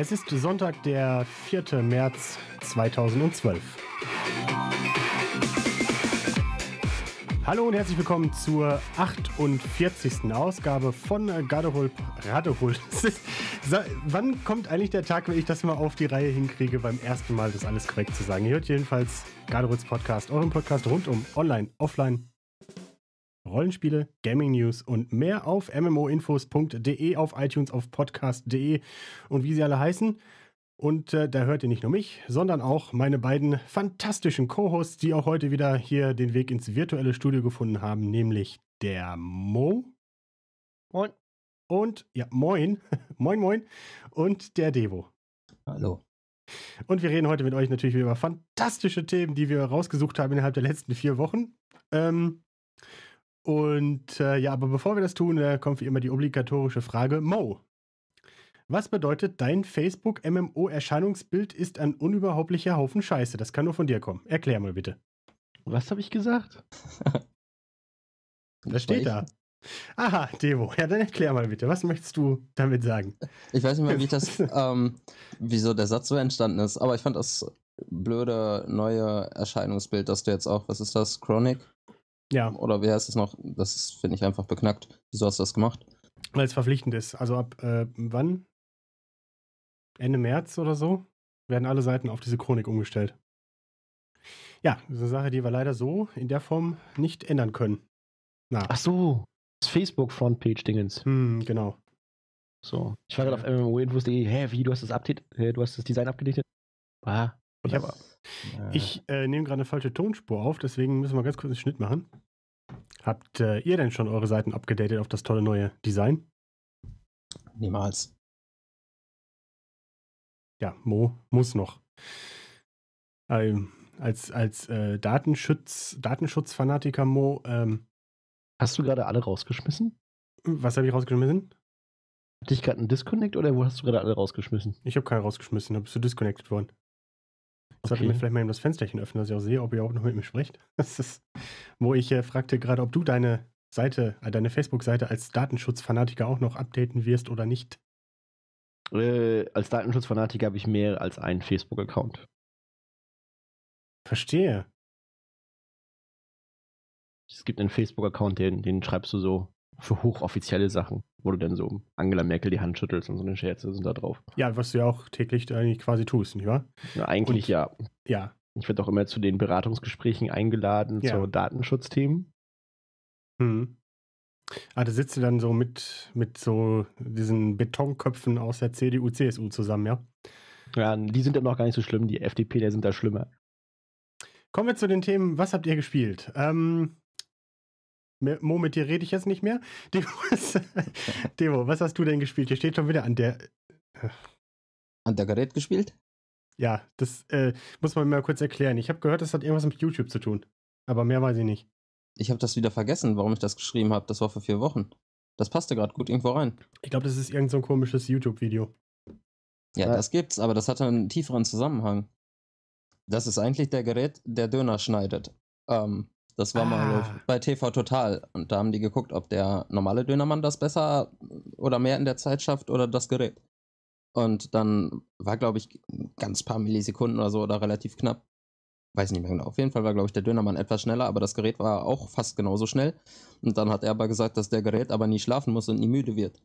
Es ist Sonntag, der 4. März 2012. Hallo und herzlich willkommen zur 48. Ausgabe von Gadehulp Radehul. Wann kommt eigentlich der Tag, wenn ich das mal auf die Reihe hinkriege, beim ersten Mal das alles korrekt zu sagen? Ihr hört jedenfalls Gadehuls Podcast, euren Podcast rund um Online, Offline Rollenspiele, Gaming News und mehr auf mmoinfos.de, auf iTunes, auf podcast.de und wie sie alle heißen. Und äh, da hört ihr nicht nur mich, sondern auch meine beiden fantastischen Co-Hosts, die auch heute wieder hier den Weg ins virtuelle Studio gefunden haben, nämlich der Mo. Moin. Und, ja, moin. moin, moin. Und der Devo. Hallo. Und wir reden heute mit euch natürlich über fantastische Themen, die wir rausgesucht haben innerhalb der letzten vier Wochen. Ähm, und äh, ja, aber bevor wir das tun, äh, kommt wie immer die obligatorische Frage: Mo, was bedeutet, dein Facebook-MMO-Erscheinungsbild ist ein unüberhauplicher Haufen Scheiße? Das kann nur von dir kommen. Erklär mal bitte. Was habe ich gesagt? das steht da. Aha, Devo. Ja, dann erklär mal bitte. Was möchtest du damit sagen? Ich weiß nicht mehr, wie das, ähm, wieso der Satz so entstanden ist, aber ich fand das blöde neue Erscheinungsbild, dass du jetzt auch, was ist das, Chronic? Ja. Oder wie heißt es noch? Das finde ich einfach beknackt. Wieso hast du das gemacht? Weil es verpflichtend ist. Also ab äh, wann? Ende März oder so werden alle Seiten auf diese Chronik umgestellt. Ja, das ist eine Sache, die wir leider so in der Form nicht ändern können. Na. Ach so, das Facebook-Frontpage-Dingens. Hm, genau. So, ich war gerade auf mmo-infos.de, und hä, wie, du hast das Update, äh, du hast das Design abgedichtet? Ah, ich habe ich äh, nehme gerade eine falsche Tonspur auf, deswegen müssen wir ganz kurz einen Schnitt machen. Habt äh, ihr denn schon eure Seiten abgedatet auf das tolle neue Design? Niemals. Ja, Mo muss noch. Ähm, als als äh, Datenschutz, Datenschutzfanatiker Mo. Ähm, hast du gerade alle rausgeschmissen? Was habe ich rausgeschmissen? Hatte ich gerade einen Disconnect oder wo hast du gerade alle rausgeschmissen? Ich habe keinen rausgeschmissen, da bist du disconnected worden. Okay. Sollte mir vielleicht mal eben das Fensterchen öffnen, dass ich auch sehe, ob ihr auch noch mit mir spricht. Das ist, wo ich äh, fragte gerade, ob du deine Seite, äh, deine Facebook-Seite als Datenschutzfanatiker auch noch updaten wirst oder nicht. Äh, als Datenschutzfanatiker habe ich mehr als einen Facebook-Account. Verstehe. Es gibt einen Facebook-Account, den, den schreibst du so für hochoffizielle Sachen, wo du dann so Angela Merkel die Hand schüttelst und so eine Scherze sind da drauf. Ja, was du ja auch täglich eigentlich quasi tust, nicht wahr? Na, eigentlich und, ja. Ja. Ich werde auch immer zu den Beratungsgesprächen eingeladen ja. zu Datenschutzthemen. Hm. Ah, da sitzt du dann so mit, mit so diesen Betonköpfen aus der CDU, CSU zusammen, ja? Ja, die sind dann noch gar nicht so schlimm, die FDP, der sind da schlimmer. Kommen wir zu den Themen, was habt ihr gespielt? Ähm, Mo, mit dir rede ich jetzt nicht mehr. Demo, was, Demo, was hast du denn gespielt? Hier steht schon wieder an der. Äh. An der Gerät gespielt? Ja, das äh, muss man mal kurz erklären. Ich habe gehört, das hat irgendwas mit YouTube zu tun. Aber mehr weiß ich nicht. Ich habe das wieder vergessen, warum ich das geschrieben habe. Das war vor vier Wochen. Das passte gerade gut irgendwo rein. Ich glaube, das ist irgend so ein komisches YouTube-Video. Ja, ja, das gibt's, aber das hat einen tieferen Zusammenhang. Das ist eigentlich der Gerät, der Döner schneidet. Ähm, das war ah. mal bei TV Total. Und da haben die geguckt, ob der normale Dönermann das besser oder mehr in der Zeit schafft oder das Gerät. Und dann war, glaube ich, ein ganz paar Millisekunden oder so oder relativ knapp. Weiß nicht mehr genau. Auf jeden Fall war, glaube ich, der Dönermann etwas schneller, aber das Gerät war auch fast genauso schnell. Und dann hat er aber gesagt, dass der Gerät aber nie schlafen muss und nie müde wird.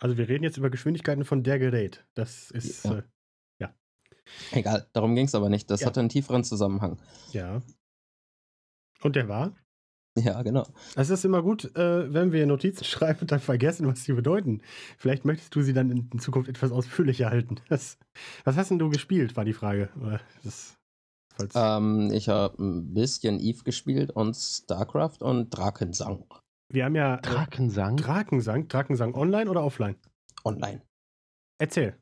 Also wir reden jetzt über Geschwindigkeiten von der Gerät. Das ist. Ja. Äh, ja. Egal, darum ging es aber nicht. Das ja. hatte einen tieferen Zusammenhang. Ja. Und der war? Ja, genau. Also es ist immer gut, äh, wenn wir Notizen schreiben und dann vergessen, was sie bedeuten. Vielleicht möchtest du sie dann in Zukunft etwas ausführlicher halten. Das, was hast denn du gespielt, war die Frage. Das, ähm, ich habe ein bisschen Eve gespielt und StarCraft und Drakensang. Wir haben ja. Äh, Drakensang? Drakensang? Drakensang online oder offline? Online. Erzähl.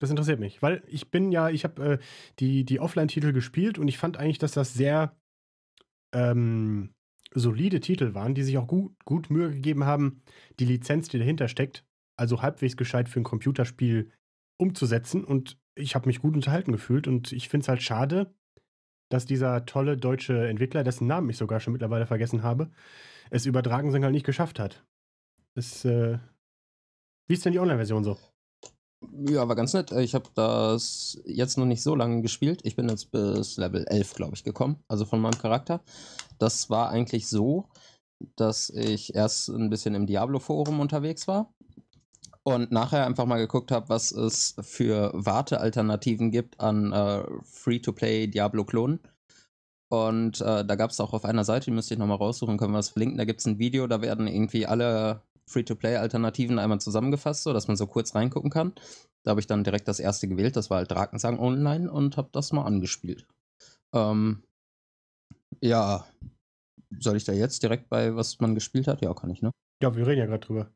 Das interessiert mich, weil ich bin ja, ich habe äh, die, die Offline-Titel gespielt und ich fand eigentlich, dass das sehr ähm, solide Titel waren, die sich auch gut, gut Mühe gegeben haben, die Lizenz, die dahinter steckt, also halbwegs gescheit für ein Computerspiel umzusetzen. Und ich habe mich gut unterhalten gefühlt und ich finde es halt schade, dass dieser tolle deutsche Entwickler, dessen Namen ich sogar schon mittlerweile vergessen habe, es übertragen sind halt nicht geschafft hat. Das, äh, wie ist denn die Online-Version so? Ja, war ganz nett. Ich habe das jetzt noch nicht so lange gespielt. Ich bin jetzt bis Level 11, glaube ich, gekommen. Also von meinem Charakter. Das war eigentlich so, dass ich erst ein bisschen im Diablo-Forum unterwegs war und nachher einfach mal geguckt habe, was es für Wartealternativen gibt an äh, Free-to-Play Diablo-Klonen. Und äh, da gab es auch auf einer Seite, die müsste ich nochmal raussuchen, können wir das verlinken, da gibt es ein Video, da werden irgendwie alle Free-to-Play-Alternativen einmal zusammengefasst, so dass man so kurz reingucken kann. Da habe ich dann direkt das erste gewählt, das war halt Drakensang Online und habe das mal angespielt. Ähm, ja, soll ich da jetzt direkt bei, was man gespielt hat? Ja, kann ich, ne? Ja, wir reden ja gerade drüber.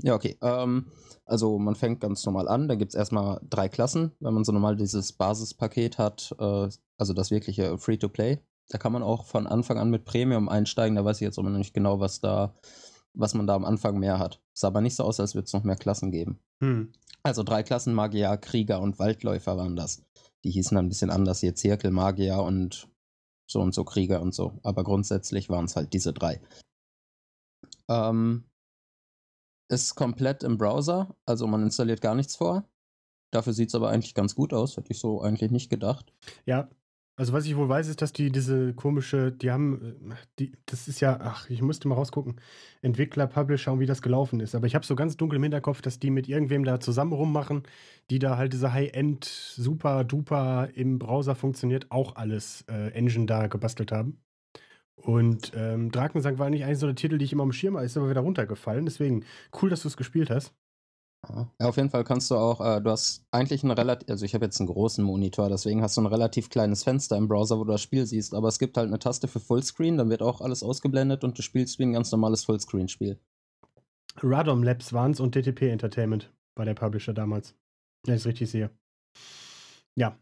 Ja, okay. Ähm, also man fängt ganz normal an. Da gibt es erstmal drei Klassen. Wenn man so normal dieses Basispaket hat, äh, also das wirkliche Free-to-Play, da kann man auch von Anfang an mit Premium einsteigen. Da weiß ich jetzt aber noch nicht genau, was da was man da am Anfang mehr hat. Sah aber nicht so aus, als würde es noch mehr Klassen geben. Hm. Also drei Klassen Magier, Krieger und Waldläufer waren das. Die hießen dann ein bisschen anders hier Zirkel, Magier und so und so Krieger und so. Aber grundsätzlich waren es halt diese drei. Ähm, ist komplett im Browser, also man installiert gar nichts vor. Dafür sieht es aber eigentlich ganz gut aus, hätte ich so eigentlich nicht gedacht. Ja, also was ich wohl weiß, ist, dass die diese komische, die haben, äh, die, das ist ja, ach, ich musste mal rausgucken, Entwickler, Publisher und wie das gelaufen ist. Aber ich habe so ganz dunkel im Hinterkopf, dass die mit irgendwem da zusammen rummachen, die da halt diese High-End, super duper im Browser funktioniert, auch alles äh, Engine da gebastelt haben. Und ähm, Drakensang war nicht eigentlich so der Titel, die ich immer am Schirm habe, ist, aber wieder runtergefallen. Deswegen cool, dass du es gespielt hast. Ja, auf jeden Fall kannst du auch, äh, du hast eigentlich einen relativ, also ich habe jetzt einen großen Monitor, deswegen hast du ein relativ kleines Fenster im Browser, wo du das Spiel siehst, aber es gibt halt eine Taste für Fullscreen, dann wird auch alles ausgeblendet und du spielst wie ein ganz normales Fullscreen-Spiel. Radom Labs waren es und DTP Entertainment war der Publisher damals, wenn ich es richtig sehe. Ja.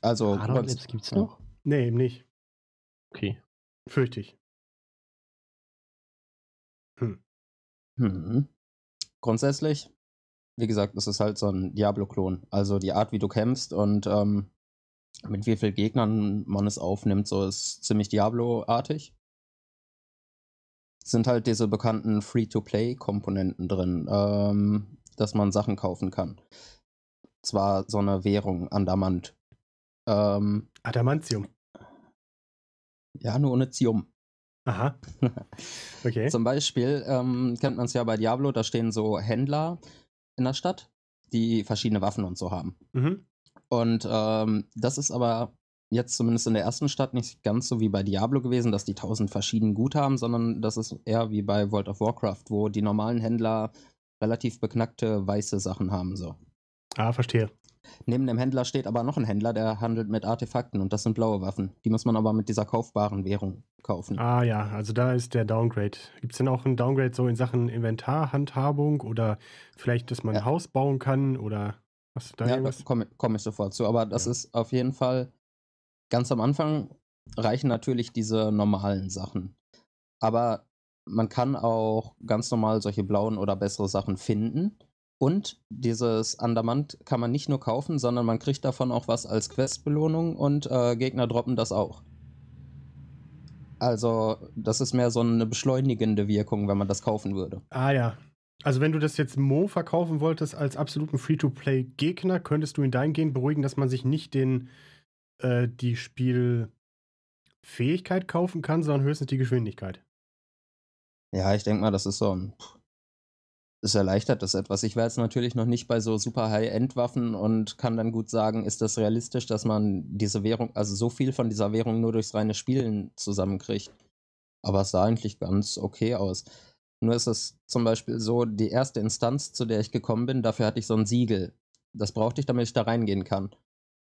Also, Radom kannst, Labs gibt's noch? Nee, eben nicht. Okay. Fürchte ich. Hm. Hm grundsätzlich, wie gesagt, es ist halt so ein Diablo-Klon. Also die Art, wie du kämpfst und ähm, mit wie vielen Gegnern man es aufnimmt, so ist ziemlich Diablo-artig. Sind halt diese bekannten Free-to-Play-Komponenten drin, ähm, dass man Sachen kaufen kann. Zwar so eine Währung, Andamant. Ähm, Adamantium. Ja, nur ohne Zium. Aha. Okay. Zum Beispiel ähm, kennt man es ja bei Diablo, da stehen so Händler in der Stadt, die verschiedene Waffen und so haben. Mhm. Und ähm, das ist aber jetzt zumindest in der ersten Stadt nicht ganz so wie bei Diablo gewesen, dass die tausend verschiedenen Gut haben, sondern das ist eher wie bei World of Warcraft, wo die normalen Händler relativ beknackte weiße Sachen haben. So. Ah, verstehe. Neben dem Händler steht aber noch ein Händler, der handelt mit Artefakten und das sind blaue Waffen. Die muss man aber mit dieser kaufbaren Währung kaufen. Ah ja, also da ist der Downgrade. Gibt es denn auch einen Downgrade so in Sachen Inventarhandhabung oder vielleicht, dass man ja. ein Haus bauen kann oder was da ja, irgendwas? Da komme komm ich sofort zu. Aber das ja. ist auf jeden Fall ganz am Anfang reichen natürlich diese normalen Sachen. Aber man kann auch ganz normal solche blauen oder bessere Sachen finden. Und dieses Andamant kann man nicht nur kaufen, sondern man kriegt davon auch was als Questbelohnung und äh, Gegner droppen das auch. Also, das ist mehr so eine beschleunigende Wirkung, wenn man das kaufen würde. Ah ja. Also, wenn du das jetzt Mo verkaufen wolltest als absoluten Free-to-Play-Gegner, könntest du ihn dahingehend beruhigen, dass man sich nicht den äh, die Spielfähigkeit kaufen kann, sondern höchstens die Geschwindigkeit. Ja, ich denke mal, das ist so ein es erleichtert das etwas. Ich wäre jetzt natürlich noch nicht bei so super High-End-Waffen und kann dann gut sagen, ist das realistisch, dass man diese Währung, also so viel von dieser Währung nur durchs reine Spielen zusammenkriegt. Aber es sah eigentlich ganz okay aus. Nur ist es zum Beispiel so, die erste Instanz, zu der ich gekommen bin, dafür hatte ich so ein Siegel. Das brauchte ich, damit ich da reingehen kann.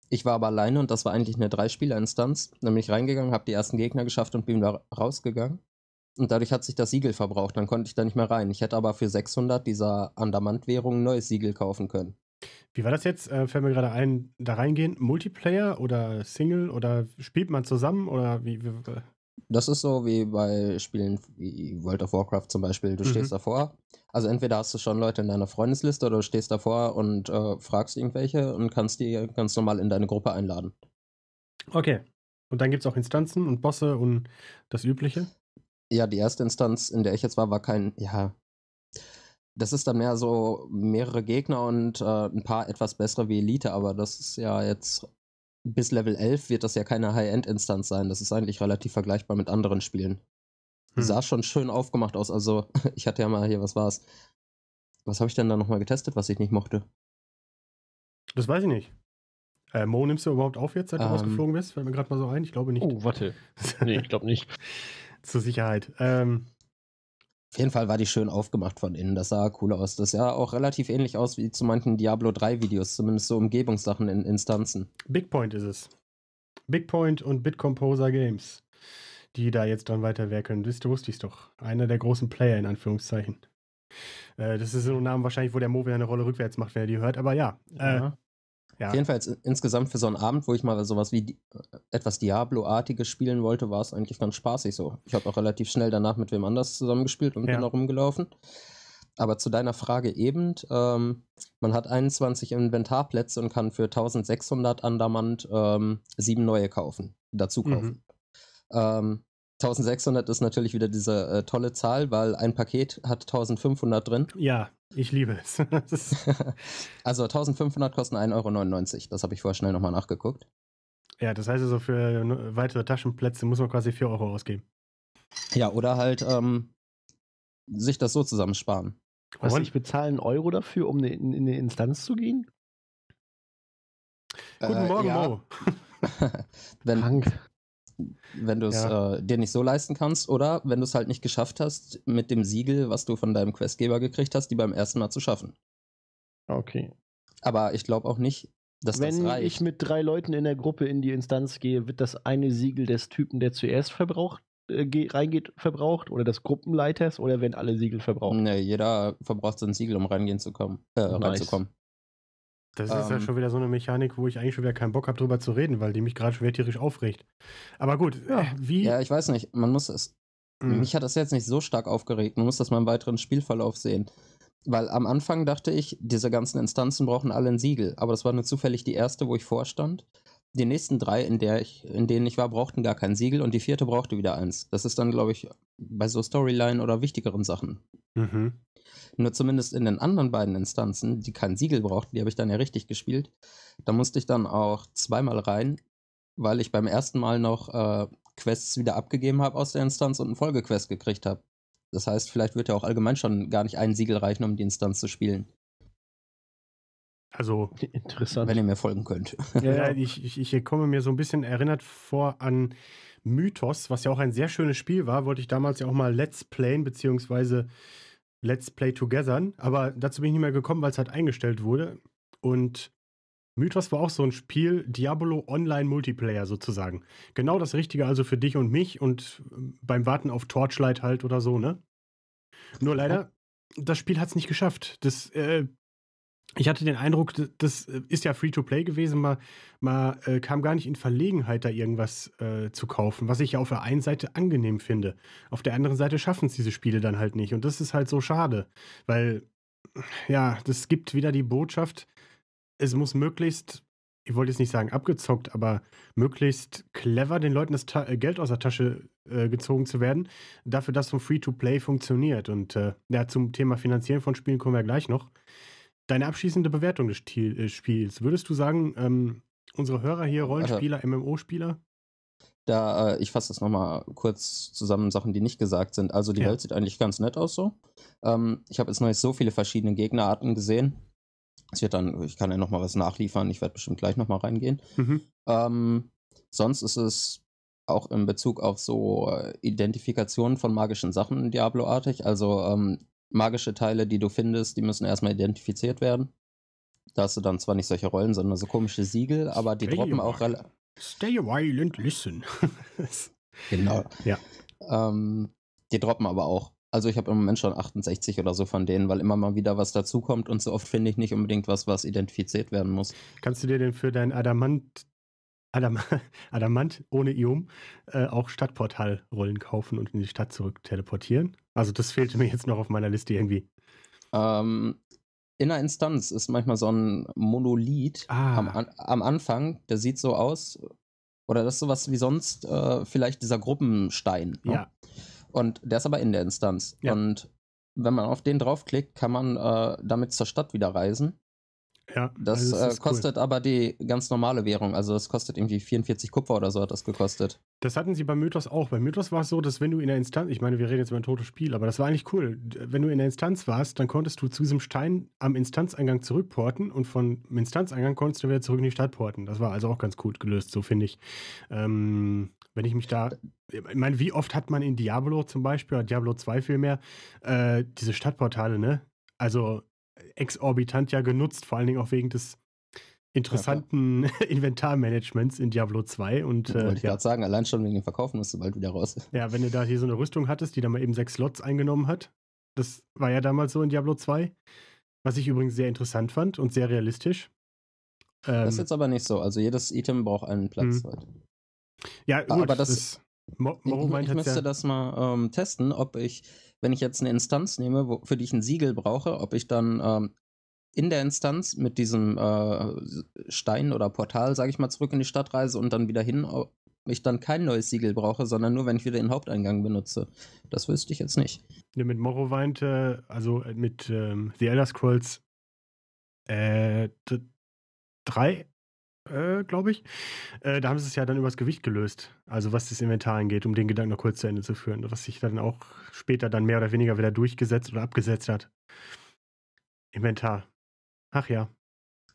Ich war aber alleine und das war eigentlich eine Drei-Spieler-Instanz. Nämlich reingegangen, habe die ersten Gegner geschafft und bin da rausgegangen. Und dadurch hat sich das Siegel verbraucht, dann konnte ich da nicht mehr rein. Ich hätte aber für 600 dieser Andamant-Währung ein neues Siegel kaufen können. Wie war das jetzt? Äh, fällt mir gerade ein, da reingehen, Multiplayer oder Single oder spielt man zusammen oder wie? wie, wie? Äh? Das ist so wie bei Spielen wie World of Warcraft zum Beispiel. Du mhm. stehst davor. Also entweder hast du schon Leute in deiner Freundesliste oder du stehst davor und äh, fragst irgendwelche und kannst die ganz normal in deine Gruppe einladen. Okay. Und dann gibt es auch Instanzen und Bosse und das Übliche? ja, die erste Instanz, in der ich jetzt war, war kein, ja, das ist dann mehr so mehrere Gegner und äh, ein paar etwas bessere wie Elite, aber das ist ja jetzt bis Level 11 wird das ja keine High-End-Instanz sein. Das ist eigentlich relativ vergleichbar mit anderen Spielen. Hm. Sah schon schön aufgemacht aus. Also, ich hatte ja mal hier, was war's? Was habe ich denn da nochmal getestet, was ich nicht mochte? Das weiß ich nicht. Äh, Mo, nimmst du überhaupt auf jetzt, seit du ähm, rausgeflogen bist? Fällt mir gerade mal so ein. Ich glaube nicht. Oh, warte. Nee, ich glaube nicht. zur Sicherheit. Ähm. Auf jeden Fall war die schön aufgemacht von innen. Das sah cool aus. Das sah auch relativ ähnlich aus wie zu manchen Diablo 3 Videos, zumindest so Umgebungssachen in Instanzen. Bigpoint ist es. Bigpoint und Bitcomposer Games, die da jetzt dran weiterwerkeln. Das wusste ich doch. Einer der großen Player in Anführungszeichen. Äh, das ist so ein Name wahrscheinlich, wo der Mo wieder eine Rolle rückwärts macht, wer die hört. Aber ja, ja. Äh, ja. Jedenfalls insgesamt für so einen Abend, wo ich mal sowas wie äh, etwas Diablo-artiges spielen wollte, war es eigentlich ganz spaßig so. Ich habe auch relativ schnell danach mit wem anders zusammengespielt und ja. bin da rumgelaufen. Aber zu deiner Frage eben, ähm, man hat 21 Inventarplätze und kann für 1600 Andermann ähm, sieben neue kaufen, dazu kaufen. Mhm. Ähm, 1600 ist natürlich wieder diese äh, tolle Zahl, weil ein Paket hat 1500 drin. Ja, ich liebe es. also 1500 kosten 1,99 Euro. Das habe ich vorher schnell nochmal nachgeguckt. Ja, das heißt also, für weitere Taschenplätze muss man quasi 4 Euro ausgeben. Ja, oder halt ähm, sich das so zusammensparen. Was, Und? ich bezahle einen Euro dafür, um ne, in, in eine Instanz zu gehen? Guten äh, Morgen, ja. Mo. wenn, wenn du es ja. äh, dir nicht so leisten kannst oder wenn du es halt nicht geschafft hast mit dem Siegel, was du von deinem Questgeber gekriegt hast, die beim ersten Mal zu schaffen. Okay. Aber ich glaube auch nicht, dass wenn das reicht. ich mit drei Leuten in der Gruppe in die Instanz gehe, wird das eine Siegel des Typen, der zuerst verbraucht äh, reingeht, verbraucht oder des Gruppenleiters oder werden alle Siegel verbraucht? Nee, jeder verbraucht sein Siegel, um reingehen zu kommen, äh, nice. reinzukommen. Das ähm, ist ja ähm. schon wieder so eine Mechanik, wo ich eigentlich schon wieder keinen Bock habe, drüber zu reden, weil die mich gerade schwer tierisch aufregt. Aber gut, ja. Äh, wie. Ja, ich weiß nicht. Man muss es. Mhm. Mich hat das jetzt nicht so stark aufgeregt. Man muss das mal im weiteren Spielverlauf sehen. Weil am Anfang dachte ich, diese ganzen Instanzen brauchen alle ein Siegel. Aber das war nur zufällig die erste, wo ich vorstand die nächsten drei, in, der ich, in denen ich war, brauchten gar kein Siegel und die vierte brauchte wieder eins. Das ist dann, glaube ich, bei so Storyline oder wichtigeren Sachen. Mhm. Nur zumindest in den anderen beiden Instanzen, die kein Siegel brauchten, die habe ich dann ja richtig gespielt. Da musste ich dann auch zweimal rein, weil ich beim ersten Mal noch äh, Quests wieder abgegeben habe aus der Instanz und einen Folgequest gekriegt habe. Das heißt, vielleicht wird ja auch allgemein schon gar nicht ein Siegel reichen, um die Instanz zu spielen. Also interessant, wenn ihr mir folgen könnt. Ja, ich, ich, ich komme mir so ein bisschen erinnert vor an Mythos, was ja auch ein sehr schönes Spiel war. Wollte ich damals ja auch mal Let's Playen beziehungsweise Let's Play Together. aber dazu bin ich nicht mehr gekommen, weil es halt eingestellt wurde. Und Mythos war auch so ein Spiel, Diablo Online Multiplayer sozusagen. Genau das Richtige also für dich und mich und ähm, beim Warten auf Torchlight halt oder so, ne? Nur leider, das Spiel hat es nicht geschafft. Das äh, ich hatte den Eindruck, das äh, ist ja Free-to-Play gewesen, man, man äh, kam gar nicht in Verlegenheit, da irgendwas äh, zu kaufen, was ich ja auf der einen Seite angenehm finde. Auf der anderen Seite schaffen es diese Spiele dann halt nicht und das ist halt so schade, weil ja, das gibt wieder die Botschaft, es muss möglichst, ich wollte jetzt nicht sagen abgezockt, aber möglichst clever den Leuten das Ta äh, Geld aus der Tasche äh, gezogen zu werden, dafür, dass so Free-to-Play funktioniert. Und ja, zum Thema Finanzieren von Spielen kommen wir gleich noch. Deine abschließende Bewertung des äh, Spiels. Würdest du sagen, ähm, unsere Hörer hier, also Rollenspieler, also, MMO-Spieler? Da, äh, ich fasse das nochmal kurz zusammen, Sachen, die nicht gesagt sind. Also die ja. Welt sieht eigentlich ganz nett aus so. Ähm, ich habe jetzt noch nicht so viele verschiedene Gegnerarten gesehen. Es wird dann, ich kann ja nochmal was nachliefern, ich werde bestimmt gleich nochmal reingehen. Mhm. Ähm, sonst ist es auch in Bezug auf so äh, Identifikationen von magischen Sachen Diablo-artig. Also ähm, magische Teile, die du findest, die müssen erstmal identifiziert werden. Da hast du dann zwar nicht solche Rollen, sondern so komische Siegel, aber die Stay droppen auch relativ. Stay a while and listen. genau. Ja. Ähm, die droppen aber auch. Also ich habe im Moment schon 68 oder so von denen, weil immer mal wieder was dazukommt und so oft finde ich nicht unbedingt was, was identifiziert werden muss. Kannst du dir denn für dein Adamant Adam Adamant ohne Ium äh, auch Stadtportalrollen kaufen und in die Stadt zurück teleportieren? Also das fehlte mir jetzt noch auf meiner Liste irgendwie. Ähm, in einer Instanz ist manchmal so ein Monolith ah. am, am, Anfang, der sieht so aus, oder das ist sowas wie sonst äh, vielleicht dieser Gruppenstein. Ne? Ja. Und der ist aber in der Instanz. Ja. Und wenn man auf den draufklickt, kann man äh, damit zur Stadt wieder reisen ja, das, also das äh, kostet cool. aber die ganz normale Währung. Also das kostet irgendwie 44 Kupfer oder so hat das gekostet. Das hatten sie bei Mythos auch. Bei Mythos war es so, dass wenn du in der Instanz, ich meine, wir reden jetzt über ein totes Spiel, aber das war eigentlich cool. Wenn du in der Instanz warst, dann konntest du zu diesem Stein am Instanzeingang zurückporten und von Instanzeingang konntest du wieder zurück in die Stadt porten. Das war also auch ganz gut gelöst, so finde ich. Ähm, wenn ich mich da. Ich meine, wie oft hat man in Diablo zum Beispiel, oder Diablo 2 vielmehr, äh, diese Stadtportale, ne? Also exorbitant ja genutzt, vor allen Dingen auch wegen des interessanten ja, Inventarmanagements in Diablo 2. Und, äh, Wollte ich ja. gerade sagen, allein schon wegen dem Verkaufen musst du bald wieder raus. Ja, wenn du da hier so eine Rüstung hattest, die dann mal eben sechs Slots eingenommen hat, das war ja damals so in Diablo 2, was ich übrigens sehr interessant fand und sehr realistisch. Ähm, das ist ähm, jetzt aber nicht so. Also jedes Item braucht einen Platz mhm. halt. Ja, gut, aber das, das Moro ich, ich müsste ja das mal ähm, testen, ob ich wenn ich jetzt eine Instanz nehme, wo, für die ich ein Siegel brauche, ob ich dann ähm, in der Instanz mit diesem äh, Stein oder Portal, sage ich mal, zurück in die Stadt reise und dann wieder hin, ob ich dann kein neues Siegel brauche, sondern nur, wenn ich wieder den Haupteingang benutze. Das wüsste ich jetzt nicht. Ja, mit Morrowind, also, äh, also mit ähm, The Elder Scrolls äh, 3 äh, glaube ich. Äh, da haben sie es ja dann übers Gewicht gelöst. Also was das Inventar angeht, um den Gedanken noch kurz zu Ende zu führen, was sich dann auch später dann mehr oder weniger wieder durchgesetzt oder abgesetzt hat. Inventar. Ach ja.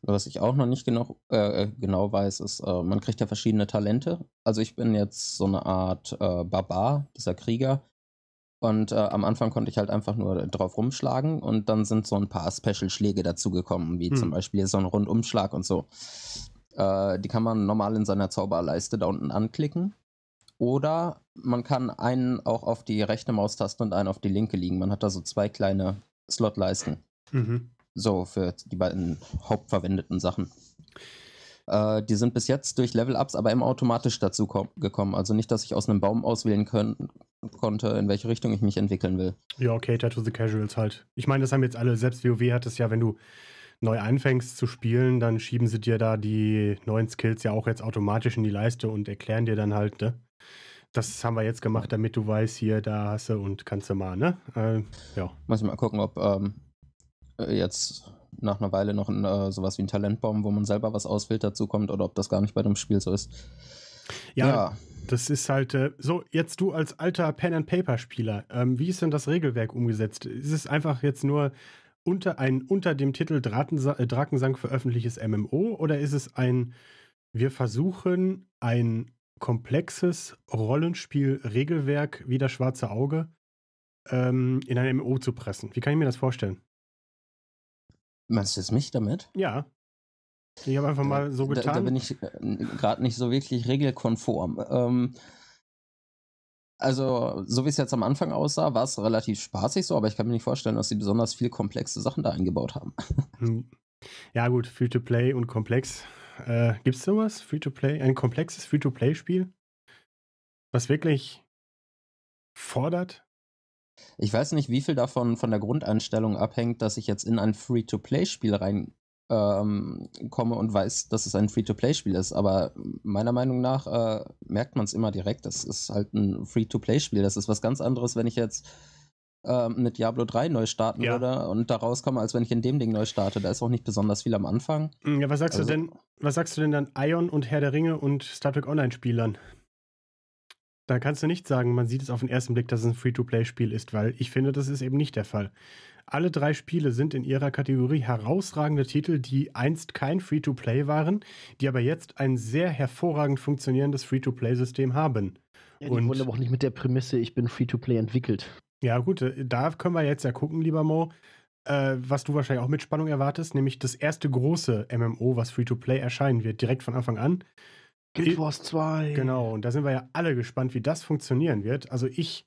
Was ich auch noch nicht genau, äh, genau weiß, ist, äh, man kriegt ja verschiedene Talente. Also ich bin jetzt so eine Art äh, Barbar, dieser Krieger. Und äh, am Anfang konnte ich halt einfach nur drauf rumschlagen und dann sind so ein paar Special-Schläge dazugekommen, wie hm. zum Beispiel so ein Rundumschlag und so. Äh, die kann man normal in seiner Zauberleiste da unten anklicken. Oder man kann einen auch auf die rechte Maustaste und einen auf die linke liegen. Man hat da so zwei kleine Slotleisten. Mhm. So, für die beiden hauptverwendeten Sachen. Äh, die sind bis jetzt durch Level-Ups aber immer automatisch dazu gekommen. Also nicht, dass ich aus einem Baum auswählen können, konnte, in welche Richtung ich mich entwickeln will. Ja, okay, to the Casuals halt. Ich meine, das haben jetzt alle, selbst WoW hat es ja, wenn du neu anfängst zu spielen, dann schieben sie dir da die neuen Skills ja auch jetzt automatisch in die Leiste und erklären dir dann halt, ne? Das haben wir jetzt gemacht, damit du weißt, hier, da hast du und kannst du mal, ne? Äh, ja. Muss ich mal gucken, ob ähm, äh, jetzt nach einer Weile noch ein, äh, sowas wie ein Talentbaum, wo man selber was auswählt, dazu kommt oder ob das gar nicht bei dem Spiel so ist. Ja, ja. das ist halt äh, so. Jetzt du als alter Pen and Paper Spieler, ähm, wie ist denn das Regelwerk umgesetzt? Ist es einfach jetzt nur unter, ein unter dem Titel Dratensa äh, Drakensang veröffentlichtes MMO oder ist es ein, wir versuchen ein komplexes Rollenspiel-Regelwerk wie das schwarze Auge ähm, in ein MMO zu pressen? Wie kann ich mir das vorstellen? Meinst du jetzt mich damit? Ja. Ich habe einfach mal so getan. Da, da bin ich äh, gerade nicht so wirklich regelkonform. Ähm, also, so wie es jetzt am Anfang aussah, war es relativ spaßig so, aber ich kann mir nicht vorstellen, dass sie besonders viel komplexe Sachen da eingebaut haben. Hm. Ja, gut, Free-to-Play und komplex. Äh, Gibt es sowas? Free-to-Play? Ein komplexes Free-to-Play-Spiel? Was wirklich fordert? Ich weiß nicht, wie viel davon von der Grundeinstellung abhängt, dass ich jetzt in ein Free-to-Play-Spiel rein ähm, komme und weiß, dass es ein Free-to-Play-Spiel ist. Aber meiner Meinung nach äh, merkt man es immer direkt. Das ist halt ein Free-to-Play-Spiel. Das ist was ganz anderes, wenn ich jetzt ähm, mit Diablo 3 neu starten ja. würde und da rauskomme, als wenn ich in dem Ding neu starte. Da ist auch nicht besonders viel am Anfang. Hm, ja, was sagst also, du denn, was sagst du denn dann Ion und Herr der Ringe und Star Trek Online-Spielern? Da kannst du nicht sagen, man sieht es auf den ersten Blick, dass es ein Free-to-Play-Spiel ist, weil ich finde, das ist eben nicht der Fall. Alle drei Spiele sind in ihrer Kategorie herausragende Titel, die einst kein Free-to-Play waren, die aber jetzt ein sehr hervorragend funktionierendes Free-to-Play-System haben. Ja, die Und wurden aber auch nicht mit der Prämisse, ich bin Free-to-Play entwickelt. Ja, gut, äh, da können wir jetzt ja gucken, lieber Mo, äh, was du wahrscheinlich auch mit Spannung erwartest, nämlich das erste große MMO, was Free-to-Play erscheinen wird, direkt von Anfang an. Guild Wars 2. Genau, und da sind wir ja alle gespannt, wie das funktionieren wird. Also ich,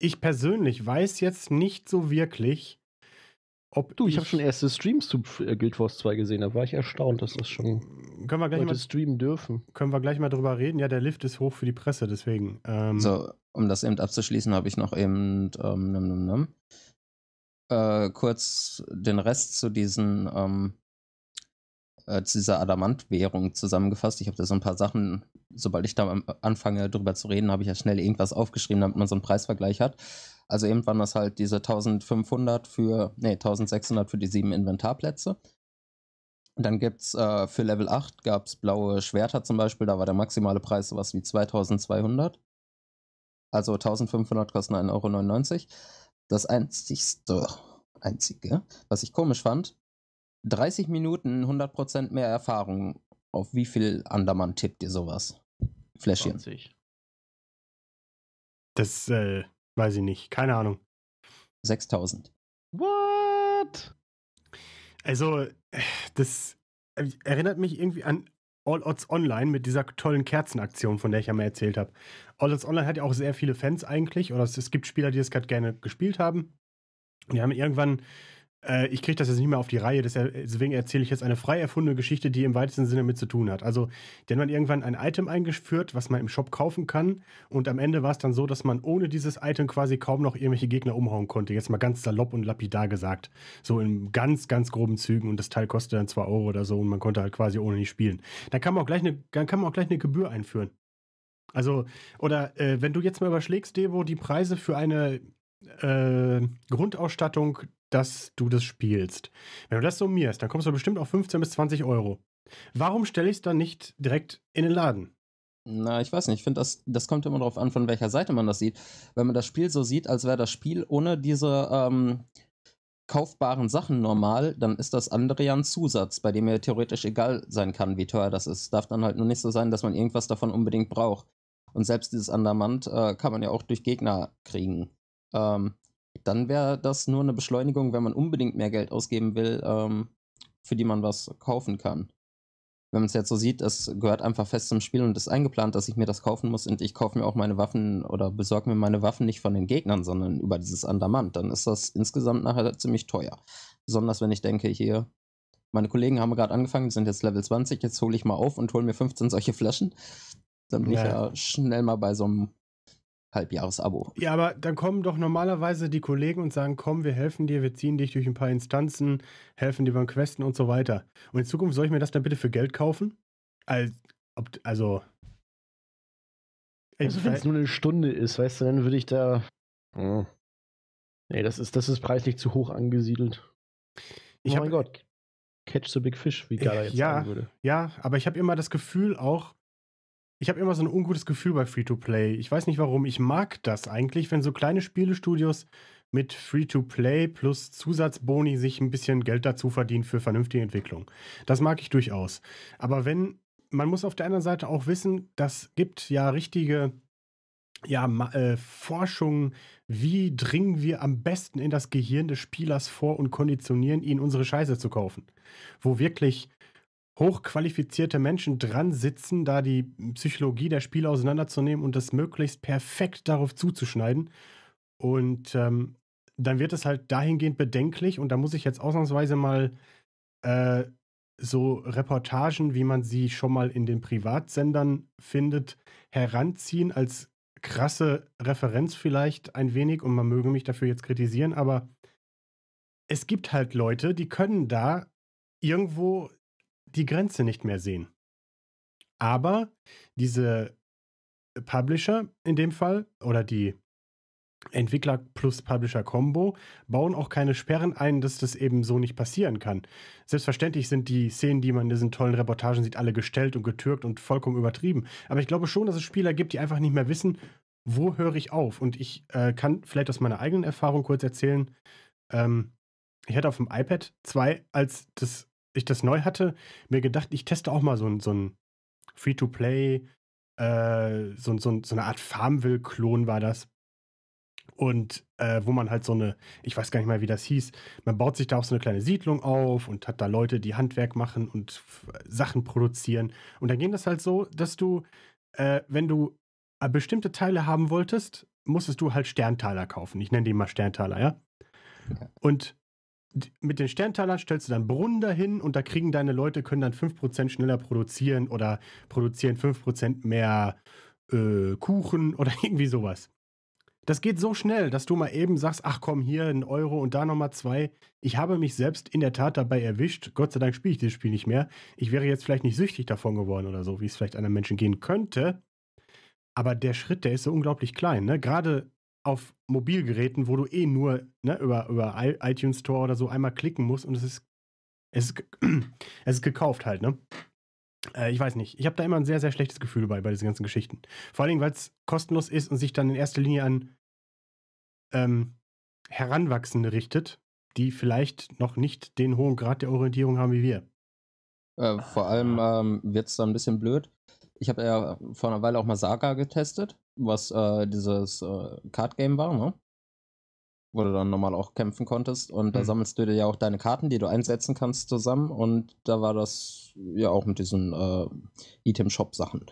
ich persönlich weiß jetzt nicht so wirklich, ob du, ich, ich habe schon erste Streams zu äh, Guild Wars 2 gesehen, da war ich erstaunt, dass das schon können wir gleich mal streamen dürfen. Können wir gleich mal drüber reden? Ja, der Lift ist hoch für die Presse, deswegen. Ähm. So, um das eben abzuschließen, habe ich noch eben ähm, num, num, num. Äh, kurz den Rest zu diesen ähm, äh, zu dieser Adamant-Währung zusammengefasst. Ich habe da so ein paar Sachen, sobald ich da anfange drüber zu reden, habe ich ja schnell irgendwas aufgeschrieben, damit man so einen Preisvergleich hat. Also eben waren das halt diese 1500 für, nee, 1600 für die sieben Inventarplätze. Und dann gibt es äh, für Level 8 gab es blaue Schwerter zum Beispiel, da war der maximale Preis sowas wie 2200. Also 1500 kosten 1,99 Euro. Das einzigste, einzige, was ich komisch fand, 30 Minuten 100% mehr Erfahrung. Auf wie viel Andermann tippt ihr sowas? Fläschchen. 20. Das, äh, Weiß ich nicht. Keine Ahnung. 6000. What? Also, äh, das äh, erinnert mich irgendwie an All Odds Online mit dieser tollen Kerzenaktion, von der ich ja mal erzählt habe. All Odds Online hat ja auch sehr viele Fans eigentlich, oder es, gibt Spieler, die das gerade gerne gespielt haben. Und die haben irgendwann äh, ich kriege das jetzt nicht mehr auf die Reihe, deswegen erzähle ich jetzt eine frei erfundene Geschichte, die im weitesten Sinne mit zu tun hat. Also, denn man irgendwann ein Item eingeführt, was man im Shop kaufen kann, und am Ende war es dann so, dass man ohne dieses Item quasi kaum noch irgendwelche Gegner umhauen konnte. Jetzt mal ganz salopp und lapidar gesagt. So in ganz, ganz groben Zügen und das Teil kostete dann 2 Euro oder so und man konnte halt quasi ohne nicht spielen. Da kann man auch gleich eine, dann kann man auch gleich eine Gebühr einführen. Also, oder äh, wenn du jetzt mal überschlägst, Debo, die Preise für eine äh, Grundausstattung, dass du das spielst. Wenn du das summierst, dann kommst du bestimmt auf 15 bis 20 Euro. Warum stelle ich es dann nicht direkt in den Laden? Na, ich weiß nicht. Ich finde, das, das kommt immer darauf an, von welcher Seite man das sieht. Wenn man das Spiel so sieht, als wäre das Spiel ohne diese ähm, kaufbaren Sachen normal, dann ist das andere ja ein Zusatz, bei dem mir theoretisch egal sein kann, wie teuer das ist. Darf dann halt nur nicht so sein, dass man irgendwas davon unbedingt braucht. Und selbst dieses Andamant äh, kann man ja auch durch Gegner kriegen ähm, dann wäre das nur eine Beschleunigung, wenn man unbedingt mehr Geld ausgeben will, ähm, für die man was kaufen kann. Wenn man es jetzt so sieht, es gehört einfach fest zum Spiel und ist eingeplant, dass ich mir das kaufen muss und ich kaufe mir auch meine Waffen oder besorge mir meine Waffen nicht von den Gegnern, sondern über dieses Andermann, dann ist das insgesamt nachher ziemlich teuer. Besonders wenn ich denke, hier, meine Kollegen haben gerade angefangen, sind jetzt Level 20, jetzt hole ich mal auf und hole mir 15 solche Flaschen. Dann bin ja. ich ja schnell mal bei so einem Halbjahresabo. Ja, aber dann kommen doch normalerweise die Kollegen und sagen, komm, wir helfen dir, wir ziehen dich durch ein paar Instanzen, helfen dir beim Questen und so weiter. Und in Zukunft soll ich mir das dann bitte für Geld kaufen? Also, also, also wenn es nur eine Stunde ist, weißt du, dann würde ich da. Oh. Nee, das ist, das ist preislich zu hoch angesiedelt. Ich oh hab, mein Gott. Catch the Big Fish, wie Gala jetzt ja, sagen würde. Ja, aber ich habe immer das Gefühl auch, ich habe immer so ein ungutes Gefühl bei Free-to-Play. Ich weiß nicht warum. Ich mag das eigentlich, wenn so kleine Spielestudios mit Free-to-Play plus Zusatzboni sich ein bisschen Geld dazu verdienen für vernünftige Entwicklung. Das mag ich durchaus. Aber wenn, man muss auf der anderen Seite auch wissen, das gibt ja richtige ja, äh, Forschung, wie dringen wir am besten in das Gehirn des Spielers vor und konditionieren ihn, unsere Scheiße zu kaufen. Wo wirklich hochqualifizierte Menschen dran sitzen, da die Psychologie der Spiele auseinanderzunehmen und das möglichst perfekt darauf zuzuschneiden. Und ähm, dann wird es halt dahingehend bedenklich und da muss ich jetzt ausnahmsweise mal äh, so Reportagen, wie man sie schon mal in den Privatsendern findet, heranziehen als krasse Referenz vielleicht ein wenig und man möge mich dafür jetzt kritisieren, aber es gibt halt Leute, die können da irgendwo die Grenze nicht mehr sehen. Aber diese Publisher in dem Fall oder die Entwickler plus Publisher Combo bauen auch keine Sperren ein, dass das eben so nicht passieren kann. Selbstverständlich sind die Szenen, die man in diesen tollen Reportagen sieht, alle gestellt und getürkt und vollkommen übertrieben. Aber ich glaube schon, dass es Spieler gibt, die einfach nicht mehr wissen, wo höre ich auf? Und ich äh, kann vielleicht aus meiner eigenen Erfahrung kurz erzählen. Ähm, ich hatte auf dem iPad 2, als das ich das neu hatte, mir gedacht, ich teste auch mal so ein, so ein Free-to-Play, äh, so, so, so eine Art Farmville-Klon war das. Und äh, wo man halt so eine, ich weiß gar nicht mal, wie das hieß, man baut sich da auch so eine kleine Siedlung auf und hat da Leute, die Handwerk machen und Sachen produzieren. Und dann ging das halt so, dass du, äh, wenn du äh, bestimmte Teile haben wolltest, musstest du halt Sterntaler kaufen. Ich nenne die mal Sterntaler, ja? Okay. Und mit den Sterntalern stellst du dann Brunnen dahin und da kriegen deine Leute, können dann 5% schneller produzieren oder produzieren 5% mehr äh, Kuchen oder irgendwie sowas. Das geht so schnell, dass du mal eben sagst, ach komm, hier ein Euro und da nochmal zwei. Ich habe mich selbst in der Tat dabei erwischt. Gott sei Dank spiele ich dieses Spiel nicht mehr. Ich wäre jetzt vielleicht nicht süchtig davon geworden oder so, wie es vielleicht anderen Menschen gehen könnte. Aber der Schritt, der ist so unglaublich klein. Ne? Gerade auf Mobilgeräten, wo du eh nur ne, über, über iTunes Store oder so einmal klicken musst und es ist, es ist, es ist gekauft halt, ne? Äh, ich weiß nicht. Ich habe da immer ein sehr, sehr schlechtes Gefühl bei, bei diesen ganzen Geschichten. Vor allen Dingen, weil es kostenlos ist und sich dann in erster Linie an ähm, Heranwachsende richtet, die vielleicht noch nicht den hohen Grad der Orientierung haben wie wir. Äh, vor allem ah. ähm, wird es da ein bisschen blöd. Ich habe ja vor einer Weile auch mal Saga getestet was äh, dieses äh, Card Game war, ne? Wo du dann nochmal auch kämpfen konntest. Und mhm. da sammelst du dir ja auch deine Karten, die du einsetzen kannst, zusammen. Und da war das ja auch mit diesen äh, Item-Shop-Sachen.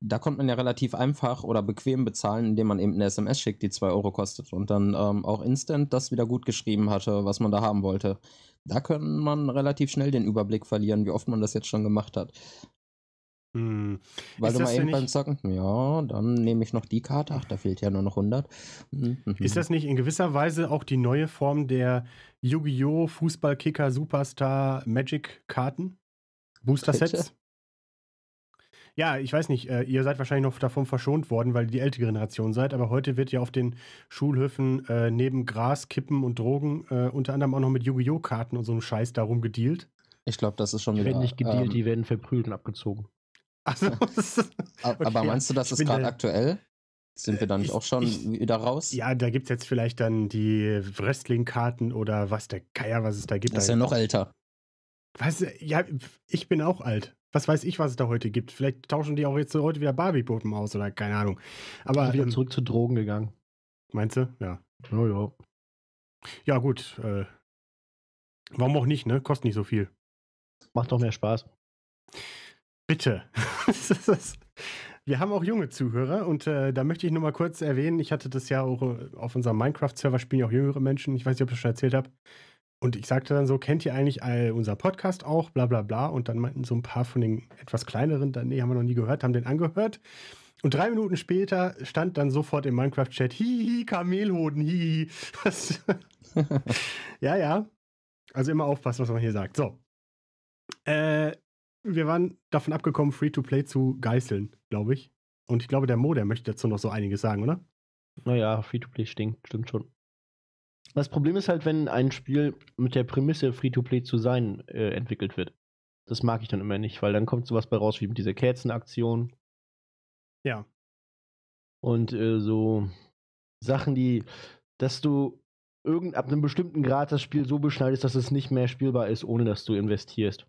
Da konnte man ja relativ einfach oder bequem bezahlen, indem man eben eine SMS schickt, die 2 Euro kostet und dann ähm, auch instant das wieder gut geschrieben hatte, was man da haben wollte. Da kann man relativ schnell den Überblick verlieren, wie oft man das jetzt schon gemacht hat. Hm. Weil mal eben beim Zocken, ja, dann nehme ich noch die Karte, ach, da fehlt ja nur noch 100. Hm, hm, ist hm. das nicht in gewisser Weise auch die neue Form der Yu-Gi-Oh! Fußballkicker Superstar Magic Karten? Booster-Sets? Ja, ich weiß nicht, äh, ihr seid wahrscheinlich noch davon verschont worden, weil ihr die ältere Generation seid, aber heute wird ja auf den Schulhöfen äh, neben Gras, Kippen und Drogen äh, unter anderem auch noch mit Yu-Gi-Oh! Karten und so einem Scheiß darum gedealt. Ich glaube, das ist schon die wieder. Die werden nicht gedealt, ähm, die werden verprügelt und abgezogen. Also, okay. Aber meinst du, das ist gerade aktuell? Sind wir dann ich, auch schon ich, wieder raus? Ja, da gibt es jetzt vielleicht dann die Wrestling-Karten oder was der Geier, was es da gibt. Das ist ja noch älter. Was, ja, ich bin auch alt. Was weiß ich, was es da heute gibt. Vielleicht tauschen die auch jetzt heute wieder Barbie-Puppen aus oder keine Ahnung. Aber wieder ähm, zurück zu Drogen gegangen. Meinst du? Ja. Oh, ja. Ja, gut. Äh, warum auch nicht, ne? Kostet nicht so viel. Macht doch mehr Spaß. Bitte. Wir haben auch junge Zuhörer und äh, da möchte ich nur mal kurz erwähnen, ich hatte das ja auch auf unserem Minecraft-Server spielen ja auch jüngere Menschen, ich weiß nicht, ob ich das schon erzählt habe. Und ich sagte dann so, kennt ihr eigentlich all unser Podcast auch, bla bla bla. Und dann meinten so ein paar von den etwas kleineren, dann, nee, haben wir noch nie gehört, haben den angehört. Und drei Minuten später stand dann sofort im Minecraft-Chat, hihi, Kamelhoden, hihi. ja, ja. Also immer aufpassen, was man hier sagt. So. Äh, wir waren davon abgekommen, Free-to-Play zu geißeln, glaube ich. Und ich glaube, der Mo, der möchte dazu noch so einiges sagen, oder? Naja, Free-to-Play stinkt, stimmt schon. Das Problem ist halt, wenn ein Spiel mit der Prämisse, Free-to-Play zu sein, äh, entwickelt wird. Das mag ich dann immer nicht, weil dann kommt sowas bei raus wie mit dieser Kerzenaktion. Ja. Und äh, so Sachen, die, dass du irgend ab einem bestimmten Grad das Spiel so beschneidest, dass es nicht mehr spielbar ist, ohne dass du investierst.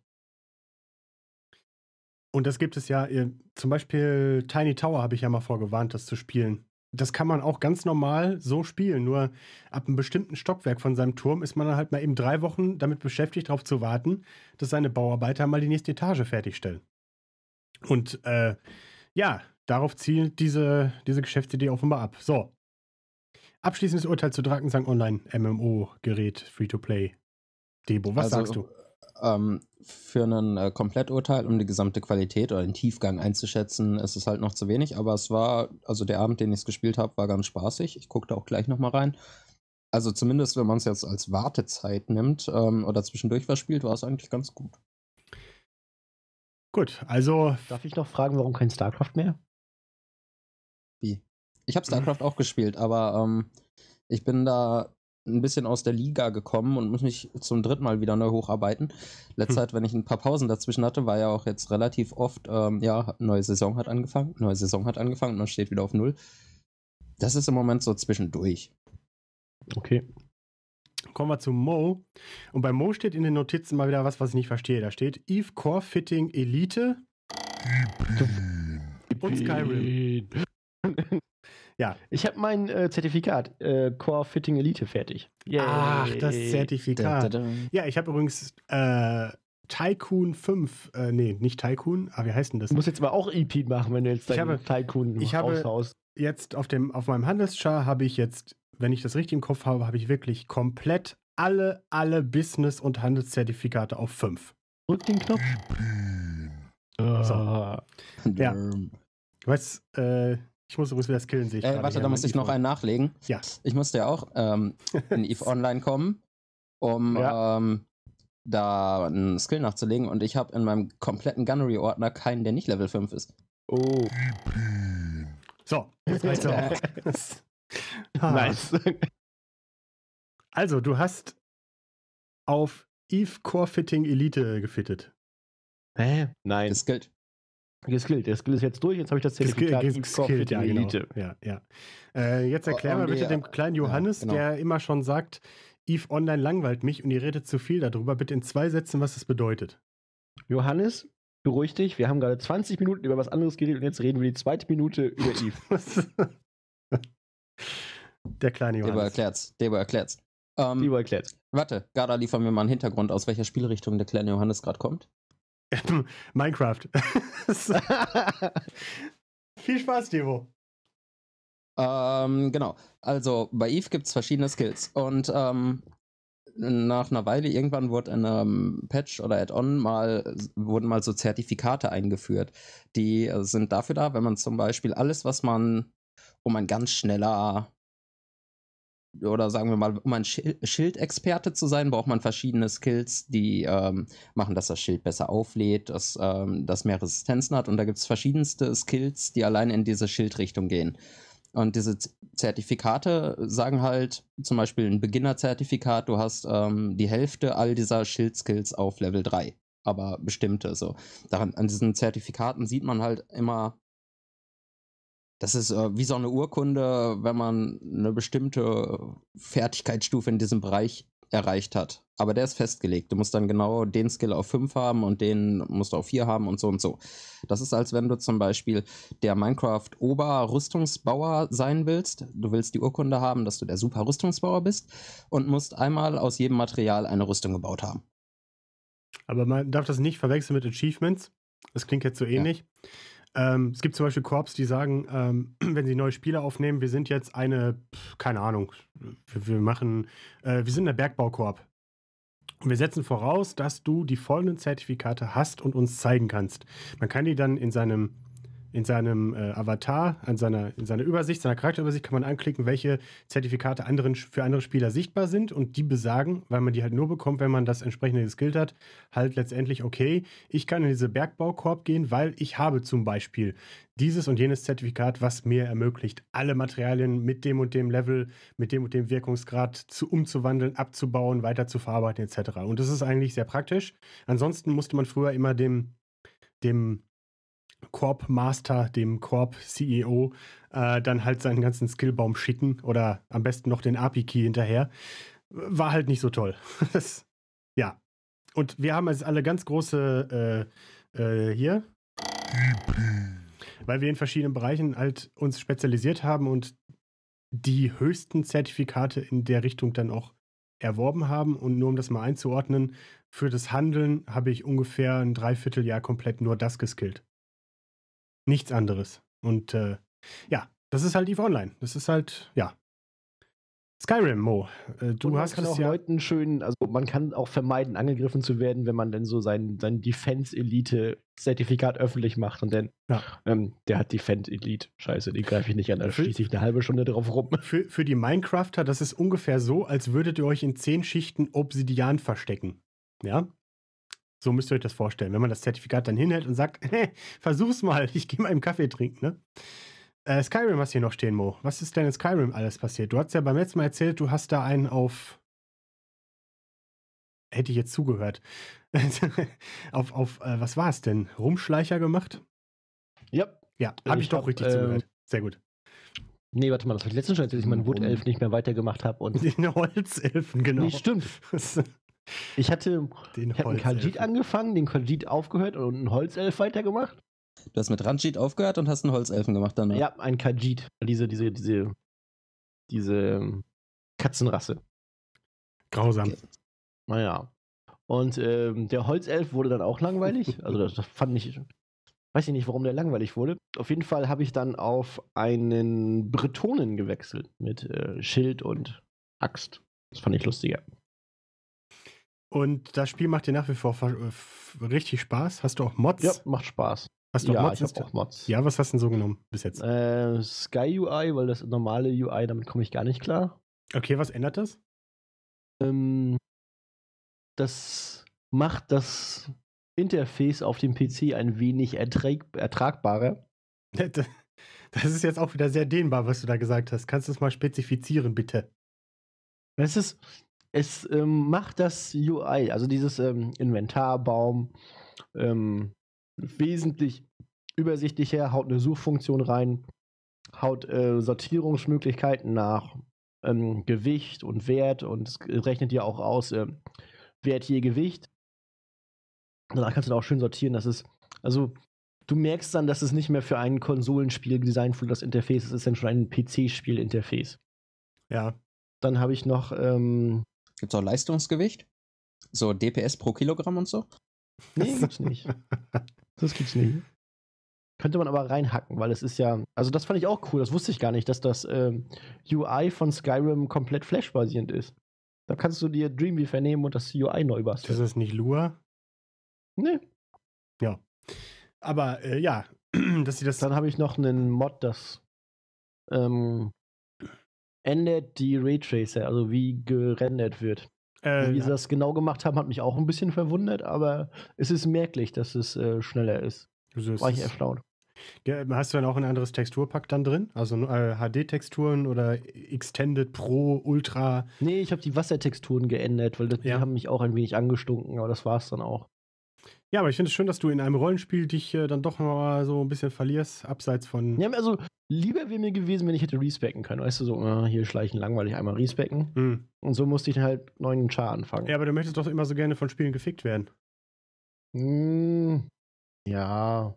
Und das gibt es ja, äh, zum Beispiel Tiny Tower habe ich ja mal vorgewarnt, das zu spielen. Das kann man auch ganz normal so spielen, nur ab einem bestimmten Stockwerk von seinem Turm ist man dann halt mal eben drei Wochen damit beschäftigt, darauf zu warten, dass seine Bauarbeiter mal die nächste Etage fertigstellen. Und äh, ja, darauf zielt diese, diese Geschäftsidee offenbar ab. So. Abschließendes Urteil zu Drakensang Online MMO Gerät Free to Play. Debo, was also, sagst du? ähm, für ein äh, Kompletturteil, um die gesamte Qualität oder den Tiefgang einzuschätzen, ist es halt noch zu wenig. Aber es war, also der Abend, den ich es gespielt habe, war ganz spaßig. Ich gucke da auch gleich nochmal rein. Also zumindest, wenn man es jetzt als Wartezeit nimmt ähm, oder zwischendurch was spielt, war es eigentlich ganz gut. Gut, also. Darf ich noch fragen, warum kein StarCraft mehr? Wie? Ich habe StarCraft auch gespielt, aber ähm, ich bin da ein bisschen aus der Liga gekommen und muss mich zum dritten Mal wieder neu hocharbeiten. Letzte hm. Zeit, wenn ich ein paar Pausen dazwischen hatte, war ja auch jetzt relativ oft, ähm, ja, neue Saison hat angefangen, neue Saison hat angefangen und man steht wieder auf Null. Das ist im Moment so zwischendurch. Okay. Kommen wir zu Mo. Und bei Mo steht in den Notizen mal wieder was, was ich nicht verstehe. Da steht Eve Core Fitting Elite und Skyrim. Ja. Ich habe mein äh, Zertifikat äh, Core Fitting Elite fertig. Yay. Ach, das Zertifikat. Da, da, da. Ja, ich habe übrigens äh, Tycoon 5, äh, nee, nicht Tycoon, aber ah, wie heißt denn das? Du musst jetzt aber auch EP machen, wenn du jetzt deinen ich habe, Tycoon ich habe Jetzt auf, dem, auf meinem Handelschar habe ich jetzt, wenn ich das richtig im Kopf habe, habe ich wirklich komplett alle, alle Business- und Handelszertifikate auf 5. Drück den Knopf. Ah. So. Ja. Du ähm, weißt, äh, ich muss übrigens wieder skillen, sehe ich. Äh, warte, da muss ich noch einen nachlegen. Ja. Ich musste ja auch ähm, in EVE Online kommen, um ja. ähm, da einen Skill nachzulegen. Und ich habe in meinem kompletten Gunnery-Ordner keinen, der nicht Level 5 ist. Oh. So, jetzt reicht's auch. ah. Nice. Also, du hast auf Eve Core Fitting Elite gefittet. Hä? Nein. Das gilt. Geskillt, der Skill ist jetzt durch, jetzt habe ich das Zertifikat geskillt, ja, genau. Elite. Ja, ja. Äh, jetzt erklären wir oh, oh, bitte dem äh, kleinen Johannes, ja, genau. der immer schon sagt, Eve Online langweilt mich und ihr redet zu viel darüber. Bitte in zwei Sätzen, was das bedeutet. Johannes, beruhig dich, wir haben gerade 20 Minuten über was anderes geredet und jetzt reden wir die zweite Minute über Eve. der kleine Johannes. Debo erklärt's, Debo erklärt's. Ähm, Debo erklärt's. Warte, Gara, liefern wir mal einen Hintergrund, aus welcher Spielrichtung der kleine Johannes gerade kommt. Minecraft. Viel Spaß, Devo. Ähm, genau. Also bei Eve gibt es verschiedene Skills. Und ähm, nach einer Weile irgendwann wurde in einem Patch oder Add-on mal, wurden mal so Zertifikate eingeführt. Die äh, sind dafür da, wenn man zum Beispiel alles, was man, um ein ganz schneller oder sagen wir mal, um ein Schildexperte zu sein, braucht man verschiedene Skills, die ähm, machen, dass das Schild besser auflädt, dass ähm, das mehr Resistenzen hat. Und da gibt es verschiedenste Skills, die allein in diese Schildrichtung gehen. Und diese Zertifikate sagen halt, zum Beispiel ein Beginner-Zertifikat, du hast ähm, die Hälfte all dieser Schild-Skills auf Level 3, aber bestimmte so. Daran, an diesen Zertifikaten sieht man halt immer, das ist äh, wie so eine Urkunde, wenn man eine bestimmte Fertigkeitsstufe in diesem Bereich erreicht hat. Aber der ist festgelegt. Du musst dann genau den Skill auf 5 haben und den musst du auf 4 haben und so und so. Das ist, als wenn du zum Beispiel der Minecraft-Ober-Rüstungsbauer sein willst. Du willst die Urkunde haben, dass du der Super-Rüstungsbauer bist und musst einmal aus jedem Material eine Rüstung gebaut haben. Aber man darf das nicht verwechseln mit Achievements. Das klingt jetzt so ähnlich. Ja. Ähm, es gibt zum Beispiel Korps, die sagen, ähm, wenn sie neue Spiele aufnehmen, wir sind jetzt eine, keine Ahnung, wir, wir machen, äh, wir sind der Bergbaukorb. Und wir setzen voraus, dass du die folgenden Zertifikate hast und uns zeigen kannst. Man kann die dann in seinem in seinem äh, Avatar, an seiner, in seiner Übersicht, seiner Charakterübersicht kann man anklicken, welche Zertifikate anderen, für andere Spieler sichtbar sind und die besagen, weil man die halt nur bekommt, wenn man das entsprechende Skill hat, halt letztendlich, okay, ich kann in diese Bergbaukorb gehen, weil ich habe zum Beispiel dieses und jenes Zertifikat, was mir ermöglicht, alle Materialien mit dem und dem Level, mit dem und dem Wirkungsgrad zu umzuwandeln, abzubauen, weiter zu verarbeiten etc. Und das ist eigentlich sehr praktisch. Ansonsten musste man früher immer dem, dem Corp Master, dem Corp CEO, äh, dann halt seinen ganzen Skillbaum schicken oder am besten noch den API Key hinterher. War halt nicht so toll. das, ja. Und wir haben jetzt alle ganz große äh, äh, hier. Weil wir in verschiedenen Bereichen halt uns spezialisiert haben und die höchsten Zertifikate in der Richtung dann auch erworben haben. Und nur um das mal einzuordnen, für das Handeln habe ich ungefähr ein Dreivierteljahr komplett nur das geskillt. Nichts anderes. Und äh, ja, das ist halt EVE Online. Das ist halt, ja. Skyrim, Mo. Äh, du man hast kann auch ja einen schönen, also man kann auch vermeiden, angegriffen zu werden, wenn man dann so sein, sein Defense-Elite-Zertifikat öffentlich macht und dann, ja. ähm, der hat Defense-Elite. Scheiße, den greife ich nicht an, da schließe ich eine halbe Stunde drauf rum. Für, für die Minecrafter, das ist ungefähr so, als würdet ihr euch in zehn Schichten Obsidian verstecken. Ja, so müsst ihr euch das vorstellen. Wenn man das Zertifikat dann hinhält und sagt, hey, versuch's mal, ich gehe mal einen Kaffee trinken, ne? Äh, Skyrim hast du hier noch stehen, Mo. Was ist denn in Skyrim alles passiert? Du hast ja beim letzten Mal erzählt, du hast da einen auf. Hätte ich jetzt zugehört. auf, auf äh, was war es denn? Rumschleicher gemacht? Ja. Ja, also habe ich, ich, doch hab, richtig äh, zugehört. Sehr gut. Nee, warte mal, das habe ich letztens schon erzählt, dass ich meinen Woodelf nicht mehr weitergemacht habe. den Holzelfen, genau. Nee, stimmt. Ich hatte den ich einen Khajiit angefangen, den Khajiit aufgehört und einen Holzelf weitergemacht. Du hast mit Ranjit aufgehört und hast einen Holzelfen gemacht dann. Ja, ein Khajiit. Diese, diese, diese, diese ähm, Katzenrasse. Grausam. Okay. Naja. Und ähm, der Holzelf wurde dann auch langweilig. Also das, das fand ich. Weiß ich nicht, warum der langweilig wurde. Auf jeden Fall habe ich dann auf einen Bretonen gewechselt mit äh, Schild und Axt. Das fand ich lustiger. Und das Spiel macht dir nach wie vor äh, richtig Spaß. Hast du auch Mods? Ja, macht Spaß. Hast du ja, auch Mods? Ich hab auch Mods. Ja, was hast du denn so genommen bis jetzt? Äh, Sky UI, weil das normale UI, damit komme ich gar nicht klar. Okay, was ändert das? Ähm, das macht das Interface auf dem PC ein wenig erträg ertragbarer. Das ist jetzt auch wieder sehr dehnbar, was du da gesagt hast. Kannst du es mal spezifizieren, bitte? Es ist, es ähm, macht das UI, also dieses ähm, Inventarbaum, ähm, wesentlich übersichtlicher, haut eine Suchfunktion rein, haut äh, Sortierungsmöglichkeiten nach ähm, Gewicht und Wert und es rechnet dir auch aus äh, Wert je Gewicht. Danach kannst du da auch schön sortieren, dass es, also du merkst dann, dass es nicht mehr für ein Konsolenspiel designt wurde, das Interface, es ist dann schon ein PC-Spiel-Interface. Ja. Dann habe ich noch ähm, Gibt es auch Leistungsgewicht? So DPS pro Kilogramm und so? Nee, gibt's nicht. Das gibt's nicht. Könnte man aber reinhacken, weil es ist ja. Also, das fand ich auch cool. Das wusste ich gar nicht, dass das ähm, UI von Skyrim komplett Flash-basierend ist. Da kannst du dir Dreamweaver nehmen und das UI neu basteln. Ist nicht Lua? Nee. Ja. Aber äh, ja, dass sie das. Dann habe ich noch einen Mod, das ähm, endet die Raytracer, also wie gerendert wird. Äh, wie sie das genau gemacht haben, hat mich auch ein bisschen verwundert, aber es ist merklich, dass es äh, schneller ist. So also War ich erstaunt. hast du dann auch ein anderes Texturpack dann drin? Also äh, HD-Texturen oder Extended Pro, Ultra? Nee, ich habe die Wassertexturen geändert, weil das, ja. die haben mich auch ein wenig angestunken, aber das war es dann auch. Ja, aber ich finde es schön, dass du in einem Rollenspiel dich äh, dann doch mal so ein bisschen verlierst, abseits von. Ja, also lieber wäre mir gewesen, wenn ich hätte respecken können. Weißt du, so äh, hier schleichen langweilig einmal respecken. Mhm. Und so musste ich halt neuen Char anfangen. Ja, aber du möchtest doch immer so gerne von Spielen gefickt werden. Mm, ja.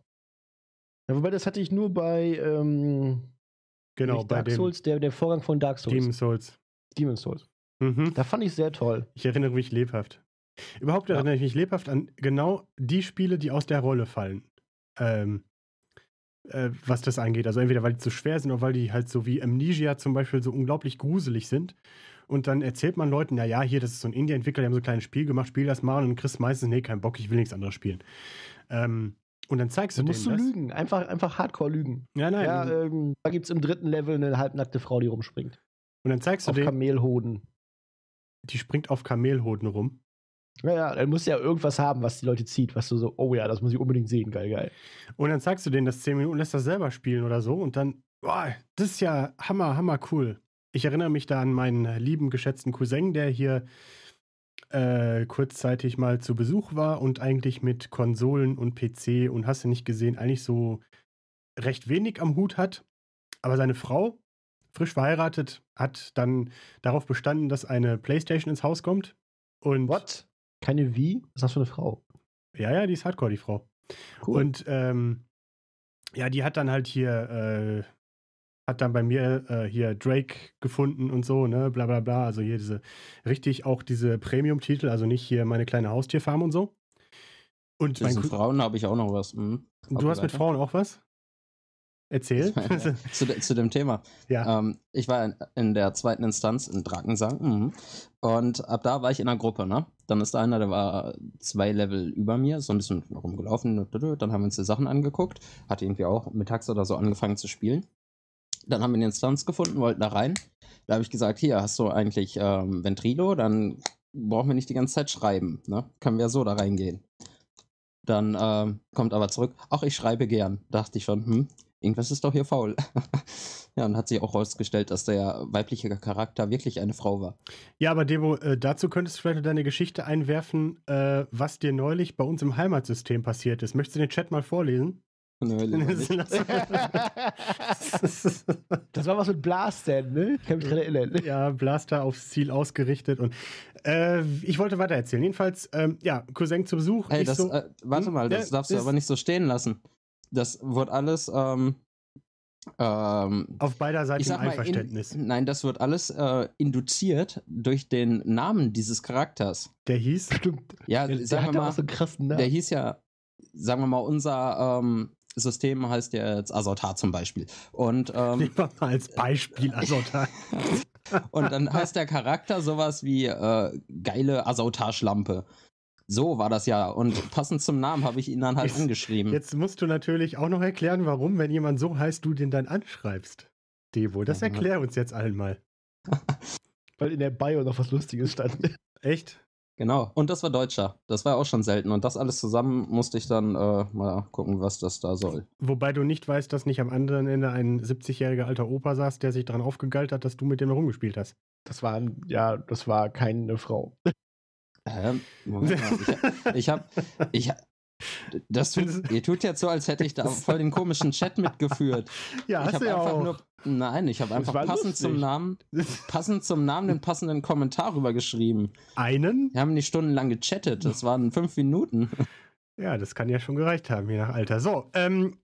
ja. Wobei, das hatte ich nur bei. Ähm, genau, bei Dark Souls, der, der Vorgang von Dark Souls. Demon Souls. Demon Souls. Mhm. Da fand ich sehr toll. Ich erinnere mich lebhaft. Überhaupt ja. erinnere ich mich lebhaft an genau die Spiele, die aus der Rolle fallen. Ähm, äh, was das angeht. Also entweder weil die zu schwer sind oder weil die halt so wie Amnesia zum Beispiel so unglaublich gruselig sind. Und dann erzählt man Leuten, na ja, hier, das ist so ein Indie-Entwickler, die haben so ein kleines Spiel gemacht, spiel das mal und dann kriegst meistens, nee, kein Bock, ich will nichts anderes spielen. Ähm, und dann zeigst du, denen du musst du lügen, einfach, einfach hardcore lügen. Ja, nein. Ja, also ähm, da es im dritten Level eine halbnackte Frau, die rumspringt. Und dann zeigst du auf denen. Auf Kamelhoden. Die springt auf Kamelhoden rum. Naja, dann muss ja irgendwas haben, was die Leute zieht, was du so, oh ja, das muss ich unbedingt sehen, geil, geil. Und dann zeigst du denen das 10 Minuten, lässt das selber spielen oder so und dann, boah, das ist ja hammer, hammer cool. Ich erinnere mich da an meinen lieben, geschätzten Cousin, der hier äh, kurzzeitig mal zu Besuch war und eigentlich mit Konsolen und PC und hast du nicht gesehen, eigentlich so recht wenig am Hut hat. Aber seine Frau, frisch verheiratet, hat dann darauf bestanden, dass eine Playstation ins Haus kommt. Und What? Keine wie? Was ist das für eine Frau? Ja, ja, die ist hardcore, die Frau. Cool. Und ähm, ja, die hat dann halt hier, äh, hat dann bei mir äh, hier Drake gefunden und so, ne, bla bla bla. Also hier diese, richtig auch diese Premium-Titel, also nicht hier meine kleine Haustierfarm und so. Und mit Frauen habe ich auch noch was. Mhm. Du hast weiter. mit Frauen auch was? Erzähl. zu, de, zu, dem Thema. Ja. Ähm, ich war in, in, der zweiten Instanz in Drakensang. Mhm. Und ab da war ich in einer Gruppe, ne? Dann ist da einer, der war zwei Level über mir, so ein bisschen rumgelaufen. Dann haben wir uns die Sachen angeguckt. Hat irgendwie auch mittags oder so angefangen zu spielen. Dann haben wir eine Instanz gefunden, wollten da rein. Da habe ich gesagt, hier, hast du eigentlich ähm, Ventrilo? Dann brauchen wir nicht die ganze Zeit schreiben, ne? Können wir so da reingehen. Dann äh, kommt aber zurück, ach, ich schreibe gern. Dachte ich schon, hm, irgendwas ist doch hier faul. ja, und hat sich auch herausgestellt, dass der weibliche Charakter wirklich eine Frau war. Ja, aber Debo, äh, dazu könntest du vielleicht deine Geschichte einwerfen, äh, was dir neulich bei uns im Heimatsystem passiert ist. Möchtest du den Chat mal vorlesen? Nö, das war was mit Blaster, ne? Ich kann mich dran erinnern. Ja, Blaster aufs Ziel ausgerichtet und äh, ich wollte weiter erzählen. Jedenfalls, ähm, ja, Cousin zu Besuch. Hey, das, so, äh, warte hm? mal, das darfst du aber nicht so stehen lassen das wird alles ähm, ähm, auf beider Seiten Einverständnis. In, nein, das wird alles äh, induziert durch den Namen dieses Charakters. Der hieß, stimmt. Ja, der, sagen der mal, so Der hieß ja, sagen wir mal, unser ähm, System heißt ja jetzt Azotar zum Beispiel. Und ähm, nehmen wir mal als Beispiel Azotar. und dann heißt der Charakter sowas wie äh, geile Azotar-Schlampe. So war das ja. Und passend zum Namen habe ich ihn dann halt jetzt, angeschrieben. Jetzt musst du natürlich auch noch erklären, warum, wenn jemand so heißt, du den dann anschreibst. Devo, das erklär uns jetzt allen mal. Weil in der Bio noch was Lustiges stand. Echt? Genau. Und das war Deutscher. Das war auch schon selten. Und das alles zusammen musste ich dann äh, mal gucken, was das da soll. Wobei du nicht weißt, dass nicht am anderen Ende ein 70-jähriger alter Opa saß, der sich daran aufgegallt hat, dass du mit dem herumgespielt hast. Das war, ja, das war keine Frau. Moment mal. Ich, habe, ich, hab, das tut, ihr tut jetzt so, als hätte ich da voll den komischen Chat mitgeführt. Ja, hast ich du ja auch. Nur, nein, ich habe einfach passend zum Namen, passend zum Namen den passenden Kommentar rübergeschrieben. Einen? Wir haben nicht stundenlang gechattet. Das waren fünf Minuten. Ja, das kann ja schon gereicht haben, je nach Alter. So, ähm,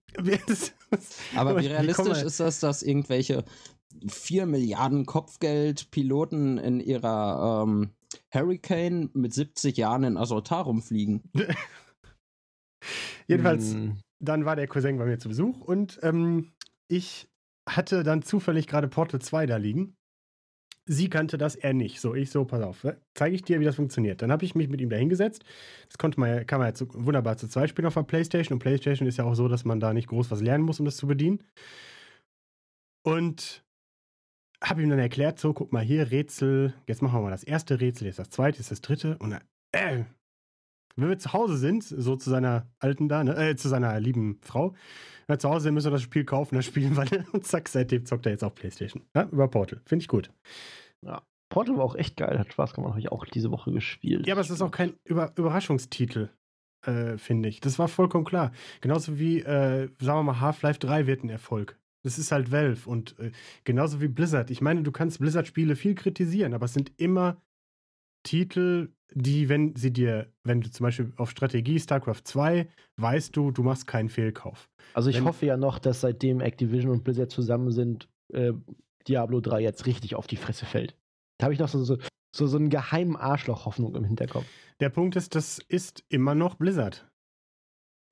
aber wie realistisch ist das, dass irgendwelche 4 Milliarden Kopfgeld Piloten in ihrer ähm, Hurricane mit 70 Jahren in Azotar rumfliegen. Jedenfalls, hm. dann war der Cousin bei mir zu Besuch und ähm, ich hatte dann zufällig gerade Portal 2 da liegen. Sie kannte das, er nicht. So, ich so, pass auf, ne? zeige ich dir, wie das funktioniert. Dann habe ich mich mit ihm da hingesetzt. Das konnte man, kann man ja zu, wunderbar zu zweit spielen auf der Playstation. Und Playstation ist ja auch so, dass man da nicht groß was lernen muss, um das zu bedienen. Und habe ihm dann erklärt, so, guck mal hier, Rätsel, jetzt machen wir mal das erste Rätsel, jetzt das zweite, jetzt das dritte und dann, äh, wenn wir zu Hause sind, so zu seiner alten da, ne, äh, zu seiner lieben Frau, wenn wir zu Hause sind, müssen wir das Spiel kaufen, das spielen wir und zack, seitdem zockt er jetzt auf Playstation, ne, über Portal, finde ich gut. Ja, Portal war auch echt geil, hat Spaß gemacht, habe ich auch diese Woche gespielt. Ja, aber es ist auch kein über Überraschungstitel, äh, finde ich, das war vollkommen klar, genauso wie, äh, sagen wir mal, Half-Life 3 wird ein Erfolg, es ist halt Valve und äh, genauso wie Blizzard. Ich meine, du kannst Blizzard-Spiele viel kritisieren, aber es sind immer Titel, die, wenn sie dir, wenn du zum Beispiel auf Strategie StarCraft 2, weißt du, du machst keinen Fehlkauf. Also ich wenn, hoffe ja noch, dass seitdem Activision und Blizzard zusammen sind, äh, Diablo 3 jetzt richtig auf die Fresse fällt. Da habe ich noch so, so, so, so einen geheimen Arschloch-Hoffnung im Hinterkopf. Der Punkt ist, das ist immer noch Blizzard.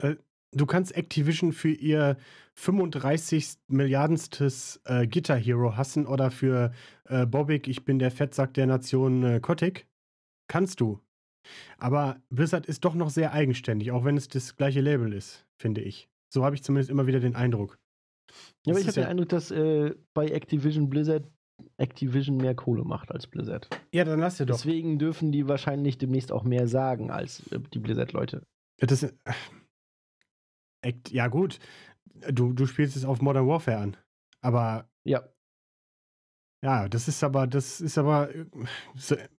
Äh, du kannst Activision für ihr 35 Milliardenstes äh, Guitar Hero hassen oder für äh, Bobic, ich bin der Fettsack der Nation äh, Kotick. Kannst du. Aber Blizzard ist doch noch sehr eigenständig, auch wenn es das gleiche Label ist, finde ich. So habe ich zumindest immer wieder den Eindruck. Ja, aber ich habe ja den Eindruck, dass äh, bei Activision Blizzard Activision mehr Kohle macht als Blizzard. Ja, dann lass dir doch. Deswegen dürfen die wahrscheinlich demnächst auch mehr sagen als äh, die Blizzard-Leute. Ja, das, äh, Act, ja gut, du, du spielst es auf Modern Warfare an. Aber. Ja. Ja, das ist aber, das ist aber. Äh,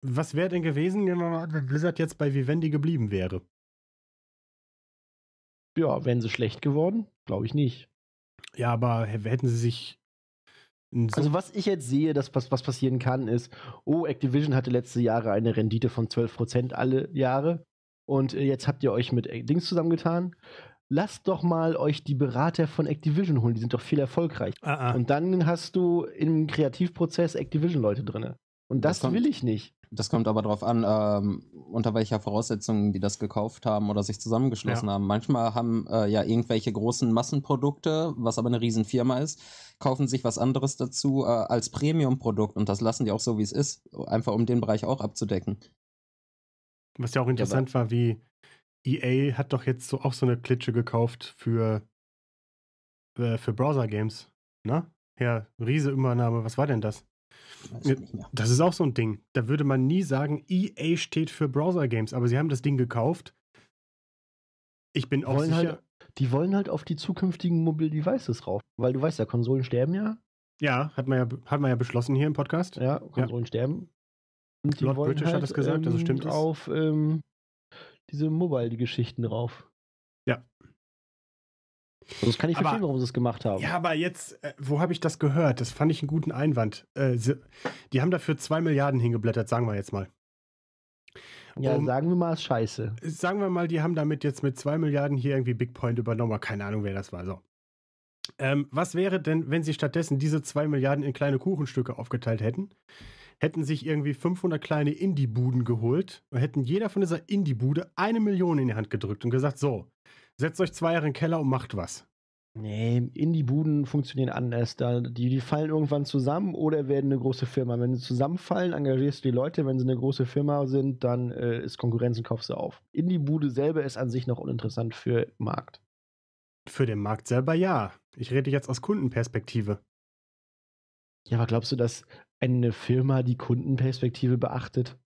was wäre denn gewesen, wenn Blizzard jetzt bei Vivendi geblieben wäre? Ja, wären sie schlecht geworden? Glaube ich nicht. Ja, aber hätten sie sich. So also, was ich jetzt sehe, dass was, was passieren kann, ist, oh, Activision hatte letzte Jahre eine Rendite von 12% alle Jahre. Und äh, jetzt habt ihr euch mit äh, Dings zusammengetan lasst doch mal euch die Berater von Activision holen, die sind doch viel erfolgreich. Ah, ah. Und dann hast du im Kreativprozess Activision-Leute drin. Und das, das kommt, will ich nicht. Das kommt aber darauf an, ähm, unter welcher Voraussetzung die das gekauft haben oder sich zusammengeschlossen ja. haben. Manchmal haben äh, ja irgendwelche großen Massenprodukte, was aber eine Riesenfirma ist, kaufen sich was anderes dazu äh, als Premium-Produkt und das lassen die auch so, wie es ist, einfach um den Bereich auch abzudecken. Was ja auch interessant ja, war, wie EA hat doch jetzt so auch so eine Klitsche gekauft für, äh, für Browser-Games. Na? Ne? Ja, Riese-Übernahme, was war denn das? Das ist auch so ein Ding. Da würde man nie sagen, EA steht für Browser-Games, aber sie haben das Ding gekauft. Ich bin auch halt sicher. Halt, die wollen halt auf die zukünftigen Mobile Devices rauf, weil du weißt ja, Konsolen sterben ja. Ja, hat man ja, hat man ja beschlossen hier im Podcast. Ja, Konsolen ja. sterben. Und Lord British halt, hat das gesagt, ähm, also stimmt es. Auf ähm, diese Mobile-Geschichten drauf. Ja. Also das kann ich verstehen, aber, warum sie es gemacht haben. Ja, aber jetzt, äh, wo habe ich das gehört? Das fand ich einen guten Einwand. Äh, sie, die haben dafür zwei Milliarden hingeblättert, sagen wir jetzt mal. Ja, um, sagen wir mal, ist scheiße. Sagen wir mal, die haben damit jetzt mit zwei Milliarden hier irgendwie Bigpoint übernommen. Keine Ahnung, wer das war. So. Ähm, was wäre denn, wenn sie stattdessen diese zwei Milliarden in kleine Kuchenstücke aufgeteilt hätten? hätten sich irgendwie 500 kleine Indie-Buden geholt und hätten jeder von dieser Indie-Bude eine Million in die Hand gedrückt und gesagt, so, setzt euch zwei Jahre in den Keller und macht was. Nee, Indie-Buden funktionieren anders. Da, die, die fallen irgendwann zusammen oder werden eine große Firma. Wenn sie zusammenfallen, engagierst du die Leute. Wenn sie eine große Firma sind, dann äh, ist Konkurrenz und kaufst sie auf. Indie-Bude selber ist an sich noch uninteressant für Markt. Für den Markt selber ja. Ich rede jetzt aus Kundenperspektive. Ja, aber glaubst du, dass eine Firma die Kundenperspektive beachtet?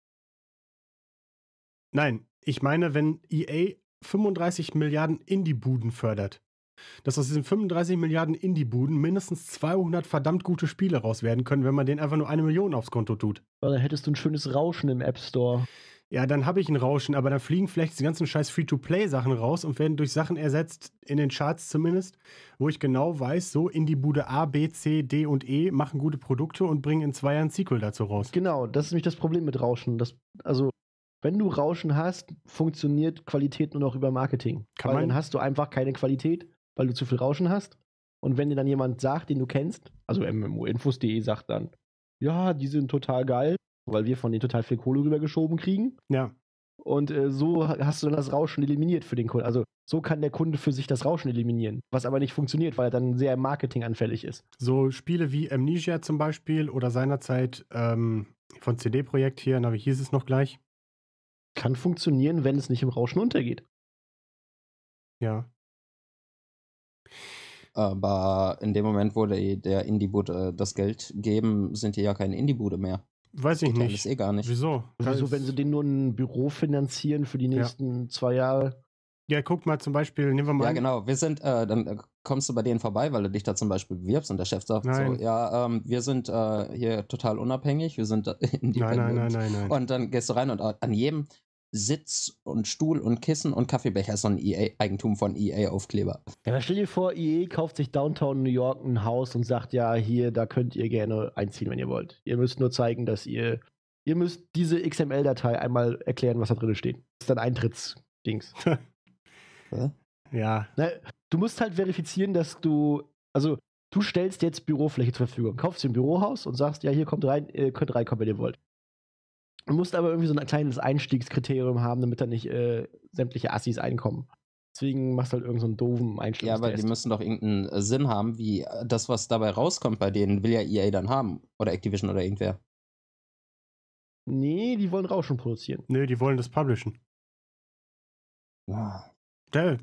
Nein, ich meine, wenn EA 35 Milliarden Indie-Buden fördert, dass aus diesen 35 Milliarden Indie-Buden mindestens 200 verdammt gute Spiele raus werden können, wenn man denen einfach nur eine Million aufs Konto tut. Ja, dann hättest du ein schönes Rauschen im App Store ja, dann habe ich ein Rauschen, aber dann fliegen vielleicht die ganzen scheiß Free-to-Play-Sachen raus und werden durch Sachen ersetzt, in den Charts zumindest, wo ich genau weiß, so in die Bude A, B, C, D und E machen gute Produkte und bringen in zwei Jahren ein Sequel dazu raus. Genau, das ist nämlich das Problem mit Rauschen. Das, also, wenn du Rauschen hast, funktioniert Qualität nur noch über Marketing. Kann weil man? dann hast du einfach keine Qualität, weil du zu viel Rauschen hast. Und wenn dir dann jemand sagt, den du kennst, also mmoinfos.de sagt dann, ja, die sind total geil, weil wir von denen total viel Kohle rübergeschoben kriegen. Ja. Und äh, so hast du dann das Rauschen eliminiert für den Kunden. Also so kann der Kunde für sich das Rauschen eliminieren, was aber nicht funktioniert, weil er dann sehr marketinganfällig ist. So Spiele wie Amnesia zum Beispiel oder seinerzeit ähm, von CD Projekt hier, na, wie hieß es noch gleich? Kann funktionieren, wenn es nicht im Rauschen untergeht. Ja. Aber in dem Moment, wo der, der Indie-Bude äh, das Geld geben, sind die ja keine Indie-Bude mehr. Weiß ich nicht. Ist eh gar nicht. Wieso? Also, wenn sie den nur ein Büro finanzieren für die nächsten ja. zwei Jahre? Ja, guck mal zum Beispiel, nehmen wir mal. Ja, genau. Wir sind, äh, dann äh, kommst du bei denen vorbei, weil du dich da zum Beispiel bewirbst und der Chef sagt nein. so, ja, ähm, wir sind äh, hier total unabhängig, wir sind independent. Nein, nein, nein, nein, nein. Und dann gehst du rein und an jedem, Sitz und Stuhl und Kissen und Kaffeebecher ist so ein EA, Eigentum von EA-Aufkleber. Ja, stell dir vor, EA kauft sich Downtown New York ein Haus und sagt, ja, hier, da könnt ihr gerne einziehen, wenn ihr wollt. Ihr müsst nur zeigen, dass ihr, ihr müsst diese XML-Datei einmal erklären, was da drin steht. Das ist dann Eintrittsdings. ja. ja. Na, du musst halt verifizieren, dass du, also du stellst jetzt Bürofläche zur Verfügung, kaufst dir ein Bürohaus und sagst, ja, hier kommt rein, ihr äh, könnt reinkommen, wenn ihr wollt. Du musst aber irgendwie so ein kleines Einstiegskriterium haben, damit da nicht äh, sämtliche Assis einkommen. Deswegen machst du halt irgendeinen so einen doofen Einstieg. Ja, aber die müssen doch irgendeinen äh, Sinn haben, wie äh, das, was dabei rauskommt bei denen, will ja EA dann haben. Oder Activision oder irgendwer. Nee, die wollen Rauschen produzieren. Nee, die wollen das publishen. Ja. Ah. Stell,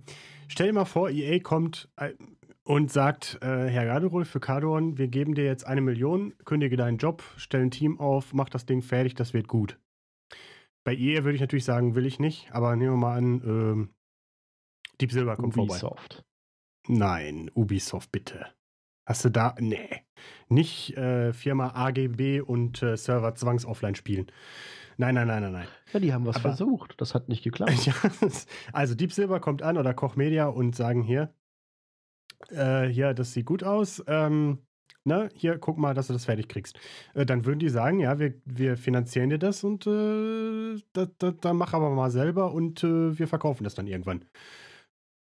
stell dir mal vor, EA kommt äh, und sagt, äh, Herr Gaderol für Kadorn, wir geben dir jetzt eine Million, kündige deinen Job, stell ein Team auf, mach das Ding fertig, das wird gut. Bei ihr würde ich natürlich sagen, will ich nicht, aber nehmen wir mal an, äh, Deep Silver kommt Ubisoft. vorbei. Nein, Ubisoft bitte. Hast du da, nee, nicht äh, Firma AGB und äh, Server zwangsoffline spielen. Nein, nein, nein, nein, nein. Ja, die haben was aber, versucht, das hat nicht geklappt. Ja, also Deep Silver kommt an oder Koch Media und sagen hier, äh, hier, das sieht gut aus, ähm, ne, hier, guck mal, dass du das fertig kriegst. Äh, dann würden die sagen, ja, wir, wir finanzieren dir das und äh, da, da, da, mach aber mal selber und äh, wir verkaufen das dann irgendwann.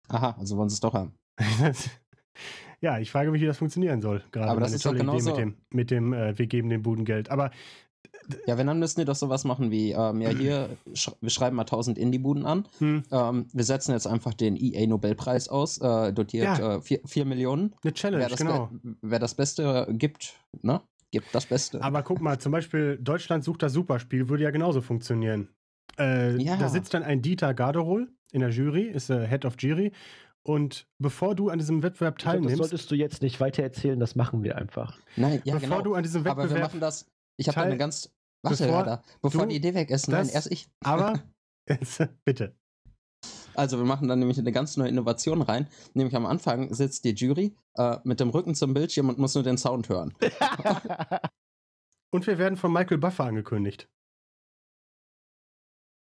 Aha, also wollen sie es doch haben. ja, ich frage mich, wie das funktionieren soll. Gerade aber das ist doch genauso. Idee mit dem, mit dem äh, wir geben den Buden Geld. Aber ja, wenn, dann müssten die doch sowas machen wie, ähm, ja, hier, sch wir schreiben mal 1000 Indie-Buden an. Hm. Ähm, wir setzen jetzt einfach den EA-Nobelpreis aus, äh, dotiert ja. äh, 4, Millionen. Eine Challenge, wer das, genau. Wer, das Beste gibt, ne? Gibt das Beste. Aber guck mal, zum Beispiel Deutschland sucht das Superspiel, würde ja genauso funktionieren. Äh, ja. Da sitzt dann ein Dieter Garderol in der Jury, ist äh, Head of Jury. Und bevor du an diesem Wettbewerb teilnimmst. Das solltest du jetzt nicht weiter erzählen, das machen wir einfach. Nein, ja, bevor genau. du an diesem Wettbewerb. Aber wir machen das, ich habe da eine ganz. Warte, bevor, Alter, bevor die Idee weg ist. Nein, erst ich. Aber, bitte. Also wir machen dann nämlich eine ganz neue Innovation rein. Nämlich am Anfang sitzt die Jury äh, mit dem Rücken zum Bildschirm und muss nur den Sound hören. und wir werden von Michael Buffer angekündigt.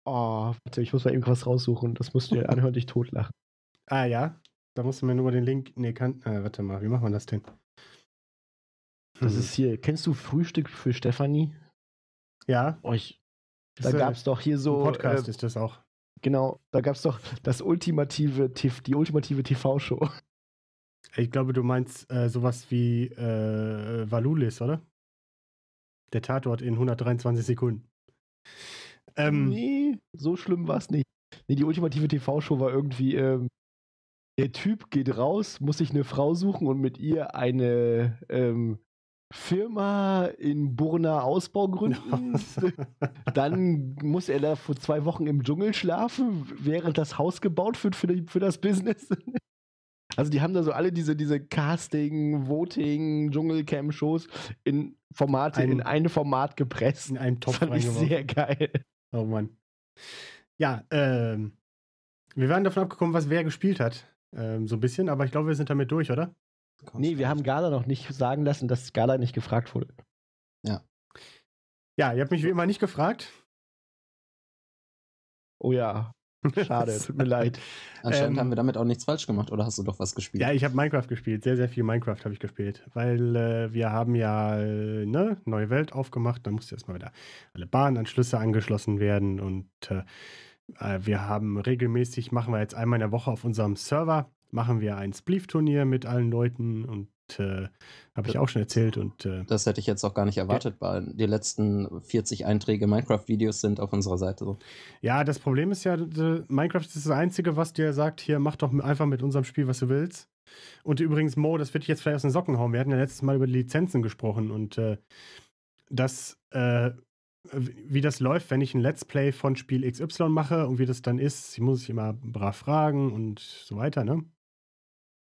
Oh, warte, ich muss mal irgendwas raussuchen. Das musst du dir anhören, dich totlachen. Ah ja, da musst du mir nur mal den Link. Nee, kann. Äh, warte mal, wie macht man das denn? Das mhm. ist hier, kennst du Frühstück für Stefanie? Ja. Euch. Oh, da gab es doch hier so. Podcast äh, ist das auch. Genau, da gab es doch das ultimative, die ultimative TV-Show. Ich glaube, du meinst äh, sowas wie äh, Valulis, oder? Der Tatort in 123 Sekunden. Ähm, nee, so schlimm war es nicht. Nee, die ultimative TV-Show war irgendwie, ähm, der Typ geht raus, muss sich eine Frau suchen und mit ihr eine ähm, Firma in Burna Ausbau gründen. Dann muss er da vor zwei Wochen im Dschungel schlafen, während das Haus gebaut wird für, die, für das Business. Also die haben da so alle diese, diese Casting, Voting, dschungelcam shows in Formate, ein, in ein Format gepresst. In einem Topf Fand ich sehr geil. Oh Mann. Ja, ähm, wir waren davon abgekommen, was wer gespielt hat. Ähm, so ein bisschen, aber ich glaube, wir sind damit durch, oder? Nee, wir haben Gala noch nicht sagen lassen, dass Gala nicht gefragt wurde. Ja. Ja, ihr habt mich wie immer nicht gefragt. Oh ja. Schade, tut mir leid. Anscheinend ähm, haben wir damit auch nichts falsch gemacht, oder hast du doch was gespielt? Ja, ich habe Minecraft gespielt, sehr, sehr viel Minecraft habe ich gespielt, weil äh, wir haben ja äh, ne, neue Welt aufgemacht, da musste erstmal wieder alle Bahnanschlüsse angeschlossen werden und äh, äh, wir haben regelmäßig, machen wir jetzt einmal in der Woche auf unserem Server machen wir ein Spleef-Turnier mit allen Leuten und äh, habe ich auch schon erzählt. Und, äh, das hätte ich jetzt auch gar nicht erwartet, weil die letzten 40 Einträge Minecraft-Videos sind auf unserer Seite. Ja, das Problem ist ja, Minecraft ist das Einzige, was dir sagt, hier mach doch einfach mit unserem Spiel, was du willst. Und übrigens, Mo, das wird ich jetzt vielleicht aus den Socken hauen. Wir hatten ja letztes Mal über Lizenzen gesprochen und äh, das, äh, wie das läuft, wenn ich ein Let's Play von Spiel XY mache und wie das dann ist, ich muss ich immer brav fragen und so weiter, ne?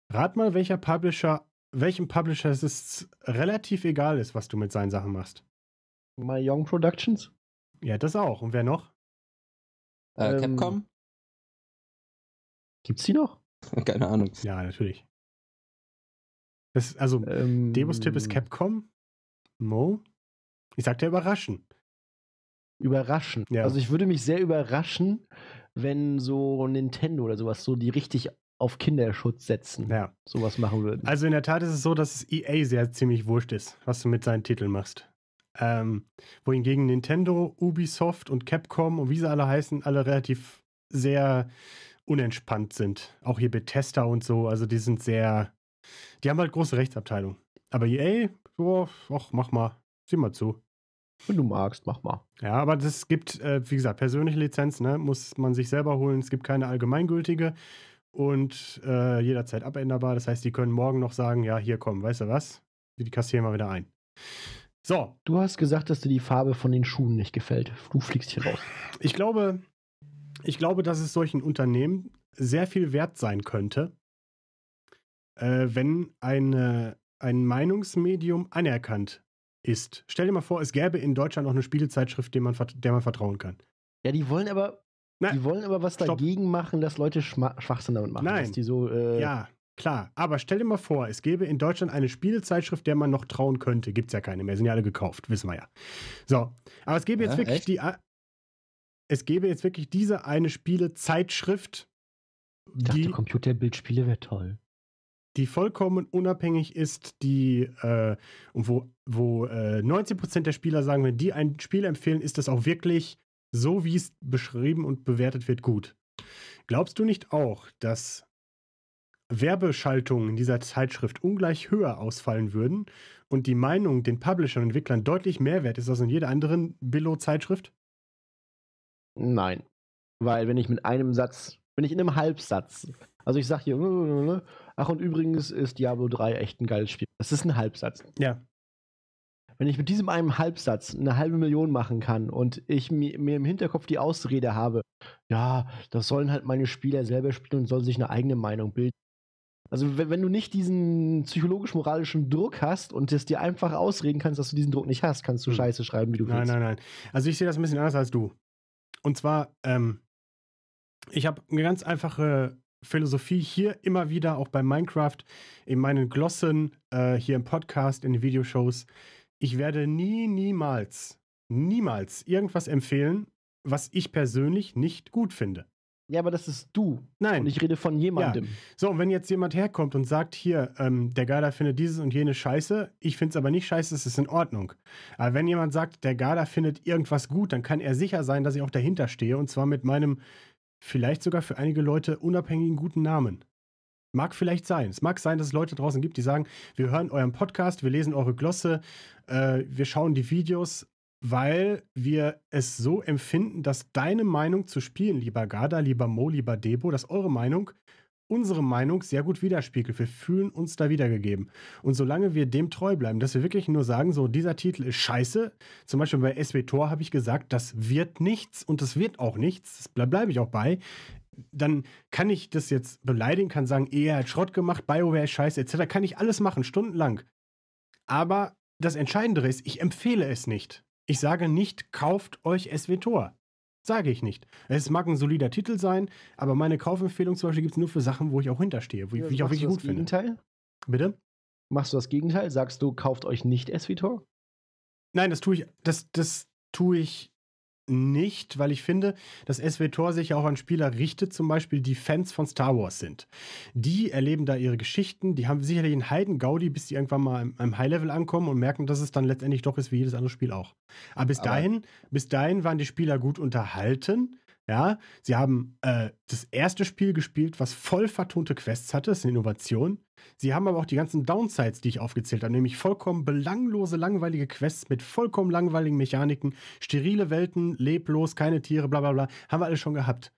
Rat mal, welcher Publisher, welchem Publisher es ist, relativ egal ist, was du mit seinen Sachen machst. My Young Productions? Ja, das auch. Und wer noch? Äh, ähm, Capcom? gibt's die noch? Keine Ahnung. Ja, natürlich. Das, also, ähm, Demos-Tipp ist Capcom. Mo? Ich sagte ja überraschen. Überraschen. Ja. Also ich würde mich sehr überraschen, wenn so Nintendo oder sowas so die richtig auf Kinderschutz setzen, ja. sowas machen würden. Also in der Tat ist es so, dass es EA sehr ziemlich wurscht ist, was du mit seinen Titeln machst. Ähm, wohingegen Nintendo, Ubisoft und Capcom und wie sie alle heißen, alle relativ sehr unentspannt sind. Auch hier Bethesda und so, also die sind sehr, die haben halt große Rechtsabteilung. Aber EA, ach, mach mal, sieh mal zu. Wenn du magst, mach mal. Ja, aber es gibt, äh, wie gesagt, persönliche Lizenz, ne? muss man sich selber holen. Es gibt keine allgemeingültige und äh, jederzeit abänderbar. Das heißt, die können morgen noch sagen, ja, hier kommen, weißt du was? Die kassieren wir wieder ein. So. Du hast gesagt, dass dir die Farbe von den Schuhen nicht gefällt. Du fliegst hier raus. Ich glaube, ich glaube, dass es solchen Unternehmen sehr viel wert sein könnte, äh, wenn eine, ein Meinungsmedium anerkannt ist. Stell dir mal vor, es gäbe in Deutschland noch eine Spielezeitschrift, der man, der man vertrauen kann. Ja, die wollen aber Nein. Die wollen aber was Stopp. dagegen machen, dass Leute Schwachsinn damit machen. Nein. Dass die so, äh ja, klar. Aber stell dir mal vor, es gäbe in Deutschland eine Spielezeitschrift, der man noch trauen könnte. Gibt es ja keine mehr. Sind ja alle gekauft, wissen wir ja. So. Aber es gäbe ja, jetzt wirklich echt? die. Es gäbe jetzt wirklich diese eine Spielezeitschrift. Ich dachte, die Computerbildspiele wäre toll die vollkommen unabhängig ist, die äh, wo, wo äh, 90% der Spieler sagen, wenn die ein Spiel empfehlen, ist das auch wirklich so wie es beschrieben und bewertet wird, gut. Glaubst du nicht auch, dass Werbeschaltungen in dieser Zeitschrift ungleich höher ausfallen würden und die Meinung den Publishern und Entwicklern deutlich mehr wert ist als in jeder anderen Billo-Zeitschrift? Nein. Weil wenn ich mit einem Satz, wenn ich in einem Halbsatz, also ich sag hier, ach und übrigens ist Diablo 3 echt ein geiles Spiel. Das ist ein Halbsatz. Ja wenn ich mit diesem einen Halbsatz eine halbe Million machen kann und ich mir, mir im Hinterkopf die Ausrede habe, ja, das sollen halt meine Spieler selber spielen und sollen sich eine eigene Meinung bilden. Also wenn, wenn du nicht diesen psychologisch-moralischen Druck hast und es dir einfach ausreden kannst, dass du diesen Druck nicht hast, kannst du hm. Scheiße schreiben, wie du willst. Nein, nein, nein. Also ich sehe das ein bisschen anders als du. Und zwar, ähm, ich habe eine ganz einfache Philosophie hier immer wieder, auch bei Minecraft, in meinen Glossen, äh, hier im Podcast, in den Videoshows ich werde nie, niemals, niemals irgendwas empfehlen, was ich persönlich nicht gut finde. Ja, aber das ist du. Nein. Und ich rede von jemandem. Ja. So, und wenn jetzt jemand herkommt und sagt, hier, ähm, der Garda findet dieses und jenes scheiße, ich finde es aber nicht scheiße, es ist in Ordnung. Aber wenn jemand sagt, der Garda findet irgendwas gut, dann kann er sicher sein, dass ich auch dahinter stehe und zwar mit meinem vielleicht sogar für einige Leute unabhängigen guten Namen. Mag vielleicht sein. Es mag sein, dass es Leute draußen gibt, die sagen, wir hören euren Podcast, wir lesen eure Glosse, äh, wir schauen die Videos, weil wir es so empfinden, dass deine Meinung zu Spielen, lieber Garda, lieber Mo, lieber Debo, dass eure Meinung unsere Meinung sehr gut widerspiegelt. Wir fühlen uns da wiedergegeben. Und solange wir dem treu bleiben, dass wir wirklich nur sagen, so dieser Titel ist scheiße, zum Beispiel bei SW Tor habe ich gesagt, das wird nichts und das wird auch nichts, das bleibe ich auch bei dann kann ich das jetzt beleidigen, kann sagen, er hat Schrott gemacht, BioWare ist scheiße, etc. Kann ich alles machen, stundenlang. Aber das Entscheidendere ist, ich empfehle es nicht. Ich sage nicht, kauft euch SWTOR. Sage ich nicht. Es mag ein solider Titel sein, aber meine Kaufempfehlung zum Beispiel gibt es nur für Sachen, wo ich auch hinterstehe, wo ja, ich, ich auch wirklich gut finde. Gegenteil? Bitte? Machst du das Gegenteil? Sagst du, kauft euch nicht SWTOR? Nein, das tue ich, das, das tue ich nicht, weil ich finde, dass SWTOR sich ja auch an Spieler richtet, zum Beispiel die Fans von Star Wars sind. Die erleben da ihre Geschichten, die haben sicherlich einen Heiden-Gaudi, bis die irgendwann mal im, im High-Level ankommen und merken, dass es dann letztendlich doch ist wie jedes andere Spiel auch. Aber bis, Aber dahin, bis dahin waren die Spieler gut unterhalten ja, sie haben äh, das erste Spiel gespielt, was voll vertonte Quests hatte, das ist eine Innovation. Sie haben aber auch die ganzen Downsides, die ich aufgezählt habe, nämlich vollkommen belanglose, langweilige Quests mit vollkommen langweiligen Mechaniken, sterile Welten, leblos, keine Tiere, bla bla bla, haben wir alle schon gehabt.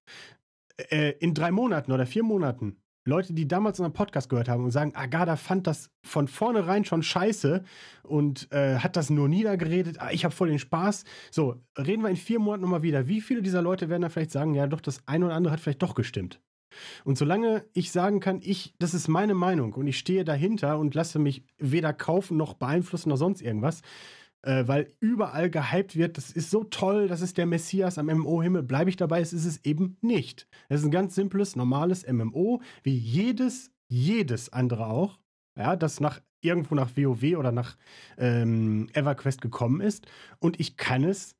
Äh, in drei Monaten oder vier Monaten Leute, die damals unseren Podcast gehört haben und sagen, Agada fand das von vornherein schon scheiße und äh, hat das nur niedergeredet, ah, ich habe voll den Spaß. So, reden wir in vier Monaten nochmal wieder. Wie viele dieser Leute werden da vielleicht sagen, ja doch, das eine oder andere hat vielleicht doch gestimmt? Und solange ich sagen kann, ich, das ist meine Meinung und ich stehe dahinter und lasse mich weder kaufen noch beeinflussen noch sonst irgendwas, äh, weil überall gehypt wird, das ist so toll, das ist der Messias am MMO-Himmel, bleibe ich dabei, es ist es eben nicht. Es ist ein ganz simples, normales MMO, wie jedes, jedes andere auch, ja, das nach irgendwo nach WoW oder nach ähm, EverQuest gekommen ist. Und ich kann es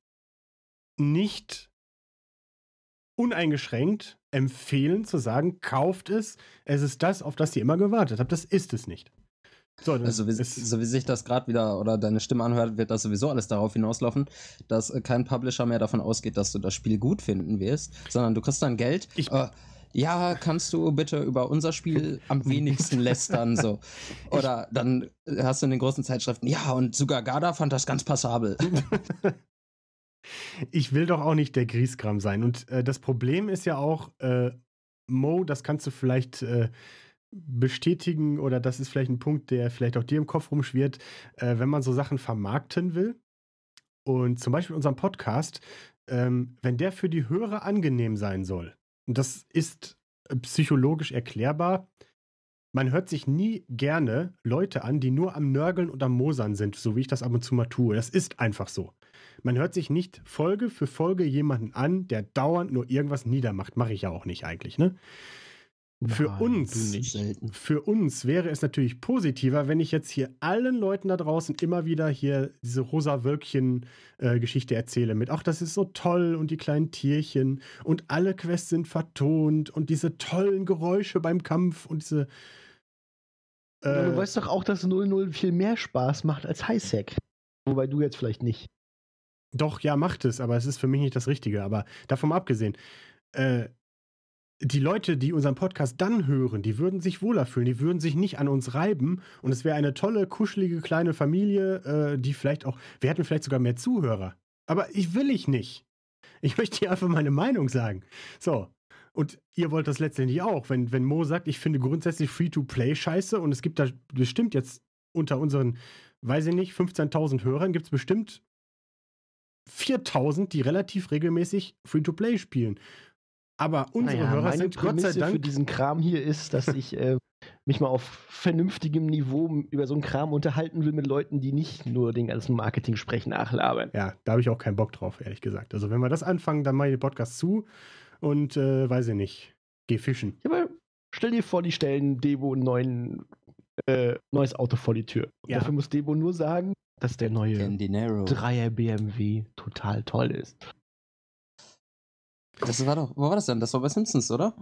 nicht uneingeschränkt empfehlen zu sagen, kauft es, es ist das, auf das ihr immer gewartet habt. Das ist es nicht. So, also, wie, so wie sich das gerade wieder oder deine Stimme anhört, wird das sowieso alles darauf hinauslaufen, dass äh, kein Publisher mehr davon ausgeht, dass du das Spiel gut finden wirst, sondern du kriegst dann Geld. Ich, äh, ja, kannst du bitte über unser Spiel am wenigsten lästern so. Oder dann hast du in den großen Zeitschriften, ja, und sogar Garda fand das ganz passabel. Ich will doch auch nicht der Grießkram sein. Und äh, das Problem ist ja auch, äh, Mo, das kannst du vielleicht äh, bestätigen oder das ist vielleicht ein Punkt, der vielleicht auch dir im Kopf rumschwirrt, äh, wenn man so Sachen vermarkten will. Und zum Beispiel unseren Podcast, ähm, wenn der für die Hörer angenehm sein soll, und das ist äh, psychologisch erklärbar, man hört sich nie gerne Leute an, die nur am Nörgeln und am Mosern sind, so wie ich das ab und zu mal tue. Das ist einfach so. Man hört sich nicht Folge für Folge jemanden an, der dauernd nur irgendwas niedermacht. Mache ich ja auch nicht eigentlich, ne? Nein, für uns, für uns wäre es natürlich positiver, wenn ich jetzt hier allen Leuten da draußen immer wieder hier diese rosa Wölkchen-Geschichte äh, erzähle mit, ach, das ist so toll und die kleinen Tierchen und alle Quests sind vertont und diese tollen Geräusche beim Kampf und diese. Äh, ja, du weißt doch auch, dass 00 viel mehr Spaß macht als Highsec. Wobei du jetzt vielleicht nicht. Doch, ja, macht es, aber es ist für mich nicht das Richtige. Aber davon abgesehen, äh, die Leute, die unseren Podcast dann hören, die würden sich wohler fühlen, die würden sich nicht an uns reiben und es wäre eine tolle, kuschelige kleine Familie, äh, die vielleicht auch, wir hätten vielleicht sogar mehr Zuhörer. Aber ich will ich nicht. Ich möchte hier einfach meine Meinung sagen. So. Und ihr wollt das letztendlich auch. Wenn, wenn Mo sagt, ich finde grundsätzlich Free-to-Play scheiße und es gibt da bestimmt jetzt unter unseren, weiß ich nicht, 15.000 Hörern, gibt es bestimmt 4.000, die relativ regelmäßig Free-to-Play spielen. Aber unsere naja, Hörer sind Prämisse Gott sei Dank für diesen Kram hier ist, dass ich äh, mich mal auf vernünftigem Niveau über so einen Kram unterhalten will mit Leuten, die nicht nur den ganzen Marketing sprechen, nachlabern. Ja, da habe ich auch keinen Bock drauf, ehrlich gesagt. Also wenn wir das anfangen, dann mache ich den Podcast zu und äh, weiß ich nicht, geh fischen. Ja, aber stell dir vor, die stellen Debo ein äh, neues Auto vor die Tür. Ja. Dafür muss Debo nur sagen, dass der neue Dreier BMW total toll ist. Das war doch, wo war das denn? Das war bei Simpsons, oder?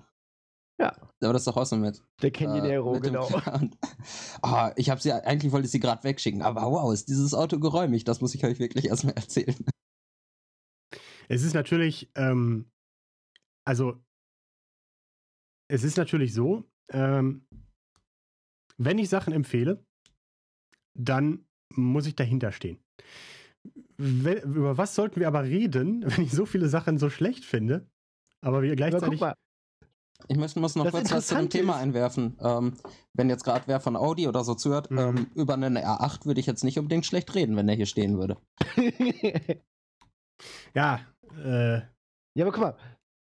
Ja. Da war das ist doch awesome mit. Der Canyonero, äh, genau. oh, ich habe sie, eigentlich wollte ich sie gerade wegschicken, aber wow, ist dieses Auto geräumig. Das muss ich euch wirklich erstmal erzählen. Es ist natürlich, ähm, also, es ist natürlich so, ähm, wenn ich Sachen empfehle, dann muss ich dahinter stehen über was sollten wir aber reden, wenn ich so viele Sachen so schlecht finde, aber wir gleichzeitig. Aber ich muss, muss noch das kurz was zu dem Thema einwerfen. Ähm, wenn jetzt gerade wer von Audi oder so zuhört, mhm. ähm, über einen R8 würde ich jetzt nicht unbedingt schlecht reden, wenn der hier stehen würde. ja. Äh. Ja, aber guck mal,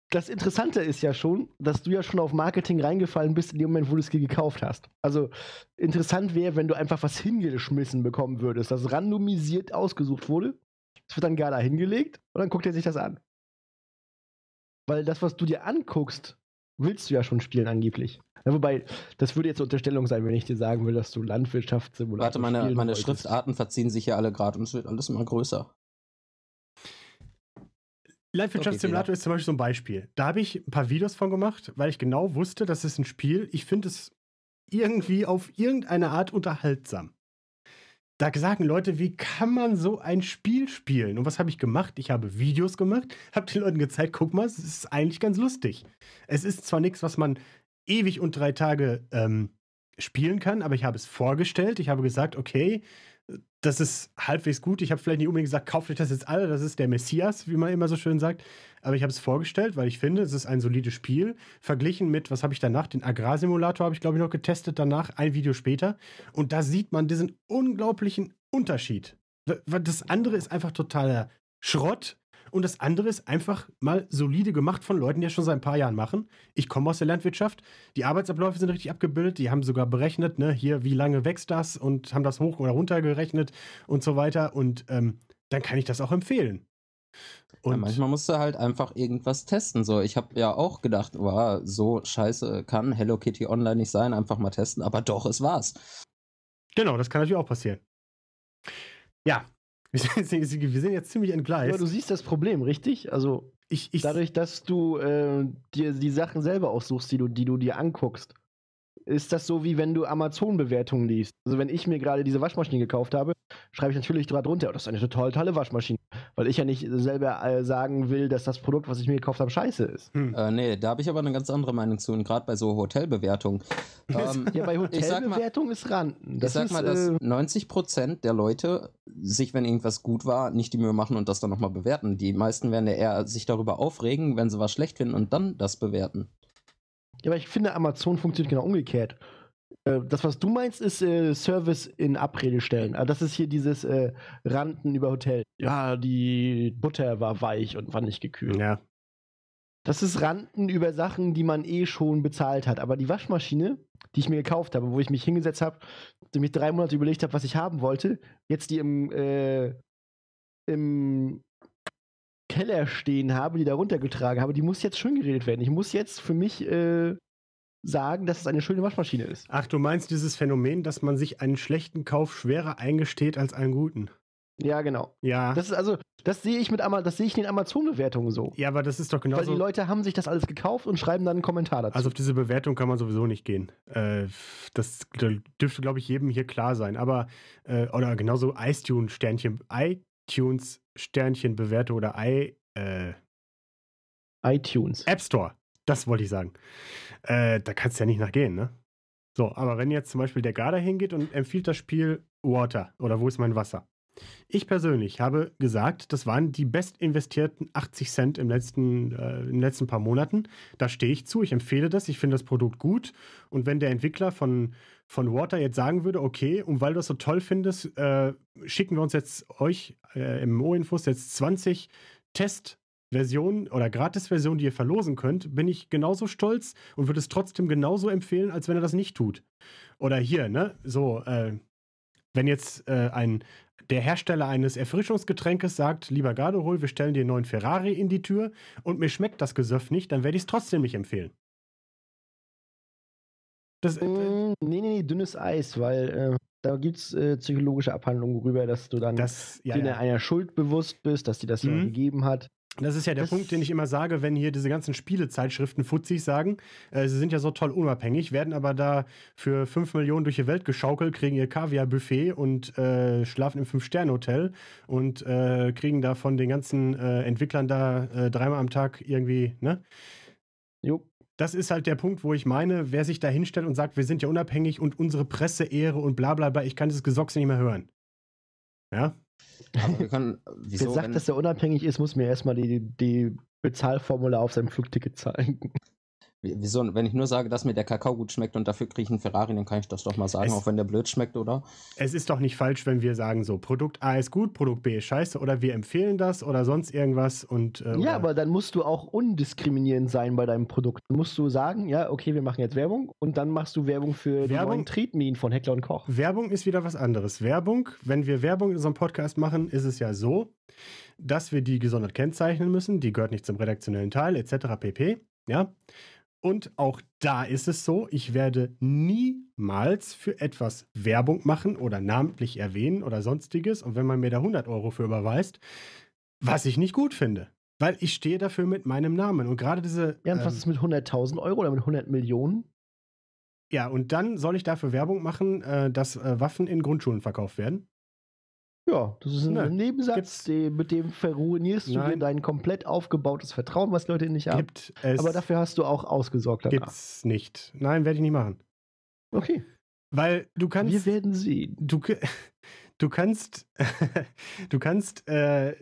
das Interessante ist ja schon, dass du ja schon auf Marketing reingefallen bist in dem Moment, wo du es dir gekauft hast. Also interessant wäre, wenn du einfach was hingeschmissen bekommen würdest, das randomisiert ausgesucht wurde es wird dann Gala hingelegt und dann guckt er sich das an. Weil das, was du dir anguckst, willst du ja schon spielen angeblich. Ja, wobei, das würde jetzt eine Unterstellung sein, wenn ich dir sagen will, dass du Landwirtschaftssimulator Warte, meine, meine Schriftarten verziehen sich ja alle gerade und es wird alles immer größer. Landwirtschaftssimulator okay, ist zum Beispiel so ein Beispiel. Da habe ich ein paar Videos von gemacht, weil ich genau wusste, das ist ein Spiel. Ich finde es irgendwie auf irgendeine Art unterhaltsam. Da sagen Leute, wie kann man so ein Spiel spielen? Und was habe ich gemacht? Ich habe Videos gemacht, habe den Leuten gezeigt, guck mal, es ist eigentlich ganz lustig. Es ist zwar nichts, was man ewig und drei Tage ähm, spielen kann, aber ich habe es vorgestellt. Ich habe gesagt, okay, das ist halbwegs gut. Ich habe vielleicht nicht unbedingt gesagt, kauft euch das jetzt alle, das ist der Messias, wie man immer so schön sagt aber ich habe es vorgestellt, weil ich finde, es ist ein solides Spiel. Verglichen mit, was habe ich danach? Den Agrarsimulator habe ich, glaube ich, noch getestet danach, ein Video später. Und da sieht man diesen unglaublichen Unterschied. Das andere ist einfach totaler Schrott. Und das andere ist einfach mal solide gemacht von Leuten, die das schon seit ein paar Jahren machen. Ich komme aus der Landwirtschaft. Die Arbeitsabläufe sind richtig abgebildet. Die haben sogar berechnet, ne, hier, wie lange wächst das und haben das hoch oder runter gerechnet und so weiter. Und ähm, dann kann ich das auch empfehlen. Und ja, manchmal musst du halt einfach irgendwas testen. So, ich habe ja auch gedacht, wow, so scheiße kann Hello Kitty Online nicht sein, einfach mal testen, aber doch, es war's. Genau, das kann natürlich auch passieren. Ja, wir sind jetzt ziemlich entgleist. Aber du siehst das Problem, richtig? Also ich, ich dadurch, dass du äh, dir die Sachen selber aussuchst, die du, die du dir anguckst ist das so, wie wenn du Amazon-Bewertungen liest. Also wenn ich mir gerade diese Waschmaschine gekauft habe, schreibe ich natürlich drunter, oh, das ist eine total tolle Waschmaschine, weil ich ja nicht selber äh, sagen will, dass das Produkt, was ich mir gekauft habe, scheiße ist. Hm. Äh, nee, da habe ich aber eine ganz andere Meinung zu und gerade bei so Hotelbewertungen. Ähm, ja, bei Hotelbewertungen ist Randen. Das ich sag ist, mal, äh, dass äh, 90% der Leute sich, wenn irgendwas gut war, nicht die Mühe machen und das dann nochmal bewerten. Die meisten werden ja eher sich darüber aufregen, wenn sie was schlecht finden und dann das bewerten. Ja, aber ich finde, Amazon funktioniert genau umgekehrt. Äh, das, was du meinst, ist äh, Service in Abrede stellen. Also das ist hier dieses äh, Ranten über Hotel. Ja, die Butter war weich und war nicht gekühlt. Ja. Das ist Ranten über Sachen, die man eh schon bezahlt hat. Aber die Waschmaschine, die ich mir gekauft habe, wo ich mich hingesetzt habe, die mich drei Monate überlegt habe, was ich haben wollte, jetzt die im, äh, im Teller stehen habe, die da runtergetragen habe, die muss jetzt schön geredet werden. Ich muss jetzt für mich äh, sagen, dass es eine schöne Waschmaschine ist. Ach, du meinst dieses Phänomen, dass man sich einen schlechten Kauf schwerer eingesteht als einen guten? Ja, genau. Ja. Das ist also, das sehe ich mit Ama das sehe ich in den Amazon-Bewertungen so. Ja, aber das ist doch genau. Weil die Leute haben sich das alles gekauft und schreiben dann einen Kommentar dazu. Also auf diese Bewertung kann man sowieso nicht gehen. Äh, das dürfte, glaube ich, jedem hier klar sein. Aber, äh, oder genauso iTunes-Sternchen, iTunes iTunes Sternchen bewerte oder i, äh, iTunes. App Store, das wollte ich sagen. Äh, da kannst du ja nicht nachgehen, ne? So, aber wenn jetzt zum Beispiel der Garda hingeht und empfiehlt das Spiel Water oder Wo ist mein Wasser? Ich persönlich habe gesagt, das waren die best investierten 80 Cent im letzten, äh, in den letzten paar Monaten. Da stehe ich zu, ich empfehle das, ich finde das Produkt gut. Und wenn der Entwickler von von Water jetzt sagen würde, okay, und weil du das so toll findest, äh, schicken wir uns jetzt euch äh, im Mo-Infos jetzt 20 Test- Version oder Gratis-Version, die ihr verlosen könnt, bin ich genauso stolz und würde es trotzdem genauso empfehlen, als wenn er das nicht tut. Oder hier, ne? So, äh, wenn jetzt äh, ein, der Hersteller eines Erfrischungsgetränkes sagt, lieber Garderol, wir stellen dir einen neuen Ferrari in die Tür und mir schmeckt das Gesöff nicht, dann werde ich es trotzdem nicht empfehlen. Das, äh, mm, nee, nee, nee, dünnes Eis, weil äh, da gibt es äh, psychologische Abhandlungen darüber, dass du dann das, ja, ja. einer Schuld bewusst bist, dass dir das mhm. gegeben hat. Das ist ja der das Punkt, den ich immer sage, wenn hier diese ganzen Spielezeitschriften futzig sagen, äh, sie sind ja so toll unabhängig, werden aber da für 5 Millionen durch die Welt geschaukelt, kriegen ihr Kaviar-Buffet und äh, schlafen im Fünf-Sterne-Hotel und äh, kriegen da von den ganzen äh, Entwicklern da äh, dreimal am Tag irgendwie, ne? Jo das ist halt der Punkt, wo ich meine, wer sich da hinstellt und sagt, wir sind ja unabhängig und unsere Presse, Ehre und bla bla bla, ich kann dieses Gesocks nicht mehr hören. Ja? Aber wir können, wieso, Wer sagt, wenn, dass er unabhängig ist, muss mir erstmal die, die Bezahlformular auf seinem Flugticket zeigen. Wieso, wenn ich nur sage, dass mir der Kakao gut schmeckt und dafür kriege ich einen Ferrari, dann kann ich das doch mal sagen, es, auch wenn der blöd schmeckt, oder? Es ist doch nicht falsch, wenn wir sagen so, Produkt A ist gut, Produkt B ist scheiße oder wir empfehlen das oder sonst irgendwas und äh, Ja, aber dann musst du auch undiskriminierend sein bei deinem Produkt. Dann musst du sagen, ja, okay, wir machen jetzt Werbung und dann machst du Werbung für Werbung, den Tretmin von Heckler und Koch. Werbung ist wieder was anderes. Werbung, wenn wir Werbung in unserem Podcast machen, ist es ja so, dass wir die gesondert kennzeichnen müssen, die gehört nicht zum redaktionellen Teil etc. pp. Ja, und auch da ist es so, ich werde niemals für etwas Werbung machen oder namentlich erwähnen oder sonstiges. Und wenn man mir da 100 Euro für überweist, was ich nicht gut finde, weil ich stehe dafür mit meinem Namen. Und gerade diese. Ja, und was ähm, ist mit 100.000 Euro oder mit 100 Millionen? Ja, und dann soll ich dafür Werbung machen, äh, dass äh, Waffen in Grundschulen verkauft werden? Ja, das ist ein ne, Nebensatz, die, mit dem verruinierst du dir dein komplett aufgebautes Vertrauen, was Leute nicht haben. Gibt es Aber dafür hast du auch ausgesorgt danach. Gibt's nicht. Nein, werde ich nicht machen. Okay. Weil du kannst. Wir werden sehen. Du, du kannst, du kannst, äh,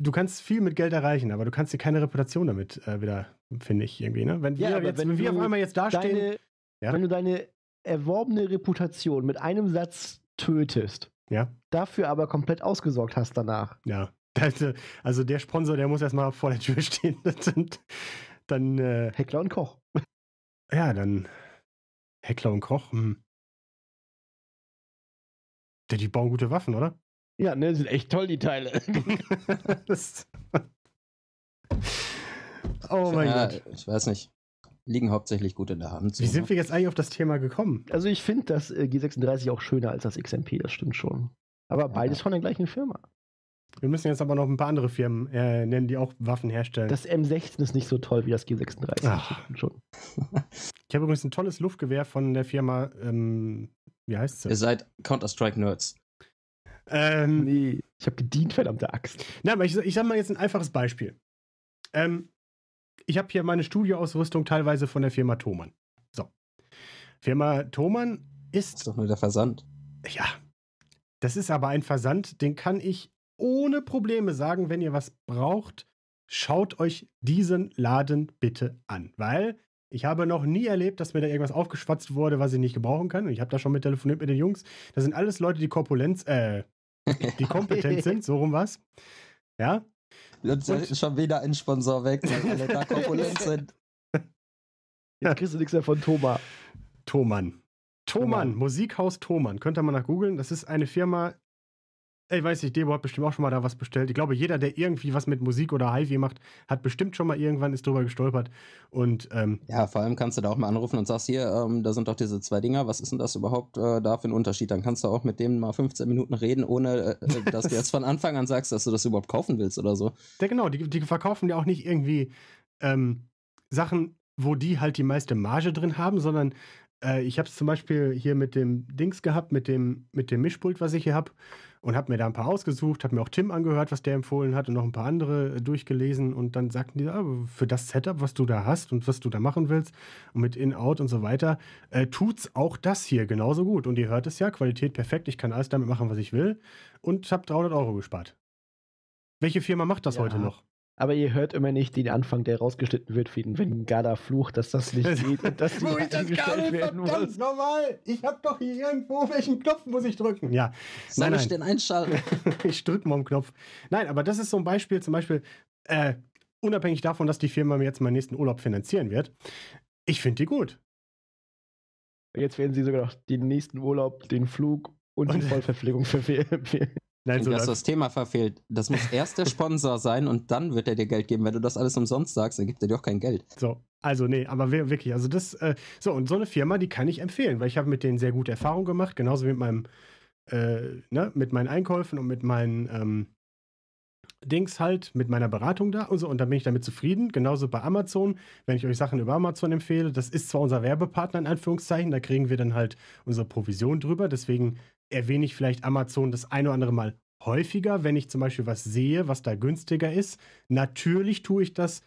du kannst viel mit Geld erreichen, aber du kannst dir keine Reputation damit äh, wieder, finde ich irgendwie. Ne? Wenn wir, jetzt, wenn wenn wir auf einmal jetzt dastehen, deine, ja? wenn du deine erworbene Reputation mit einem Satz tötest, ja. Dafür aber komplett ausgesorgt hast danach. Ja. Also der Sponsor, der muss erstmal vor der Tür stehen. dann. Äh, Heckler und Koch. Ja, dann Heckler und Koch. Mh. Hm. Die bauen gute Waffen, oder? Ja, ne, sind echt toll, die Teile. oh mein ja, Gott. Ich weiß nicht liegen hauptsächlich gut in der Hand. Wie sind ne? wir jetzt eigentlich auf das Thema gekommen? Also ich finde das äh, G36 auch schöner als das XMP, das stimmt schon. Aber ja. beides von der gleichen Firma. Wir müssen jetzt aber noch ein paar andere Firmen äh, nennen, die auch Waffen herstellen. Das M16 ist nicht so toll wie das G36. Ach. Schon. ich habe übrigens ein tolles Luftgewehr von der Firma, ähm, wie heißt es? Ihr seid Counter-Strike-Nerds. Ähm, nee, ich habe gedient, verdammte Axt. Nein, aber ich, ich sage mal jetzt ein einfaches Beispiel. Ähm, ich habe hier meine Studioausrüstung teilweise von der Firma Thomann. So. Firma Thomann ist. Das ist doch nur der Versand. Ja. Das ist aber ein Versand, den kann ich ohne Probleme sagen, wenn ihr was braucht, schaut euch diesen Laden bitte an. Weil ich habe noch nie erlebt, dass mir da irgendwas aufgeschwatzt wurde, was ich nicht gebrauchen kann. Und ich habe da schon mit telefoniert mit den Jungs. Das sind alles Leute, die Korpulenz, äh, die kompetent sind, so rum was. Ja, und, und schon wieder ein Sponsor weg, weil alle da korpulent sind. Jetzt kriegst du nichts mehr von Thoma. Thomann. Thomann, Musikhaus Thomann. könnte man nach googeln. Das ist eine Firma, ich weiß nicht, Debo hat bestimmt auch schon mal da was bestellt. Ich glaube, jeder, der irgendwie was mit Musik oder HiFi macht, hat bestimmt schon mal irgendwann ist drüber gestolpert. Und ähm, ja, vor allem kannst du da auch mal anrufen und sagst hier, ähm, da sind doch diese zwei Dinger. Was ist denn das überhaupt äh, da für ein Unterschied? Dann kannst du auch mit dem mal 15 Minuten reden, ohne äh, äh dass du jetzt von Anfang an sagst, dass du das überhaupt kaufen willst oder so. Ja, genau. Die, die verkaufen ja auch nicht irgendwie ähm, Sachen, wo die halt die meiste Marge drin haben, sondern äh, ich habe es zum Beispiel hier mit dem Dings gehabt, mit dem mit dem Mischpult, was ich hier habe und habe mir da ein paar ausgesucht, habe mir auch Tim angehört, was der empfohlen hat und noch ein paar andere äh, durchgelesen und dann sagten die, ah, für das Setup, was du da hast und was du da machen willst und mit In-Out und so weiter, äh, tut's auch das hier genauso gut und ihr hört es ja, Qualität perfekt, ich kann alles damit machen, was ich will und habe 300 Euro gespart. Welche Firma macht das ja. heute noch? aber ihr hört immer nicht den Anfang, der rausgeschnitten wird, für den, wenn Gala flucht, dass das nicht geht und dass Wo ist das werden Verdammt muss. normal! Ich hab doch hier irgendwo, welchen Knopf muss ich drücken? Ja. Soll nein, ich nein. den einschalten? ich drück mal einen Knopf. Nein, aber das ist so ein Beispiel, zum Beispiel, äh, unabhängig davon, dass die Firma mir jetzt meinen nächsten Urlaub finanzieren wird, ich finde die gut. Jetzt werden sie sogar noch den nächsten Urlaub, den Flug und, und die Vollverpflegung verfehlen. Nein, Deswegen so hast das Thema verfehlt. Das muss erst der Sponsor sein und dann wird er dir Geld geben. Wenn du das alles umsonst sagst, dann gibt er dir auch kein Geld. So, also nee, aber wirklich, also das, äh, so und so eine Firma, die kann ich empfehlen, weil ich habe mit denen sehr gute Erfahrungen gemacht, genauso wie mit meinem, äh, ne, mit meinen Einkäufen und mit meinen ähm, Dings halt, mit meiner Beratung da und so und dann bin ich damit zufrieden. Genauso bei Amazon, wenn ich euch Sachen über Amazon empfehle, das ist zwar unser Werbepartner in Anführungszeichen, da kriegen wir dann halt unsere Provision drüber, deswegen erwähne ich vielleicht Amazon das ein oder andere Mal häufiger, wenn ich zum Beispiel was sehe, was da günstiger ist. Natürlich tue ich das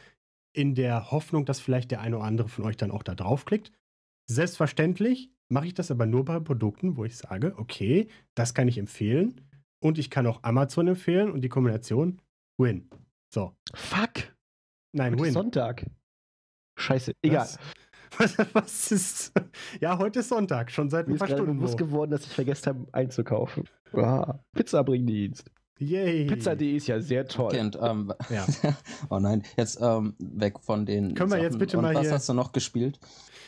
in der Hoffnung, dass vielleicht der eine oder andere von euch dann auch da draufklickt. Selbstverständlich mache ich das aber nur bei Produkten, wo ich sage, okay, das kann ich empfehlen und ich kann auch Amazon empfehlen und die Kombination Win. So. Fuck. Nein, Win. Sonntag. Scheiße, egal. Das, was, was ist. Ja, heute ist Sonntag, schon seit ein paar Stunden. Ich bin bewusst geworden, dass ich vergessen habe, einzukaufen. Ah, Pizza bringt Dienst. Yay. Pizza.de ist ja sehr toll. Kind, ähm, ja. oh nein, jetzt ähm, weg von den. Können wir jetzt bitte und mal. Was hier... hast du noch gespielt?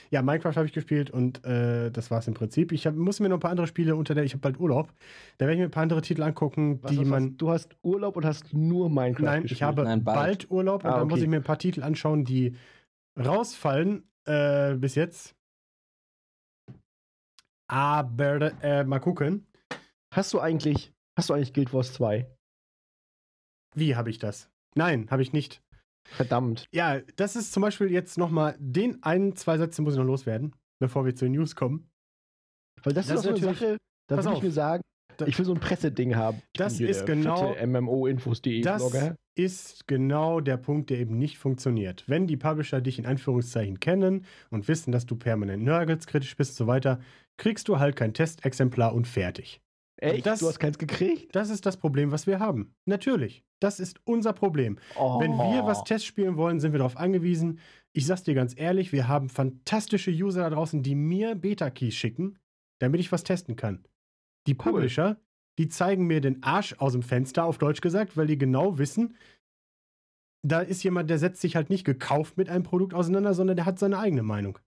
Ja, Minecraft habe ich gespielt und äh, das war es im Prinzip. Ich hab, muss mir noch ein paar andere Spiele unter der. Ich habe bald Urlaub. Da werde ich mir ein paar andere Titel angucken, was, die was, man. Du hast Urlaub und hast nur Minecraft nein, gespielt. Nein, ich habe nein, bald. bald. Urlaub und ah, dann muss ich mir ein paar Titel anschauen, die rausfallen, äh, bis jetzt. Aber äh, mal gucken. Hast du eigentlich, hast du eigentlich Guild Wars 2? Wie habe ich das? Nein, habe ich nicht. Verdammt. Ja, das ist zum Beispiel jetzt nochmal den einen, zwei Sätze muss ich noch loswerden, bevor wir zu den News kommen. Weil das, das ist auch so eine Sache, da würde ich mir sagen, ich will so ein Presseding haben. Ich das ist genau mmo e Das Blogger. ist genau der Punkt, der eben nicht funktioniert. Wenn die Publisher dich in Anführungszeichen kennen und wissen, dass du permanent Nörgels kritisch bist und so weiter, kriegst du halt kein Testexemplar und fertig. Echt? Das, du hast keins gekriegt? Das ist das Problem, was wir haben. Natürlich. Das ist unser Problem. Oh. Wenn wir was oh. testspielen wollen, sind wir darauf angewiesen. Ich sag's dir ganz ehrlich, wir haben fantastische User da draußen, die mir Beta-Keys schicken, damit ich was testen kann die Publisher, cool. die zeigen mir den Arsch aus dem Fenster, auf Deutsch gesagt, weil die genau wissen, da ist jemand, der setzt sich halt nicht gekauft mit einem Produkt auseinander, sondern der hat seine eigene Meinung.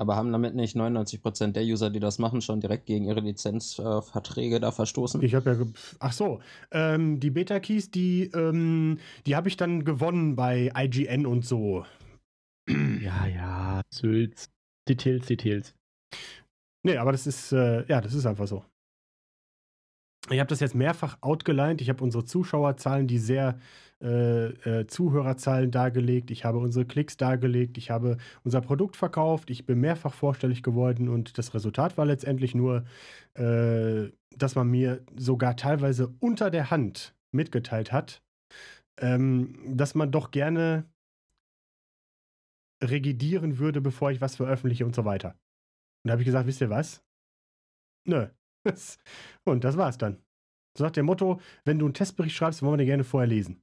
Aber haben damit nicht 99% der User, die das machen, schon direkt gegen ihre Lizenzverträge äh, da verstoßen? Ich habe ja, ach so, ähm, die Beta-Keys, die, ähm, die habe ich dann gewonnen bei IGN und so. Ja, ja, Sülz. Details, Details. Nee, aber das ist, äh, ja, das ist einfach so ich habe das jetzt mehrfach outgeleint. Ich habe unsere Zuschauerzahlen, die sehr äh, äh, Zuhörerzahlen dargelegt. Ich habe unsere Klicks dargelegt. Ich habe unser Produkt verkauft. Ich bin mehrfach vorstellig geworden und das Resultat war letztendlich nur, äh, dass man mir sogar teilweise unter der Hand mitgeteilt hat, ähm, dass man doch gerne regidieren würde, bevor ich was veröffentliche und so weiter. Und da habe ich gesagt, wisst ihr was? Nö, Und das war's dann. So sagt der Motto, wenn du einen Testbericht schreibst, wollen wir den gerne vorher lesen.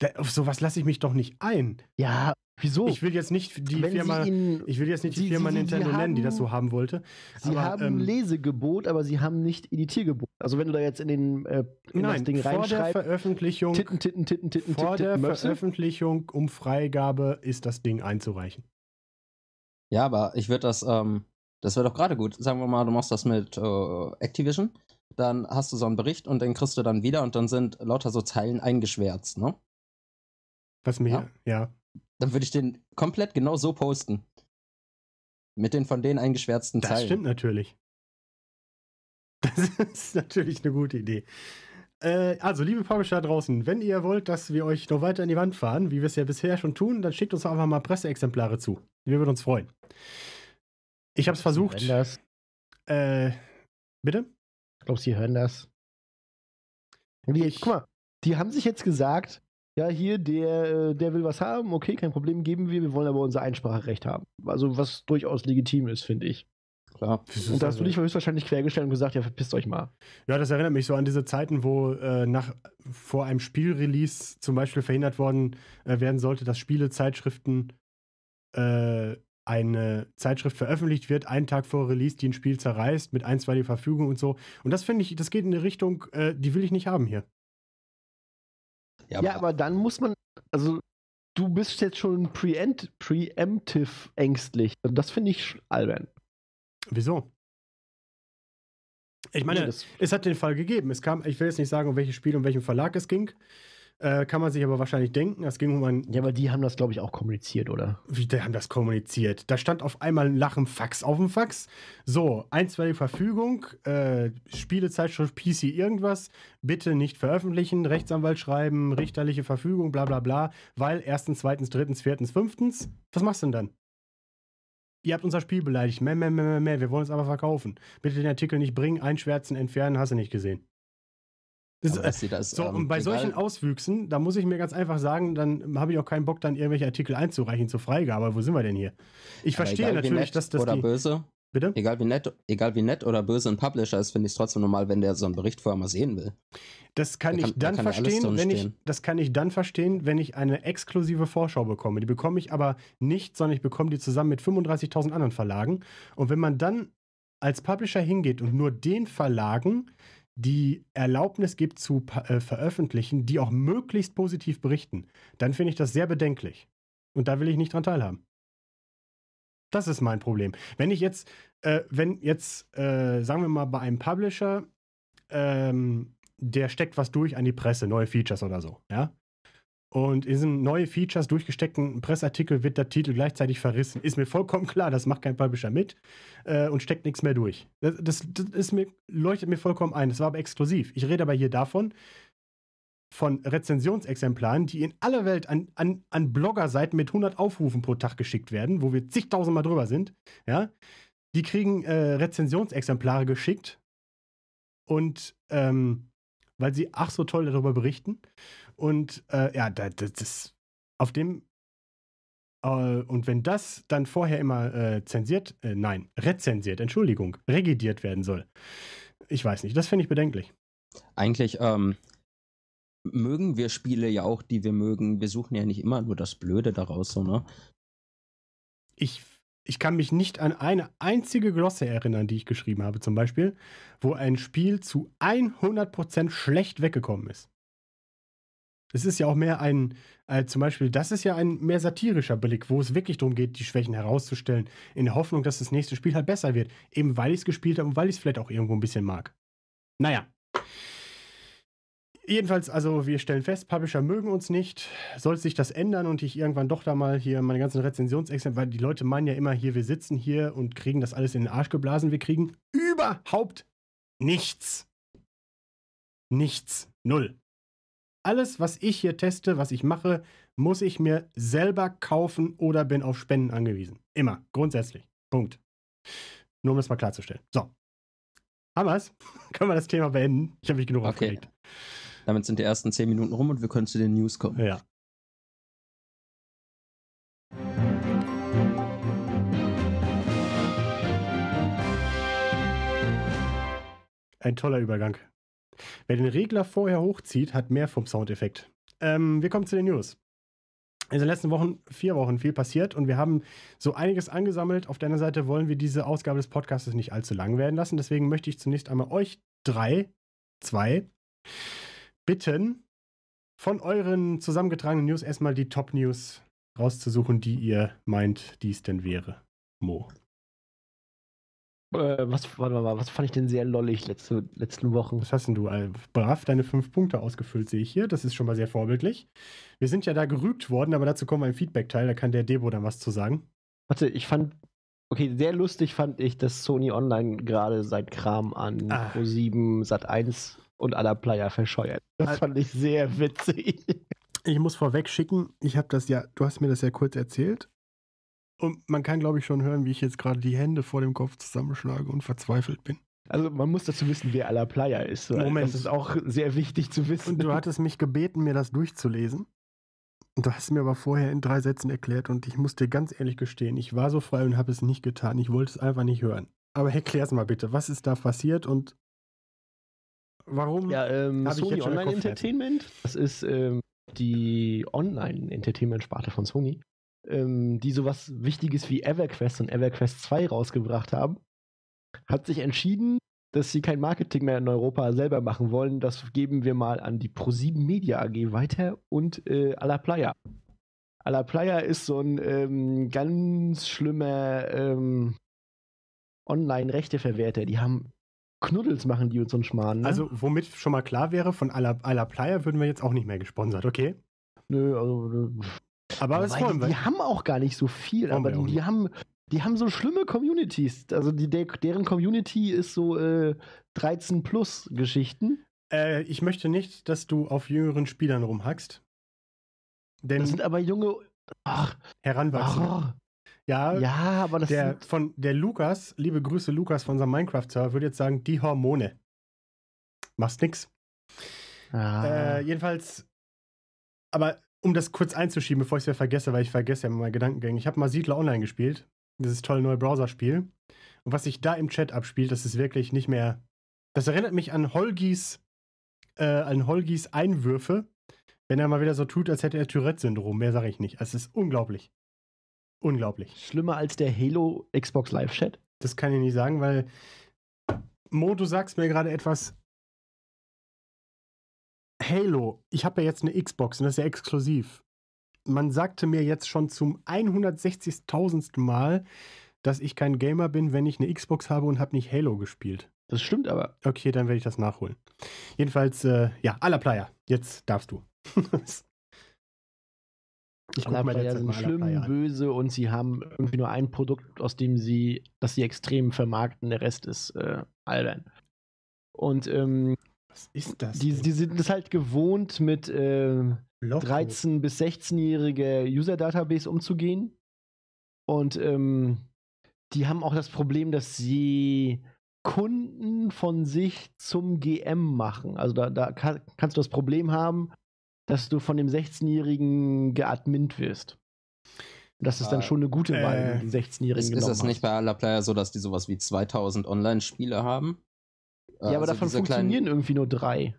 Da, auf sowas lasse ich mich doch nicht ein. Ja, wieso? Ich will jetzt nicht die wenn Firma, ihn, ich will jetzt nicht die sie, Firma sie, Nintendo haben, nennen, die das so haben wollte. Sie aber, haben ähm, Lesegebot, aber sie haben nicht Editiergebot. Also wenn du da jetzt in den äh, in nein, das Ding vor der Veröffentlichung, titten, titten, titten, titten, vor titten, der Veröffentlichung um Freigabe ist das Ding einzureichen. Ja, aber ich würde das ähm, das wäre doch gerade gut. Sagen wir mal, du machst das mit äh, Activision, dann hast du so einen Bericht und den kriegst du dann wieder und dann sind lauter so Zeilen eingeschwärzt, ne? Was mir, ja. ja. Dann würde ich den komplett genau so posten. Mit den von denen eingeschwärzten das Zeilen. Das stimmt natürlich. Das ist natürlich eine gute Idee. Äh, also, liebe Publisher draußen, wenn ihr wollt, dass wir euch noch weiter in die Wand fahren, wie wir es ja bisher schon tun, dann schickt uns einfach mal Presseexemplare zu. Wir würden uns freuen. Ich habe es versucht. Sie hören das. Äh, bitte? Ich glaube, sie hören das. Die, ich, guck mal, die haben sich jetzt gesagt, ja, hier, der, äh, der will was haben, okay, kein Problem, geben wir, wir wollen aber unser Einspracherecht haben. Also, was durchaus legitim ist, finde ich. Klar. Und da hast du also dich höchstwahrscheinlich quergestellt und gesagt, ja, verpisst euch mal. Ja, das erinnert mich so an diese Zeiten, wo äh, nach, vor einem Spielrelease zum Beispiel verhindert worden äh, werden sollte, dass Spielezeitschriften äh, eine Zeitschrift veröffentlicht wird, einen Tag vor Release, die ein Spiel zerreißt, mit ein, zwei die Verfügung und so. Und das finde ich, das geht in eine Richtung, äh, die will ich nicht haben hier. Ja aber, ja aber, dann muss man, also du bist jetzt schon preempt, preemptive ängstlich. Das finde ich albern. Wieso? Ich meine, nee, es hat den Fall gegeben. Es kam, ich will jetzt nicht sagen, um welches Spiel und um welchen Verlag es ging. Äh, kann man sich aber wahrscheinlich denken. Es ging um ein. Ja, aber die haben das, glaube ich, auch kommuniziert, oder? Wie, die haben das kommuniziert. Da stand auf einmal ein Lachen Fax auf dem Fax. So, einstweilige Verfügung, äh, Spielezeitschrift PC irgendwas, bitte nicht veröffentlichen, Rechtsanwalt schreiben, richterliche Verfügung, bla bla bla, weil erstens, zweitens, drittens, viertens, fünftens. Was machst du denn dann? Ihr habt unser Spiel beleidigt. Mehr, mehr, mehr, mehr, mehr. Wir wollen es aber verkaufen. Bitte den Artikel nicht bringen, einschwärzen, entfernen, hast du nicht gesehen. Das, aber, äh, das, so, ähm, und bei egal. solchen Auswüchsen, da muss ich mir ganz einfach sagen, dann habe ich auch keinen Bock, dann irgendwelche Artikel einzureichen zur Freigabe. Wo sind wir denn hier? Ich aber verstehe natürlich, dass das. Oder die, böse. Bitte? Egal wie, nett, egal wie nett oder böse ein Publisher ist, finde ich es trotzdem normal, wenn der so einen Bericht vorher mal sehen will. Das kann, kann ich dann kann verstehen, wenn ich, das kann ich dann verstehen, wenn ich eine exklusive Vorschau bekomme. Die bekomme ich aber nicht, sondern ich bekomme die zusammen mit 35.000 anderen Verlagen. Und wenn man dann als Publisher hingeht und nur den Verlagen die Erlaubnis gibt zu äh, veröffentlichen, die auch möglichst positiv berichten, dann finde ich das sehr bedenklich. Und da will ich nicht dran teilhaben. Das ist mein Problem. Wenn ich jetzt, äh, wenn jetzt, äh, sagen wir mal, bei einem Publisher, ähm, der steckt was durch an die Presse, neue Features oder so, ja, und in diesem neue Features durchgesteckten Pressartikel wird der Titel gleichzeitig verrissen. Ist mir vollkommen klar, das macht kein Publisher mit äh, und steckt nichts mehr durch. Das, das, das, ist mir, leuchtet mir vollkommen ein. Das war aber exklusiv. Ich rede aber hier davon, von Rezensionsexemplaren, die in aller Welt an, an, an Bloggerseiten mit 100 Aufrufen pro Tag geschickt werden, wo wir zigtausendmal drüber sind. Ja? Die kriegen äh, Rezensionsexemplare geschickt und ähm, weil sie ach so toll darüber berichten und äh, ja, das, das auf dem äh, und wenn das dann vorher immer äh, zensiert, äh, nein, rezensiert, Entschuldigung, regidiert werden soll. Ich weiß nicht, das finde ich bedenklich. Eigentlich ähm, mögen wir Spiele ja auch, die wir mögen. Wir suchen ja nicht immer nur das Blöde daraus, so, ne? Ich ich kann mich nicht an eine einzige Glosse erinnern, die ich geschrieben habe, zum Beispiel, wo ein Spiel zu 100% schlecht weggekommen ist es ist ja auch mehr ein, äh, zum Beispiel, das ist ja ein mehr satirischer Blick, wo es wirklich darum geht, die Schwächen herauszustellen, in der Hoffnung, dass das nächste Spiel halt besser wird. Eben weil ich es gespielt habe und weil ich es vielleicht auch irgendwo ein bisschen mag. Naja. Jedenfalls, also wir stellen fest, Publisher mögen uns nicht. Sollte sich das ändern und ich irgendwann doch da mal hier meine ganzen Rezensionsexempel, weil die Leute meinen ja immer hier, wir sitzen hier und kriegen das alles in den Arsch geblasen. Wir kriegen überhaupt nichts. Nichts. Null. Alles, was ich hier teste, was ich mache, muss ich mir selber kaufen oder bin auf Spenden angewiesen. Immer, grundsätzlich. Punkt. Nur um das mal klarzustellen. So. Haben wir's? können wir das Thema beenden? Ich habe mich genug okay. aufgeregt. Damit sind die ersten zehn Minuten rum und wir können zu den News kommen. Ja. Ein toller Übergang. Wer den Regler vorher hochzieht, hat mehr vom Soundeffekt. Ähm, wir kommen zu den News. In den letzten Wochen, vier Wochen, viel passiert und wir haben so einiges angesammelt. Auf deiner Seite wollen wir diese Ausgabe des Podcasts nicht allzu lang werden lassen. Deswegen möchte ich zunächst einmal euch drei, zwei bitten, von euren zusammengetragenen News erstmal die Top-News rauszusuchen, die ihr meint, dies denn wäre. Mo. Äh, was, warte mal, was fand ich denn sehr lollig letzte letzten Wochen? Was hast denn du? Äh, brav deine fünf Punkte ausgefüllt, sehe ich hier. Das ist schon mal sehr vorbildlich. Wir sind ja da gerügt worden, aber dazu kommen wir im Feedback-Teil. Da kann der Debo dann was zu sagen. Warte, ich fand. Okay, sehr lustig fand ich, dass Sony Online gerade sein Kram an ah. Pro7, Sat1 und aller Player verscheuert. Das halt. fand ich sehr witzig. Ich muss vorweg schicken, ich habe das ja, du hast mir das ja kurz erzählt und man kann, glaube ich, schon hören, wie ich jetzt gerade die Hände vor dem Kopf zusammenschlage und verzweifelt bin. Also man muss dazu wissen, wer Ala Playa ist. Moment. Das ist auch sehr wichtig zu wissen. Und du hattest mich gebeten, mir das durchzulesen. Und du hast mir aber vorher in drei Sätzen erklärt und ich muss dir ganz ehrlich gestehen, ich war so frei und habe es nicht getan. Ich wollte es einfach nicht hören. Aber erklär's mal bitte, was ist da passiert und warum? Ja, ähm, Sony Online Entertainment. Das ist ähm, die Online Entertainment Sparte von Sony ähm, die sowas Wichtiges wie EverQuest und EverQuest 2 rausgebracht haben, hat sich entschieden, dass sie kein Marketing mehr in Europa selber machen wollen. Das geben wir mal an die Pro7 Media AG weiter und äh, à la Playa. A la Playa ist so ein ähm, ganz schlimmer ähm, Online-Rechteverwerter. Die haben Knuddels machen die uns so einen Schmarrn. Ne? Also, womit schon mal klar wäre, von A A la Playa würden wir jetzt auch nicht mehr gesponsert, okay? Nö, also äh, aber was wollen wir? Die haben auch gar nicht so viel, aber die, die haben die haben so schlimme Communities. Also die, deren Community ist so äh, 13 plus Geschichten. Äh, ich möchte nicht, dass du auf jüngeren Spielern rumhackst. Denn das sind aber junge ach, Heranwachsende. Ja, ja, aber das der, von der Lukas, liebe Grüße Lukas von unserem Minecraft-Server, würde jetzt sagen, die Hormone. Machst nix. Ah. Äh, jedenfalls, aber um das kurz einzuschieben, bevor ich es wieder vergesse, weil ich vergesse ja immer meine Gedankengänge. Ich habe mal Siedler Online gespielt. Dieses tolle neue Browser-Spiel. Und was sich da im Chat abspielt, das ist wirklich nicht mehr. Das erinnert mich an Holgis, äh, an Holgis Einwürfe, wenn er mal wieder so tut, als hätte er Tourette-Syndrom. Mehr sage ich nicht. Es ist unglaublich. Unglaublich. Schlimmer als der Halo Xbox Live Chat? Das kann ich nicht sagen, weil Mo, du sagst mir gerade etwas, Halo, ich habe ja jetzt eine Xbox und das ist ja exklusiv. Man sagte mir jetzt schon zum 160.000. Mal, dass ich kein Gamer bin, wenn ich eine Xbox habe und habe nicht Halo gespielt. Das stimmt aber. Okay, dann werde ich das nachholen. Jedenfalls, äh, ja, aller Player, jetzt darfst du. ich glaube, die jetzt sind schlimm, böse und sie haben irgendwie nur ein Produkt, aus dem sie, das sie extrem vermarkten, der Rest ist äh, albern. Und ähm, was ist das? Die, die sind es halt gewohnt, mit äh, 13- bis 16-jährige User-Database umzugehen. Und ähm, die haben auch das Problem, dass sie Kunden von sich zum GM machen. Also da, da kann, kannst du das Problem haben, dass du von dem 16-Jährigen geadmint wirst. Das ist dann ah, schon eine gute Wahl, äh, die 16-Jährigen Ist, ist es nicht bei aller Player so, dass die sowas wie 2000 Online-Spiele haben? ja, aber also davon funktionieren kleinen... irgendwie nur drei.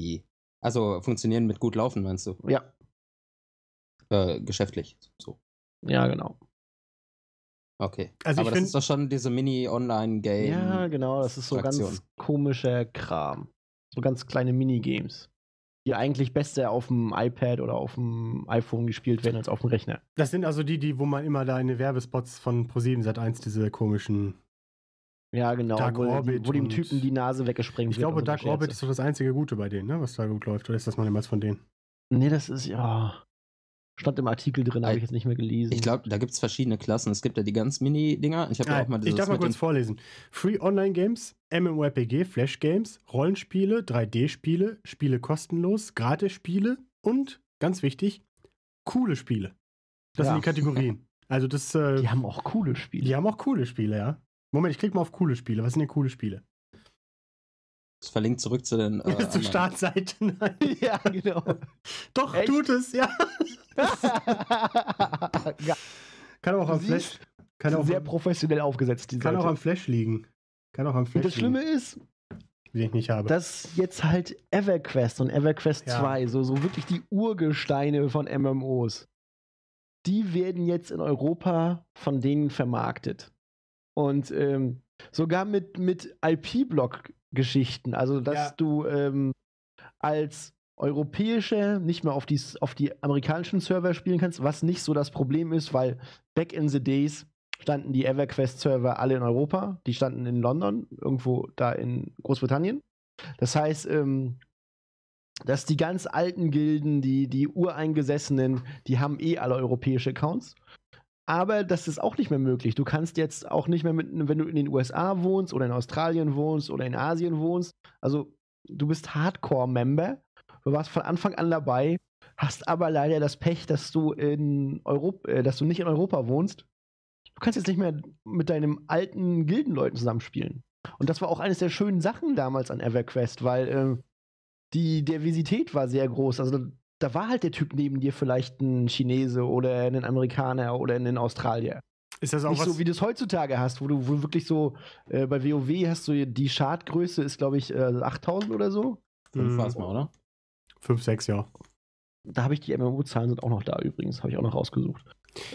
Die. Also funktionieren mit gut laufen, meinst du? Ja. Äh, geschäftlich, so. Ja, genau. Okay. Also aber das ist doch schon diese Mini-Online-Game. Ja, genau, das ist so Fraktion. ganz komischer Kram. So ganz kleine Minigames. Die eigentlich besser auf dem iPad oder auf dem iPhone gespielt werden als auf dem Rechner. Das sind also die, die, wo man immer da in den Werbespots von Pro7 Sat1 diese komischen ja, genau. Dark wo, Orbit. wo dem Typen die Nase weggesprengt wird. Ich glaube, Dark so Orbit ist so das einzige Gute bei denen, ne, was da gut läuft. Oder ist das mal jemals von denen? Nee, das ist ja. Stand im Artikel drin, habe ich jetzt nicht mehr gelesen. Ich glaube, da gibt es verschiedene Klassen. Es gibt ja die ganz Mini-Dinger. Ich habe ja, ah, auch mal Ich darf mal kurz vorlesen. Free Online-Games, MMORPG, Flash-Games, Rollenspiele, 3D-Spiele, Spiele kostenlos, Gratis-Spiele und, ganz wichtig, coole Spiele. Das ja. sind die Kategorien. Also das, äh, die haben auch coole Spiele. Die haben auch coole Spiele, ja. Moment, ich klicke mal auf coole Spiele. Was sind denn coole Spiele? Das verlinkt zurück zu den. Äh, Zur Startseite. ja, genau. Doch, Echt? tut es, ja. ja. Kann auch am Flash. Kann auch sehr am, professionell aufgesetzt, Kann Seite. auch am Flash liegen. Kann auch am Flash Und das liegen. Schlimme ist, die ich nicht habe. Dass jetzt halt EverQuest und EverQuest ja. 2, so, so wirklich die Urgesteine von MMOs, die werden jetzt in Europa von denen vermarktet. Und ähm, sogar mit, mit IP-Block-Geschichten, also dass ja. du ähm, als europäische nicht mehr auf, dies, auf die amerikanischen Server spielen kannst, was nicht so das Problem ist, weil back in the days standen die EverQuest-Server alle in Europa, die standen in London, irgendwo da in Großbritannien. Das heißt, ähm, dass die ganz alten Gilden, die, die ureingesessenen, die haben eh alle europäische Accounts. Aber das ist auch nicht mehr möglich. Du kannst jetzt auch nicht mehr, mit, wenn du in den USA wohnst oder in Australien wohnst oder in Asien wohnst, also du bist Hardcore-Member, du warst von Anfang an dabei, hast aber leider das Pech, dass du in Europa, äh, dass du nicht in Europa wohnst. Du kannst jetzt nicht mehr mit deinen alten Gildenleuten zusammenspielen. Und das war auch eines der schönen Sachen damals an EverQuest, weil äh, die Diversität war sehr groß. Also da war halt der Typ neben dir vielleicht ein Chinese oder ein Amerikaner oder ein Australier. Ist das auch Nicht was so, wie du es heutzutage hast, wo du wo wirklich so äh, bei WoW hast du die Schadgröße ist glaube ich äh, 8000 oder so. Fünf hm. war es mal, oder? Fünf, sechs, ja. Da habe ich die MMO-Zahlen sind auch noch da übrigens, habe ich auch noch rausgesucht.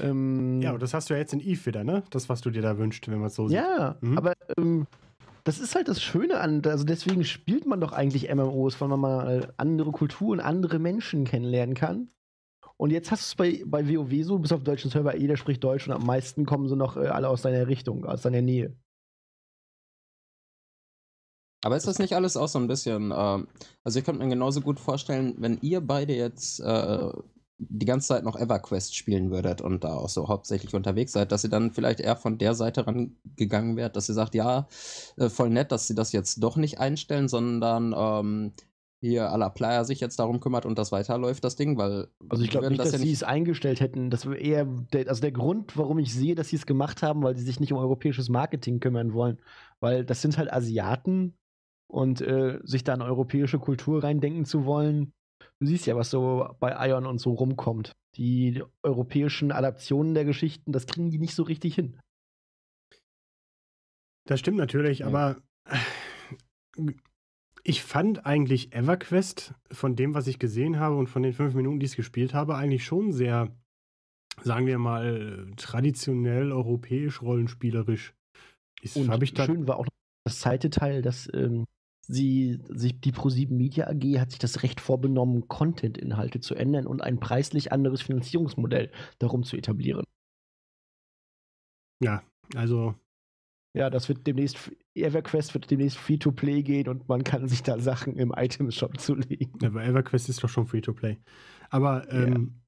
Ähm, ja, aber das hast du ja jetzt in Eve wieder, ne? Das, was du dir da wünschst, wenn man es so sieht. Ja, mhm. aber ähm, das ist halt das Schöne an, also deswegen spielt man doch eigentlich MMOs, weil man mal andere Kulturen, andere Menschen kennenlernen kann. Und jetzt hast du es bei, bei WoW so, bis auf deutschen Server, jeder eh, spricht Deutsch und am meisten kommen sie noch äh, alle aus deiner Richtung, aus deiner Nähe. Aber ist das nicht alles auch so ein bisschen, äh, also ihr könnt mir genauso gut vorstellen, wenn ihr beide jetzt äh, die ganze Zeit noch EverQuest spielen würdet und da auch so hauptsächlich unterwegs seid, dass ihr dann vielleicht eher von der Seite rangegangen wärt, dass ihr sagt, ja, äh, voll nett, dass sie das jetzt doch nicht einstellen, sondern ähm, hier à la Playa sich jetzt darum kümmert und das weiterläuft, das Ding, weil. Also ich glaube nicht, das dass sie es eingestellt hätten. Das wäre eher der, also der Grund, warum ich sehe, dass sie es gemacht haben, weil sie sich nicht um europäisches Marketing kümmern wollen. Weil das sind halt Asiaten und äh, sich da eine europäische Kultur reindenken zu wollen, Du siehst ja, was so bei Ion und so rumkommt. Die europäischen Adaptionen der Geschichten, das kriegen die nicht so richtig hin. Das stimmt natürlich, ja. aber ich fand eigentlich EverQuest von dem, was ich gesehen habe und von den fünf Minuten, die ich gespielt habe, eigentlich schon sehr, sagen wir mal, traditionell europäisch rollenspielerisch. Ist, und ich schön war auch das zweite Teil, das ähm, Sie, sie, die ProSieben Media AG hat sich das Recht vorbenommen, Content-Inhalte zu ändern und ein preislich anderes Finanzierungsmodell darum zu etablieren. Ja, also. Ja, das wird demnächst, EverQuest wird demnächst Free-to-Play gehen und man kann sich da Sachen im Item-Shop zulegen. Ja, aber EverQuest ist doch schon Free-to-Play. Aber ähm,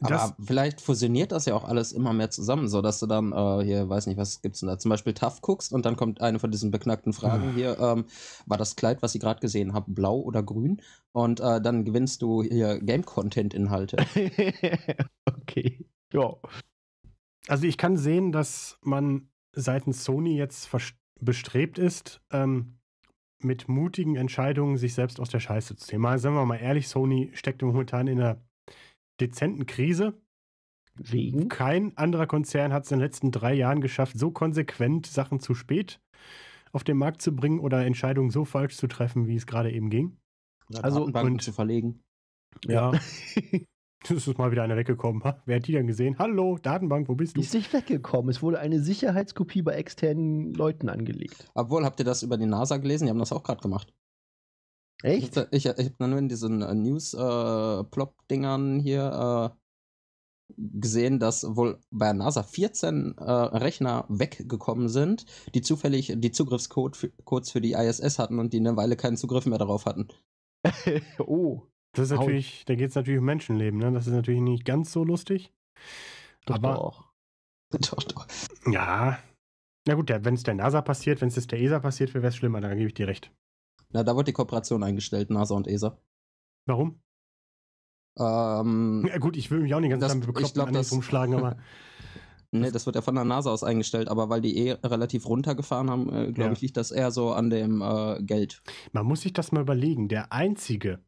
aber vielleicht fusioniert das ja auch alles immer mehr zusammen, so dass du dann äh, hier, weiß nicht, was gibt's denn da, zum Beispiel TAF guckst und dann kommt eine von diesen beknackten Fragen ah. hier, ähm, war das Kleid, was ich gerade gesehen habe, blau oder grün? Und äh, dann gewinnst du hier Game-Content-Inhalte. okay, ja. Also ich kann sehen, dass man seitens Sony jetzt bestrebt ist, ähm, mit mutigen Entscheidungen sich selbst aus der Scheiße zu ziehen. Mal, sagen wir mal ehrlich, Sony steckt momentan in der dezenten Krise. Wegen? Kein anderer Konzern hat es in den letzten drei Jahren geschafft, so konsequent Sachen zu spät auf den Markt zu bringen oder Entscheidungen so falsch zu treffen, wie es gerade eben ging. Also also und zu verlegen. Ja. das ist mal wieder einer weggekommen. Ha? Wer hat die dann gesehen? Hallo, Datenbank, wo bist du? Die ist nicht weggekommen. Es wurde eine Sicherheitskopie bei externen Leuten angelegt. Obwohl, habt ihr das über die NASA gelesen? Die haben das auch gerade gemacht. Echt? Ich, ich, ich habe nur in diesen News-Plop-Dingern äh, äh hier äh, gesehen, dass wohl bei NASA 14 äh, Rechner weggekommen sind, die zufällig die Zugriffscodes für die ISS hatten und die eine Weile keinen Zugriff mehr darauf hatten. oh. Das ist natürlich, da geht es natürlich um Menschenleben, ne? Das ist natürlich nicht ganz so lustig. Doch, aber doch. Doch, doch. Ja. Na gut, wenn es der NASA passiert, wenn es der ESA passiert, wäre es schlimmer, da gebe ich dir recht. Na, da wird die Kooperation eingestellt, NASA und ESA. Warum? Ähm, ja, gut, ich will mich auch nicht ganz damit bekloppt glaub, das, rumschlagen, aber. nee, das wird ja von der NASA aus eingestellt, aber weil die eh relativ runtergefahren haben, äh, glaube ja. ich, liegt das eher so an dem äh, Geld. Man muss sich das mal überlegen. Der einzige,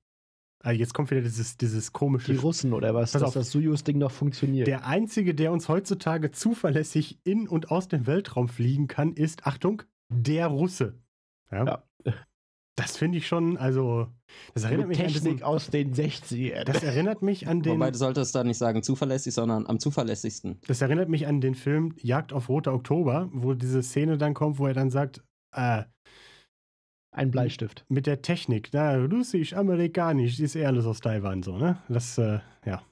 also jetzt kommt wieder dieses, dieses komische. Die Russen oder was? dass auf, das Soyuz-Ding noch funktioniert. Der einzige, der uns heutzutage zuverlässig in und aus dem Weltraum fliegen kann, ist, Achtung, der Russe. Ja. ja das finde ich schon, also das erinnert mich Technik an diesen, aus den 60ern. Das erinnert mich an den. Wobei du solltest da nicht sagen zuverlässig, sondern am zuverlässigsten. Das erinnert mich an den Film Jagd auf Roter Oktober, wo diese Szene dann kommt, wo er dann sagt, äh, ein Bleistift. Mit der Technik, na, russisch, amerikanisch, ist eh alles aus Taiwan so, ne? Das, äh, ja.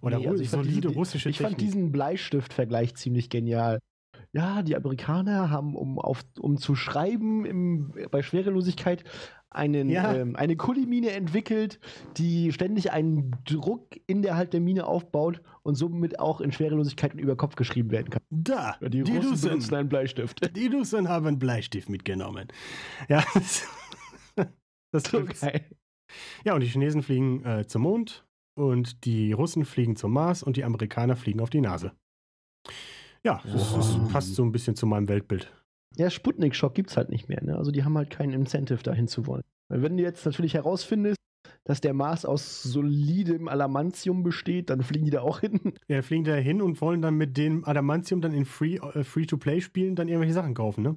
Oder nee, also solide diese, russische ich Technik. Ich fand diesen Bleistift-Vergleich ziemlich genial ja, die Amerikaner haben, um, auf, um zu schreiben im, bei Schwerelosigkeit, einen, ja. ähm, eine Kulimine entwickelt, die ständig einen Druck innerhalb der Mine aufbaut und somit auch in Schwerelosigkeit über Kopf geschrieben werden kann. Da, die, die Russen Dusen, benutzen einen Bleistift. Die Russen haben einen Bleistift mitgenommen. Ja, das, das ist so geil. Ja, und die Chinesen fliegen äh, zum Mond und die Russen fliegen zum Mars und die Amerikaner fliegen auf die Nase. Ja, das, das passt so ein bisschen zu meinem Weltbild. Ja, Sputnik-Schock gibt es halt nicht mehr. Ne? Also die haben halt keinen Incentive, dahin zu wollen. Wenn du jetzt natürlich herausfindest, dass der Mars aus solidem Adamantium besteht, dann fliegen die da auch hin. Ja, fliegen da hin und wollen dann mit dem Adamantium dann in Free, äh, to play spielen dann irgendwelche Sachen kaufen, ne?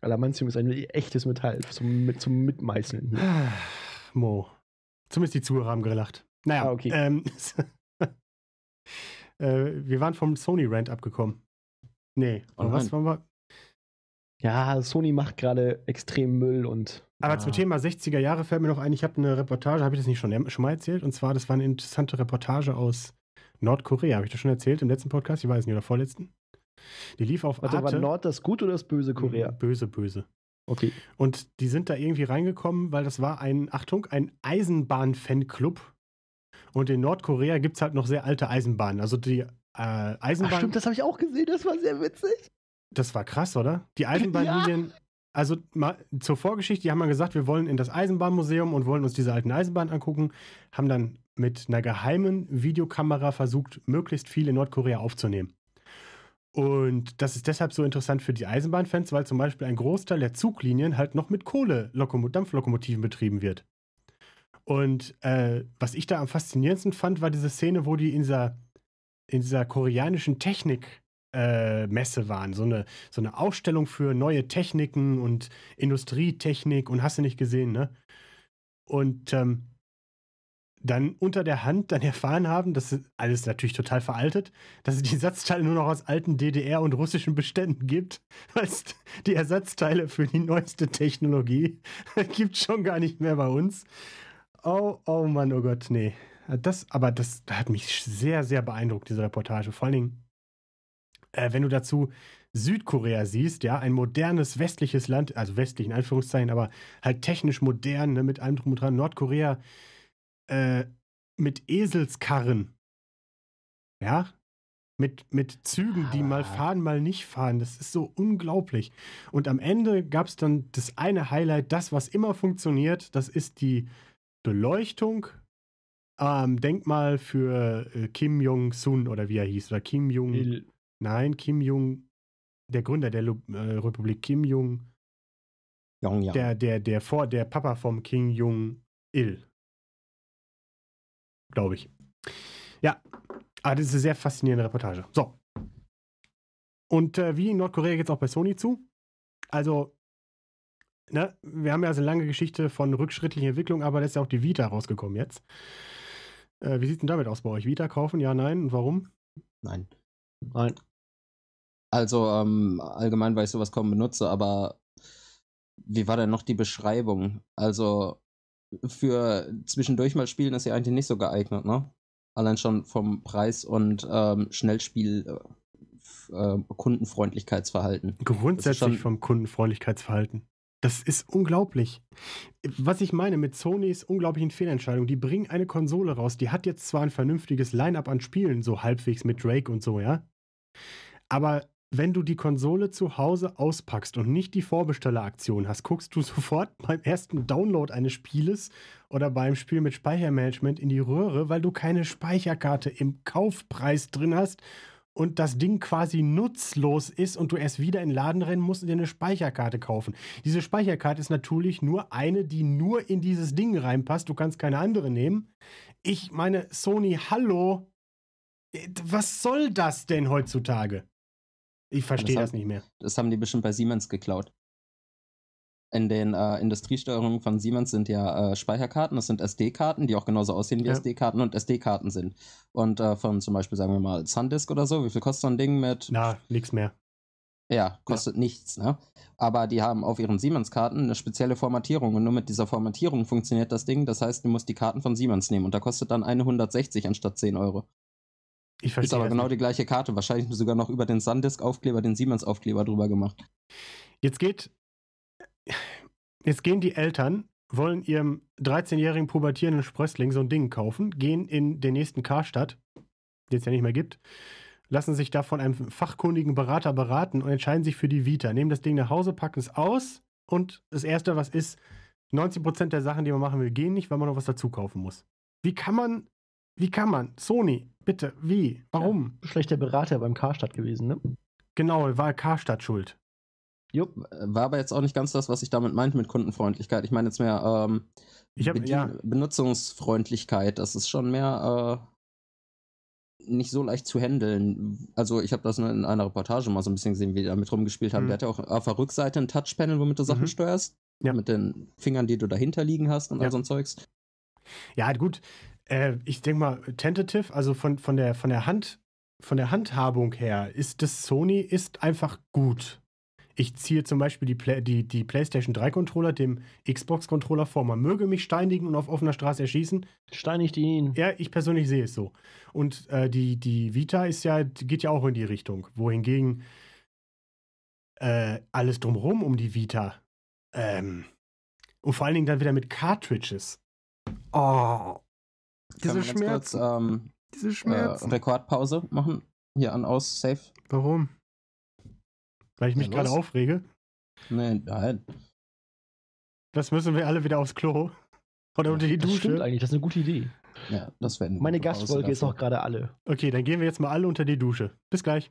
Adamantium ist ein echtes Metall zum, mit, zum Mitmeißeln. Ne? Mo. Zumindest die Zuhörer haben gelacht. Naja, ah, okay. Ähm, Äh, wir waren vom sony Rand abgekommen. Nee, oh was waren wir? Ja, Sony macht gerade extrem Müll und. Aber ja. Ah. zum Thema 60er Jahre fällt mir noch ein, ich habe eine Reportage, habe ich das nicht schon, schon mal erzählt? Und zwar, das war eine interessante Reportage aus Nordkorea. Habe ich das schon erzählt im letzten Podcast? Ich weiß nicht, oder vorletzten? Die lief auf Warte, Arte. War Nord das gute oder das böse hm, Korea? Böse, böse. Okay. Und die sind da irgendwie reingekommen, weil das war ein, Achtung, ein Eisenbahn-Fanclub und in Nordkorea gibt es halt noch sehr alte Eisenbahnen. Also die äh, Eisenbahn. Ach, stimmt, das habe ich auch gesehen, das war sehr witzig. Das war krass, oder? Die Eisenbahnlinien. Ja. Also mal, zur Vorgeschichte, die haben mal gesagt, wir wollen in das Eisenbahnmuseum und wollen uns diese alten Eisenbahnen angucken. Haben dann mit einer geheimen Videokamera versucht, möglichst viel in Nordkorea aufzunehmen. Und das ist deshalb so interessant für die Eisenbahnfans, weil zum Beispiel ein Großteil der Zuglinien halt noch mit Kohle-Dampflokomotiven betrieben wird. Und äh, was ich da am faszinierendsten fand, war diese Szene, wo die in dieser, in dieser koreanischen Technikmesse äh, waren. So eine, so eine Ausstellung für neue Techniken und Industrietechnik und hast du nicht gesehen, ne? Und ähm, dann unter der Hand dann erfahren haben, das ist alles natürlich total veraltet, dass es die Ersatzteile nur noch aus alten DDR und russischen Beständen gibt, weil es die Ersatzteile für die neueste Technologie gibt schon gar nicht mehr bei uns. Oh, oh Mann, oh Gott, nee. Das, aber das hat mich sehr, sehr beeindruckt, diese Reportage. Vor allen Dingen, äh, wenn du dazu Südkorea siehst, ja, ein modernes westliches Land, also westlich in Anführungszeichen, aber halt technisch modern, ne, mit allem drum und dran. Nordkorea äh, mit Eselskarren. Ja, mit, mit Zügen, die mal ah. fahren, mal nicht fahren. Das ist so unglaublich. Und am Ende gab es dann das eine Highlight, das, was immer funktioniert, das ist die Beleuchtung am ähm, Denkmal für äh, Kim Jong-sun oder wie er hieß, oder Kim Jong. Il nein, Kim Jong, der Gründer der Lu äh, Republik Kim Jong. Jong der, der, der, vor, der Papa vom Kim Jong-il. Glaube ich. Ja, aber ah, das ist eine sehr faszinierende Reportage. So. Und äh, wie in Nordkorea geht es auch bei Sony zu. Also, ne, wir haben ja so also eine lange Geschichte von rückschrittlicher Entwicklung, aber da ist ja auch die Vita rausgekommen jetzt. Äh, wie sieht es denn damit aus bei euch? Vita kaufen? Ja, nein? Und warum? Nein. Nein. Also ähm, allgemein, weil ich sowas kaum benutze, aber wie war denn noch die Beschreibung? Also für zwischendurch mal spielen ist ja eigentlich nicht so geeignet, ne? Allein schon vom Preis und ähm, Schnellspiel äh, äh Kundenfreundlichkeitsverhalten. Grundsätzlich schon, vom Kundenfreundlichkeitsverhalten. Das ist unglaublich. Was ich meine mit Sonys unglaublichen Fehlentscheidungen, die bringen eine Konsole raus, die hat jetzt zwar ein vernünftiges Line-up an Spielen, so halbwegs mit Drake und so, ja. Aber wenn du die Konsole zu Hause auspackst und nicht die Vorbestelleraktion hast, guckst du sofort beim ersten Download eines Spieles oder beim Spiel mit Speichermanagement in die Röhre, weil du keine Speicherkarte im Kaufpreis drin hast und das Ding quasi nutzlos ist und du erst wieder in den Laden rennen musst und dir eine Speicherkarte kaufen. Diese Speicherkarte ist natürlich nur eine, die nur in dieses Ding reinpasst. Du kannst keine andere nehmen. Ich meine, Sony, hallo. Äh, was soll das denn heutzutage? Ich verstehe das, das nicht mehr. Das haben die bestimmt bei Siemens geklaut in den äh, Industriesteuerungen von Siemens sind ja äh, Speicherkarten, das sind SD-Karten, die auch genauso aussehen wie ja. SD-Karten und SD-Karten sind. Und äh, von zum Beispiel, sagen wir mal, Sundisk oder so, wie viel kostet so ein Ding mit? Na, nichts mehr. Ja, kostet ja. nichts, ne? Aber die haben auf ihren Siemens-Karten eine spezielle Formatierung und nur mit dieser Formatierung funktioniert das Ding. Das heißt, du musst die Karten von Siemens nehmen und da kostet dann eine 160 anstatt 10 Euro. Ich verstehe. Ist aber genau nicht. die gleiche Karte, wahrscheinlich sogar noch über den sundisk aufkleber den Siemens-Aufkleber drüber gemacht. Jetzt geht jetzt gehen die Eltern, wollen ihrem 13-jährigen pubertierenden Sprössling so ein Ding kaufen, gehen in den nächsten Karstadt, den es ja nicht mehr gibt, lassen sich da von einem fachkundigen Berater beraten und entscheiden sich für die Vita, nehmen das Ding nach Hause, packen es aus und das Erste, was ist, 90% der Sachen, die man machen will, gehen nicht, weil man noch was dazu kaufen muss. Wie kann man, wie kann man, Sony, bitte, wie, warum? Ja, schlechter Berater beim Karstadt gewesen, ne? Genau, war Karstadt schuld. Jupp, war aber jetzt auch nicht ganz das, was ich damit meinte mit Kundenfreundlichkeit. Ich meine jetzt mehr ähm, hab, Bedien- ja. Benutzungsfreundlichkeit. Das ist schon mehr äh, nicht so leicht zu handeln. Also ich habe das nur in einer Reportage mal so ein bisschen gesehen, wie die damit rumgespielt haben. Mhm. Der hat ja auch auf der Rückseite ein Touchpanel, womit du Sachen mhm. steuerst. Ja. Mit den Fingern, die du dahinter liegen hast und ja. all so ein Zeugs. Ja, gut. Äh, ich denke mal, tentative, also von, von, der, von der Hand, von der Handhabung her, ist das Sony ist einfach gut ich ziehe zum Beispiel die, Play die, die PlayStation 3 Controller dem Xbox Controller vor. Man möge mich steinigen und auf offener Straße erschießen. Steinigt ihn. Ja, ich persönlich sehe es so. Und äh, die, die Vita ist ja, geht ja auch in die Richtung. Wohingegen äh, alles drumherum um die Vita. Ähm, und vor allen Dingen dann wieder mit Cartridges. Oh. Diese Schmerzen. Kurz, ähm, diese Schmerz. Äh, Rekordpause machen. Hier an aus, safe. Warum? Weil ich mich gerade aufrege. Nein, nein. Das müssen wir alle wieder aufs Klo. Oder ja, unter die Dusche. das Stimmt eigentlich, das ist eine gute Idee. Ja, das werden wir. Meine Gastfolge ist auch gerade alle. Okay, dann gehen wir jetzt mal alle unter die Dusche. Bis gleich.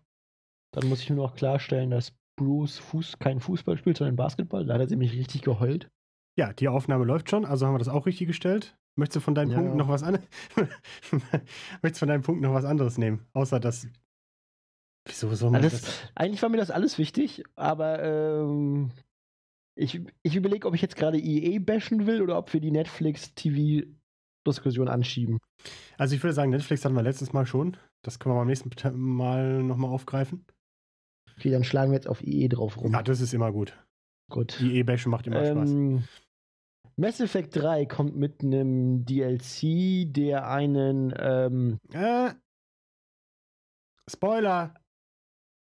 Dann muss ich nur noch klarstellen, dass Bruce Fuß kein Fußball spielt, sondern Basketball. Da hat er nämlich richtig geheult. Ja, die Aufnahme läuft schon, also haben wir das auch richtig gestellt. Möchtest du von deinen ja, Punkten ja. Genau. noch was an Möchtest von deinen Punkten noch was anderes nehmen, außer dass Wieso soll man alles, das? Eigentlich war mir das alles wichtig, aber ähm, ich, ich überlege, ob ich jetzt gerade EA bashen will oder ob wir die Netflix-TV-Diskussion anschieben. Also ich würde sagen, Netflix hatten wir letztes Mal schon. Das können wir beim nächsten Mal nochmal aufgreifen. Okay, dann schlagen wir jetzt auf EA drauf rum. Ja, das ist immer gut. Gut. EA bashen macht immer ähm, Spaß. Mass Effect 3 kommt mit einem DLC, der einen ähm, äh, Spoiler!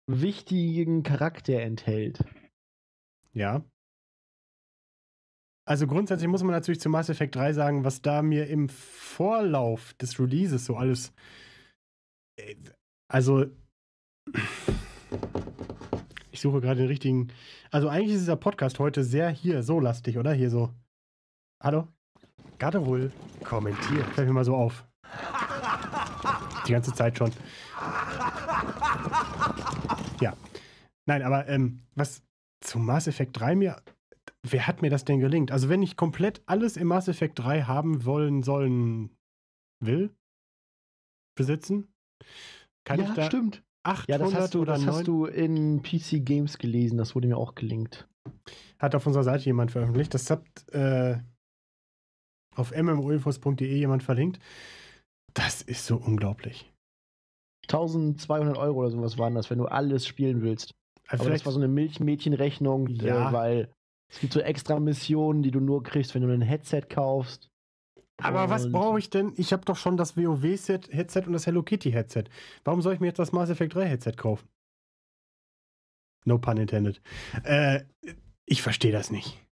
wichtigen Charakter enthält. Ja. Also grundsätzlich muss man natürlich zu Mass Effect 3 sagen, was da mir im Vorlauf des Releases so alles. Äh, also. Ich suche gerade den richtigen. Also eigentlich ist dieser Podcast heute sehr hier so lastig, oder? Hier so. Hallo? Gerade wohl kommentiert. Fällt mir mal so auf. Die ganze Zeit schon. Nein, aber ähm, was zu Mass Effect 3 mir. Wer hat mir das denn gelingt? Also, wenn ich komplett alles im Mass Effect 3 haben wollen, sollen, will, besitzen, kann ja, ich da. stimmt. 800 ja, das hast du, oder das hast du in PC Games gelesen, das wurde mir auch gelingt. Hat auf unserer Seite jemand veröffentlicht. Das hat äh, auf mmoinfos.de jemand verlinkt. Das ist so unglaublich. 1200 Euro oder sowas waren das, wenn du alles spielen willst. Also Aber das war so eine Milchmädchenrechnung, äh, ja. Äh, weil es gibt so extra Missionen, die du nur kriegst, wenn du ein Headset kaufst. Aber und was brauche ich denn? Ich habe doch schon das WoW-Headset und das Hello Kitty-Headset. Warum soll ich mir jetzt das Mass Effect 3-Headset kaufen? No pun intended. Äh, ich verstehe das nicht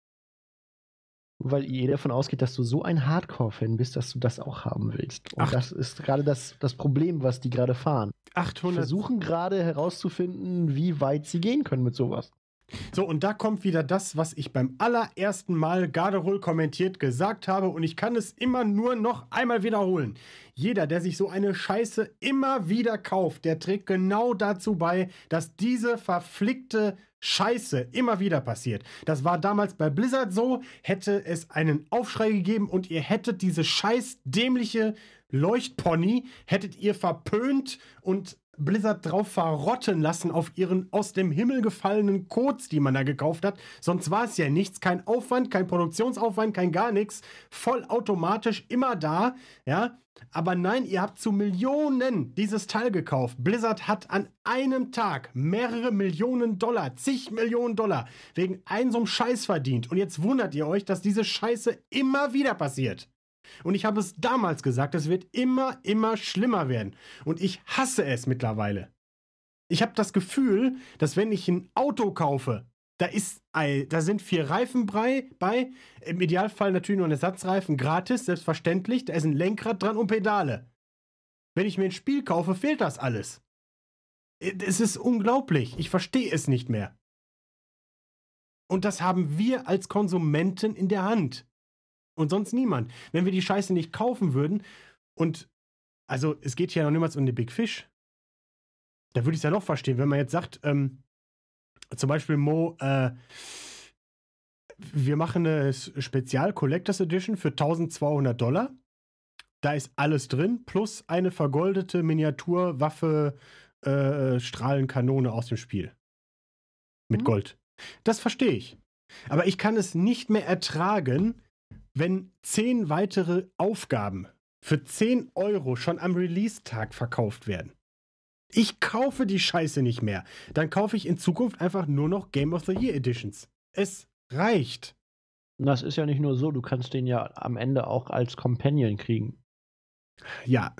weil ihr davon ausgeht, dass du so ein Hardcore-Fan bist, dass du das auch haben willst. Und Acht. das ist gerade das, das Problem, was die gerade fahren. 800. Die versuchen gerade herauszufinden, wie weit sie gehen können mit sowas. So, und da kommt wieder das, was ich beim allerersten Mal Garderol kommentiert gesagt habe, und ich kann es immer nur noch einmal wiederholen. Jeder, der sich so eine Scheiße immer wieder kauft, der trägt genau dazu bei, dass diese verflickte Scheiße immer wieder passiert. Das war damals bei Blizzard so, hätte es einen Aufschrei gegeben und ihr hättet diese scheiß dämliche Leuchtpony, hättet ihr verpönt und Blizzard drauf verrotten lassen auf ihren aus dem Himmel gefallenen Codes, die man da gekauft hat. Sonst war es ja nichts, kein Aufwand, kein Produktionsaufwand, kein gar nichts. Vollautomatisch immer da, ja. Aber nein, ihr habt zu Millionen dieses Teil gekauft. Blizzard hat an einem Tag mehrere Millionen Dollar, zig Millionen Dollar wegen einem so einem Scheiß verdient. Und jetzt wundert ihr euch, dass diese Scheiße immer wieder passiert. Und ich habe es damals gesagt, es wird immer, immer schlimmer werden. Und ich hasse es mittlerweile. Ich habe das Gefühl, dass wenn ich ein Auto kaufe, da ist da sind vier Reifen bei, bei. Im Idealfall natürlich nur ein Ersatzreifen gratis, selbstverständlich. Da ist ein Lenkrad dran und Pedale. Wenn ich mir ein Spiel kaufe, fehlt das alles. Es ist unglaublich. Ich verstehe es nicht mehr. Und das haben wir als Konsumenten in der Hand. Und sonst niemand. Wenn wir die Scheiße nicht kaufen würden und also es geht hier noch niemals um den Big Fish. Da würde ich es ja noch verstehen, wenn man jetzt sagt, ähm, zum Beispiel, Mo, äh, wir machen eine Spezial Collectors Edition für 1200 Dollar. Da ist alles drin, plus eine vergoldete Miniaturwaffe, äh, Strahlenkanone aus dem Spiel. Mit mhm. Gold. Das verstehe ich. Aber ich kann es nicht mehr ertragen, wenn zehn weitere Aufgaben für 10 Euro schon am Release-Tag verkauft werden. Ich kaufe die Scheiße nicht mehr. Dann kaufe ich in Zukunft einfach nur noch Game of the Year Editions. Es reicht. Das ist ja nicht nur so, du kannst den ja am Ende auch als Companion kriegen. Ja.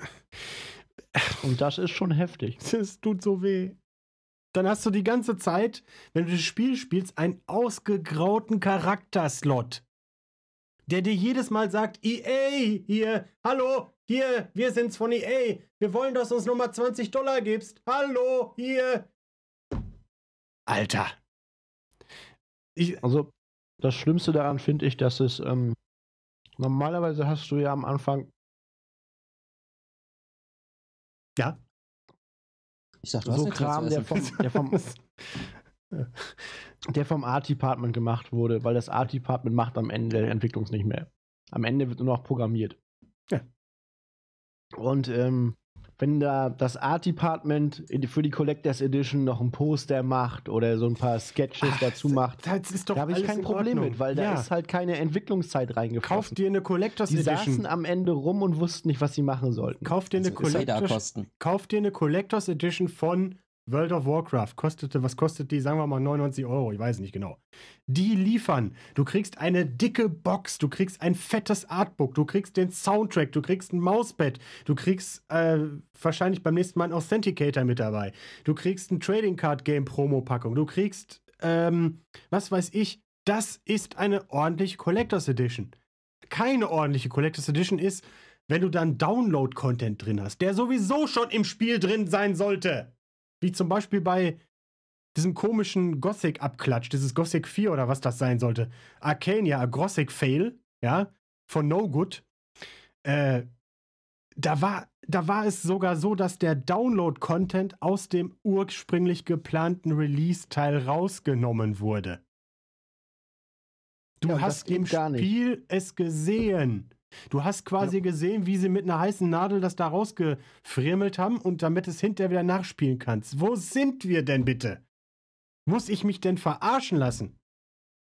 Und das ist schon heftig. Das tut so weh. Dann hast du die ganze Zeit, wenn du das Spiel spielst, einen ausgegrauten Charakterslot, der dir jedes Mal sagt, EA, hier, hallo, hier, wir sind's von EA. Wir wollen, dass du uns nochmal 20 Dollar gibst. Hallo, hier. Alter. Ich, also, das Schlimmste daran finde ich, dass es ähm, normalerweise hast du ja am Anfang. Ja. Ich sag, du so Kram, der vom, der vom, der vom Art Department gemacht wurde, weil das Art Department macht am Ende der Entwicklung nicht mehr. Am Ende wird nur noch programmiert. Und ähm, wenn da das Art Department für die Collectors Edition noch ein Poster macht oder so ein paar Sketches Ach, dazu macht, das ist doch da habe ich kein Problem mit, weil ja. da ist halt keine Entwicklungszeit reingefallen. Kauft dir eine Collectors die Edition. Die saßen am Ende rum und wussten nicht, was sie machen sollten. Kauft dir, also eine, Collectors, Kauf dir eine Collectors Edition von World of Warcraft kostete, was kostet die? Sagen wir mal 99 Euro, ich weiß nicht genau. Die liefern. Du kriegst eine dicke Box, du kriegst ein fettes Artbook, du kriegst den Soundtrack, du kriegst ein Mauspad, du kriegst äh, wahrscheinlich beim nächsten Mal einen Authenticator mit dabei, du kriegst ein Trading Card Game Promo-Packung, du kriegst, ähm, was weiß ich, das ist eine ordentliche Collectors Edition. Keine ordentliche Collectors Edition ist, wenn du dann Download-Content drin hast, der sowieso schon im Spiel drin sein sollte. Wie zum Beispiel bei diesem komischen Gothic-Abklatsch, dieses Gothic 4 oder was das sein sollte. Arcania, a Gothic Fail, ja, von No Good. Äh, da war, da war es sogar so, dass der Download-Content aus dem ursprünglich geplanten Release-Teil rausgenommen wurde. Du ja, hast im Spiel es gesehen. Du hast quasi ja. gesehen, wie sie mit einer heißen Nadel das da rausgefriemelt haben und damit es hinterher wieder nachspielen kannst. Wo sind wir denn bitte? Muss ich mich denn verarschen lassen?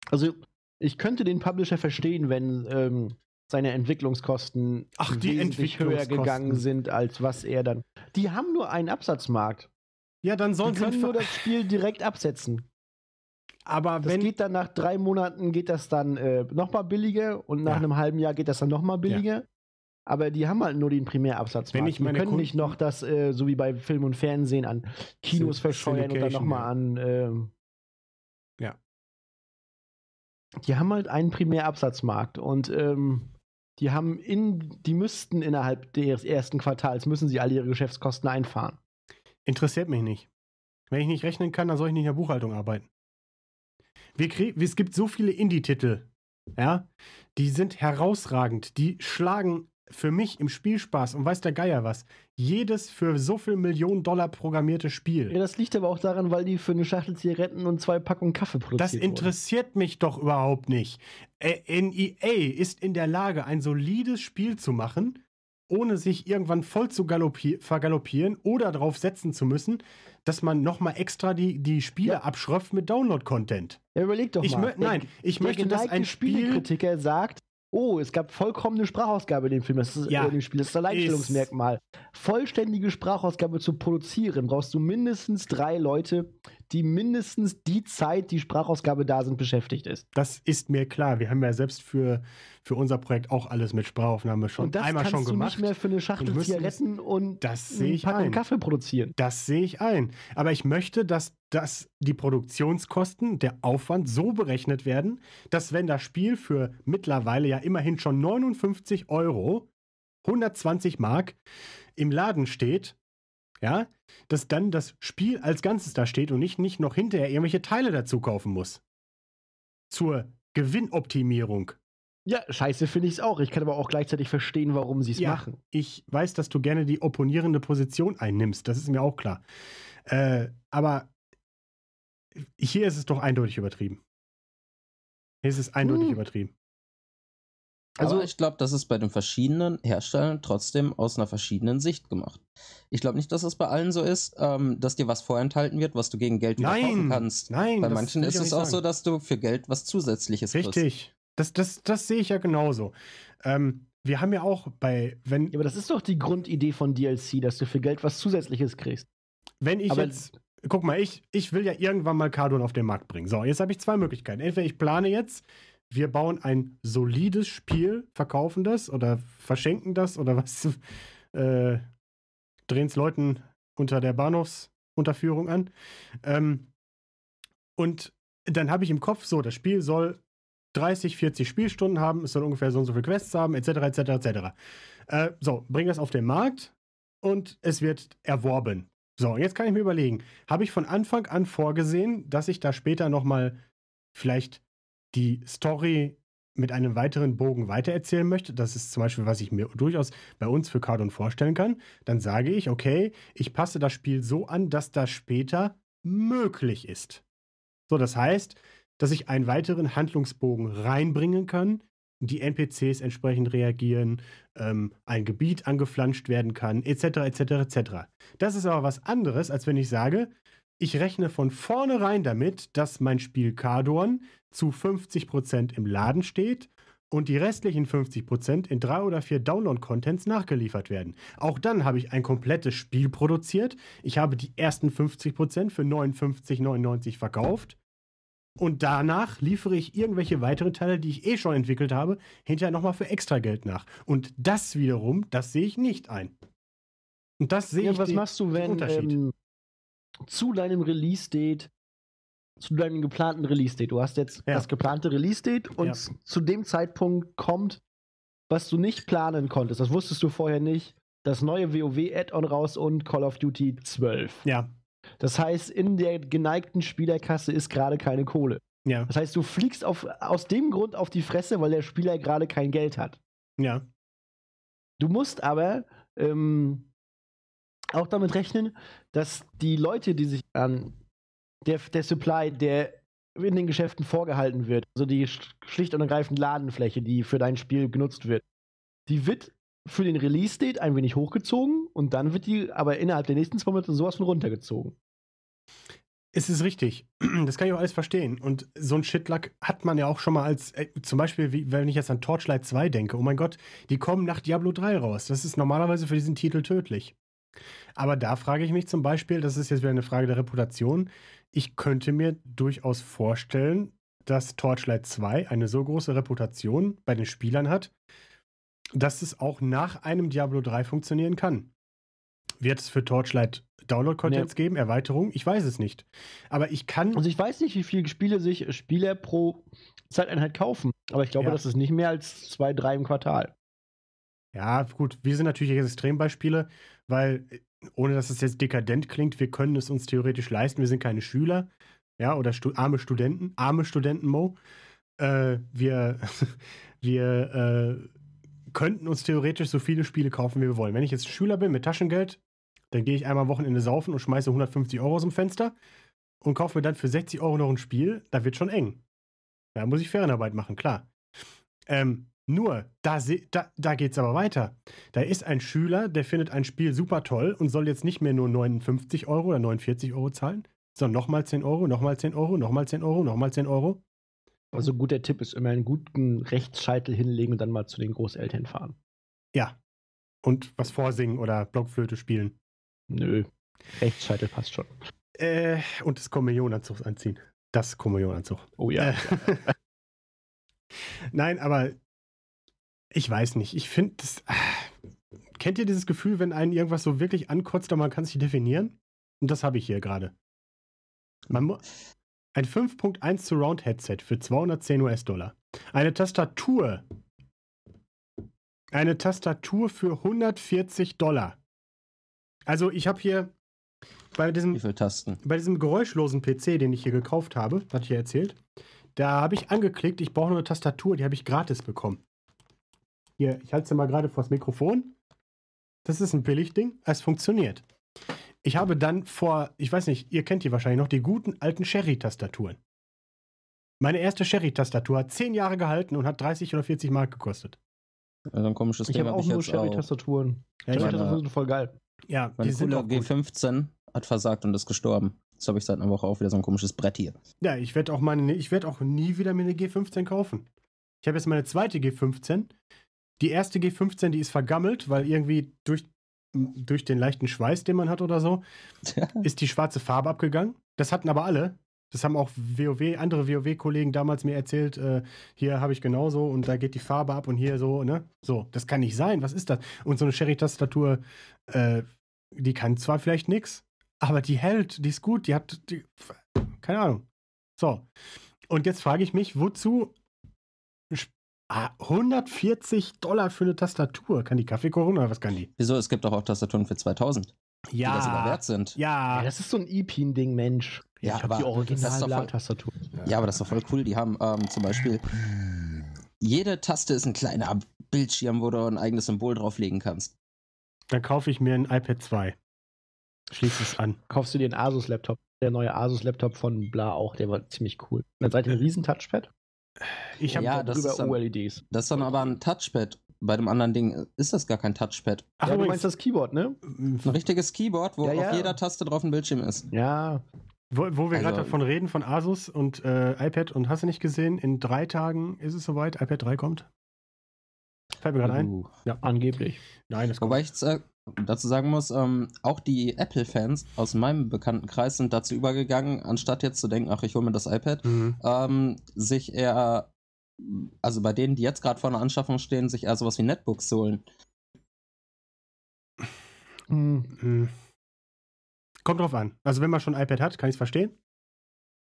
Also, ich könnte den Publisher verstehen, wenn ähm, seine Entwicklungskosten Ach, die wesentlich höher gegangen sind, als was er dann. Die haben nur einen Absatzmarkt. Ja, dann sollen sie nur das Spiel direkt absetzen. Aber das wenn, geht dann nach drei Monaten geht das dann äh, nochmal billiger und nach ja. einem halben Jahr geht das dann nochmal billiger. Ja. Aber die haben halt nur den Primärabsatz. Wenn ich meine die können Kunden nicht noch das, äh, so wie bei Film und Fernsehen, an Kinos verscheuern und dann nochmal ja. an. Ähm, ja. Die haben halt einen Primärabsatzmarkt und ähm, die haben in, die müssten innerhalb des ersten Quartals müssen sie alle ihre Geschäftskosten einfahren. Interessiert mich nicht. Wenn ich nicht rechnen kann, dann soll ich nicht in der Buchhaltung arbeiten wir krieg, es gibt so viele Indie-Titel, ja, die sind herausragend, die schlagen für mich im Spielspaß und weiß der Geier was, jedes für so viel Millionen Dollar programmierte Spiel. Ja, das liegt aber auch daran, weil die für eine Schachtel Zigaretten und zwei Packungen Kaffee produzieren. Das interessiert wurden. mich doch überhaupt nicht. NEA ist in der Lage, ein solides Spiel zu machen, ohne sich irgendwann voll zu vergaloppieren oder darauf setzen zu müssen, dass man nochmal extra die, die Spiele ja. abschröpft mit Download-Content. Ja, überleg doch ich mal. Der, nein, ich der möchte, dass ein Spiel Spielekritiker sagt, oh, es gab vollkommene Sprachausgabe in dem Film, das ist, ja, äh, dem Spiel, das ist ein Alleinstellungsmerkmal. Vollständige Sprachausgabe zu produzieren, brauchst du mindestens drei Leute, die mindestens die Zeit, die Sprachausgabe da sind, beschäftigt ist. Das ist mir klar. Wir haben ja selbst für, für unser Projekt auch alles mit Sprachaufnahme schon einmal gemacht. Und das kannst du nicht mehr für eine Schachtel Zigaretten und das einen Packung Kaffee produzieren. Das sehe ich ein. Aber ich möchte, dass, dass die Produktionskosten, der Aufwand so berechnet werden, dass wenn das Spiel für mittlerweile ja immerhin schon 59 Euro 120 Mark im Laden steht, ja, dass dann das Spiel als Ganzes da steht und ich nicht noch hinterher irgendwelche Teile dazu kaufen muss. Zur Gewinnoptimierung. Ja, scheiße finde ich es auch. Ich kann aber auch gleichzeitig verstehen, warum sie es ja, machen. Ich weiß, dass du gerne die opponierende Position einnimmst, das ist mir auch klar. Äh, aber hier ist es doch eindeutig übertrieben. Hier ist es eindeutig hm. übertrieben. Also ich glaube, das ist bei den verschiedenen Herstellern trotzdem aus einer verschiedenen Sicht gemacht. Ich glaube nicht, dass es das bei allen so ist, ähm, dass dir was vorenthalten wird, was du gegen Geld nein, kaufen kannst. Nein, bei manchen ist es auch sagen. so, dass du für Geld was Zusätzliches Richtig. kriegst. Richtig, das, das, das sehe ich ja genauso. Ähm, wir haben ja auch bei, wenn. Ja, aber das ist doch die Grundidee von DLC, dass du für Geld was Zusätzliches kriegst. Wenn ich aber jetzt guck mal, ich, ich will ja irgendwann mal Cardon auf den Markt bringen. So, jetzt habe ich zwei Möglichkeiten. Entweder ich plane jetzt, wir bauen ein solides Spiel, verkaufen das oder verschenken das oder was, äh, drehen es Leuten unter der Bahnhofsunterführung an. Ähm, und dann habe ich im Kopf so, das Spiel soll 30, 40 Spielstunden haben, es soll ungefähr so und so viele Quests haben, etc., etc., etc. so, bring das auf den Markt und es wird erworben. So, jetzt kann ich mir überlegen, habe ich von Anfang an vorgesehen, dass ich da später nochmal vielleicht die Story mit einem weiteren Bogen weitererzählen möchte, das ist zum Beispiel, was ich mir durchaus bei uns für Cardon vorstellen kann, dann sage ich, okay, ich passe das Spiel so an, dass das später möglich ist. So, das heißt, dass ich einen weiteren Handlungsbogen reinbringen kann, die NPCs entsprechend reagieren, ähm, ein Gebiet angeflanscht werden kann, etc., etc., etc. Das ist aber was anderes, als wenn ich sage, ich rechne von vornherein damit, dass mein Spiel Cardorn zu 50% im Laden steht und die restlichen 50% in drei oder vier Download-Contents nachgeliefert werden. Auch dann habe ich ein komplettes Spiel produziert. Ich habe die ersten 50% für 59,99 verkauft. Und danach liefere ich irgendwelche weitere Teile, die ich eh schon entwickelt habe, hinterher nochmal für extra Geld nach. Und das wiederum, das sehe ich nicht ein. Und das sehe ja, ich. Was machst du, wenn, Unterschied. Ähm zu deinem Release-Date, zu deinem geplanten Release-Date. Du hast jetzt ja. das geplante Release-Date und ja. zu dem Zeitpunkt kommt, was du nicht planen konntest. Das wusstest du vorher nicht. Das neue WoW-Add-on raus und Call of Duty 12. Ja. Das heißt, in der geneigten Spielerkasse ist gerade keine Kohle. Ja. Das heißt, du fliegst auf, aus dem Grund auf die Fresse, weil der Spieler gerade kein Geld hat. Ja. Du musst aber ähm, auch damit rechnen, dass die Leute, die sich an der, der Supply, der in den Geschäften vorgehalten wird, also die schlicht und ergreifend Ladenfläche, die für dein Spiel genutzt wird, die wird für den Release-Date ein wenig hochgezogen und dann wird die aber innerhalb der nächsten zwei Monate sowas von runtergezogen. Es ist richtig. Das kann ich auch alles verstehen. Und so ein Shitluck hat man ja auch schon mal als, äh, zum Beispiel, wenn ich jetzt an Torchlight 2 denke, oh mein Gott, die kommen nach Diablo 3 raus. Das ist normalerweise für diesen Titel tödlich. Aber da frage ich mich zum Beispiel, das ist jetzt wieder eine Frage der Reputation, ich könnte mir durchaus vorstellen, dass Torchlight 2 eine so große Reputation bei den Spielern hat, dass es auch nach einem Diablo 3 funktionieren kann. Wird es für Torchlight Download-Contents nee. geben, Erweiterung? Ich weiß es nicht. Aber ich kann. Also ich weiß nicht, wie viele Spiele sich Spieler pro Zeiteinheit kaufen, aber ich glaube, ja. das ist nicht mehr als zwei, drei im Quartal. Ja, gut, wir sind natürlich Extrembeispiele weil, äh, ohne dass es jetzt dekadent klingt, wir können es uns theoretisch leisten, wir sind keine Schüler, ja, oder stu arme Studenten, arme Studenten, Mo. Äh, wir wir äh, könnten uns theoretisch so viele Spiele kaufen, wie wir wollen. Wenn ich jetzt Schüler bin mit Taschengeld, dann gehe ich einmal am Wochenende saufen und schmeiße 150 Euro aus dem Fenster und kaufe mir dann für 60 Euro noch ein Spiel, da wird schon eng. Da muss ich Ferienarbeit machen, klar. Ähm, nur, da, da, da geht es aber weiter. Da ist ein Schüler, der findet ein Spiel super toll und soll jetzt nicht mehr nur 59 Euro oder 49 Euro zahlen, sondern nochmal 10 Euro, nochmal 10 Euro, nochmal 10 Euro, nochmal 10 Euro. Also guter Tipp ist immer einen guten Rechtsscheitel hinlegen und dann mal zu den Großeltern fahren. Ja. Und was vorsingen oder Blockflöte spielen. Nö. Rechtsscheitel passt schon. Äh, und das kommunion anziehen. Das kommunion Oh ja. Äh, Nein, aber ich weiß nicht. Ich finde das. Äh, kennt ihr dieses Gefühl, wenn einen irgendwas so wirklich ankotzt, aber man kann es nicht definieren? Und das habe ich hier gerade. Ein 5.1 Surround Headset für 210 US-Dollar. Eine Tastatur. Eine Tastatur für 140 Dollar. Also ich habe hier bei diesem, bei diesem geräuschlosen PC, den ich hier gekauft habe, hatte ich ja erzählt, da habe ich angeklickt, ich brauche nur eine Tastatur, die habe ich gratis bekommen. Hier, ich halte sie mal gerade vors Mikrofon. Das ist ein Billigding. Es funktioniert. Ich habe dann vor, ich weiß nicht, ihr kennt die wahrscheinlich noch, die guten alten Sherry-Tastaturen. Meine erste Sherry-Tastatur hat zehn Jahre gehalten und hat 30 oder 40 Mark gekostet. Also ein komisches ich Ding habe hab auch ich nur Sherry-Tastaturen. Ja, Sherry-Tastaturen sind voll geil. Ja, die sind auch gut. G15 hat versagt und ist gestorben. Jetzt habe ich seit einer Woche auch wieder so ein komisches Brett hier. Ja, ich werde auch meine, ich werde auch nie wieder mir eine G15 kaufen. Ich habe jetzt meine zweite G15, die erste G15, die ist vergammelt, weil irgendwie durch, durch den leichten Schweiß, den man hat oder so, ist die schwarze Farbe abgegangen. Das hatten aber alle. Das haben auch WoW, andere WoW-Kollegen damals mir erzählt, äh, hier habe ich genauso und da geht die Farbe ab und hier so, ne? So, das kann nicht sein, was ist das? Und so eine Sherry-Tastatur, äh, die kann zwar vielleicht nichts, aber die hält, die ist gut, die hat, die, keine Ahnung. So, und jetzt frage ich mich, wozu Ah, 140 Dollar für eine Tastatur. Kann die Kaffee Corona oder was kann die? Wieso? Es gibt doch auch Tastaturen für 2000. Ja. Die das sogar wert sind. Ja. ja das ist so ein E-Pin-Ding, Mensch. Ja, ich habe die Original-Tastatur. Ja. ja, aber das ist doch voll cool. Die haben ähm, zum Beispiel jede Taste ist ein kleiner Bildschirm, wo du ein eigenes Symbol drauflegen kannst. Dann kaufe ich mir ein iPad 2. Schließ es an. Kaufst du dir einen Asus-Laptop? Der neue Asus-Laptop von Bla auch, der war ziemlich cool. Dann seid ihr ein Riesentouchpad? Ich habe ja, darüber das OLEDs. Dann, e das ist dann aber ein Touchpad. Bei dem anderen Ding ist das gar kein Touchpad. Ach, ja, du meinst das Keyboard, ne? Ein richtiges Keyboard, wo ja, ja. auf jeder Taste drauf ein Bildschirm ist. Ja. Wo, wo wir also, gerade davon reden, von Asus und äh, iPad und hast du nicht gesehen, in drei Tagen ist es soweit, iPad 3 kommt. Fällt mir gerade uh. ein. Ja, angeblich. Nein, das kommt. Wobei ich, äh, dazu sagen muss, ähm, auch die Apple-Fans aus meinem bekannten Kreis sind dazu übergegangen, anstatt jetzt zu denken, ach, ich hole mir das iPad, mhm. ähm, sich eher, also bei denen, die jetzt gerade vor einer Anschaffung stehen, sich eher sowas wie Netbooks holen. Mhm. mhm. Kommt drauf an. Also wenn man schon ein iPad hat, kann ich es verstehen.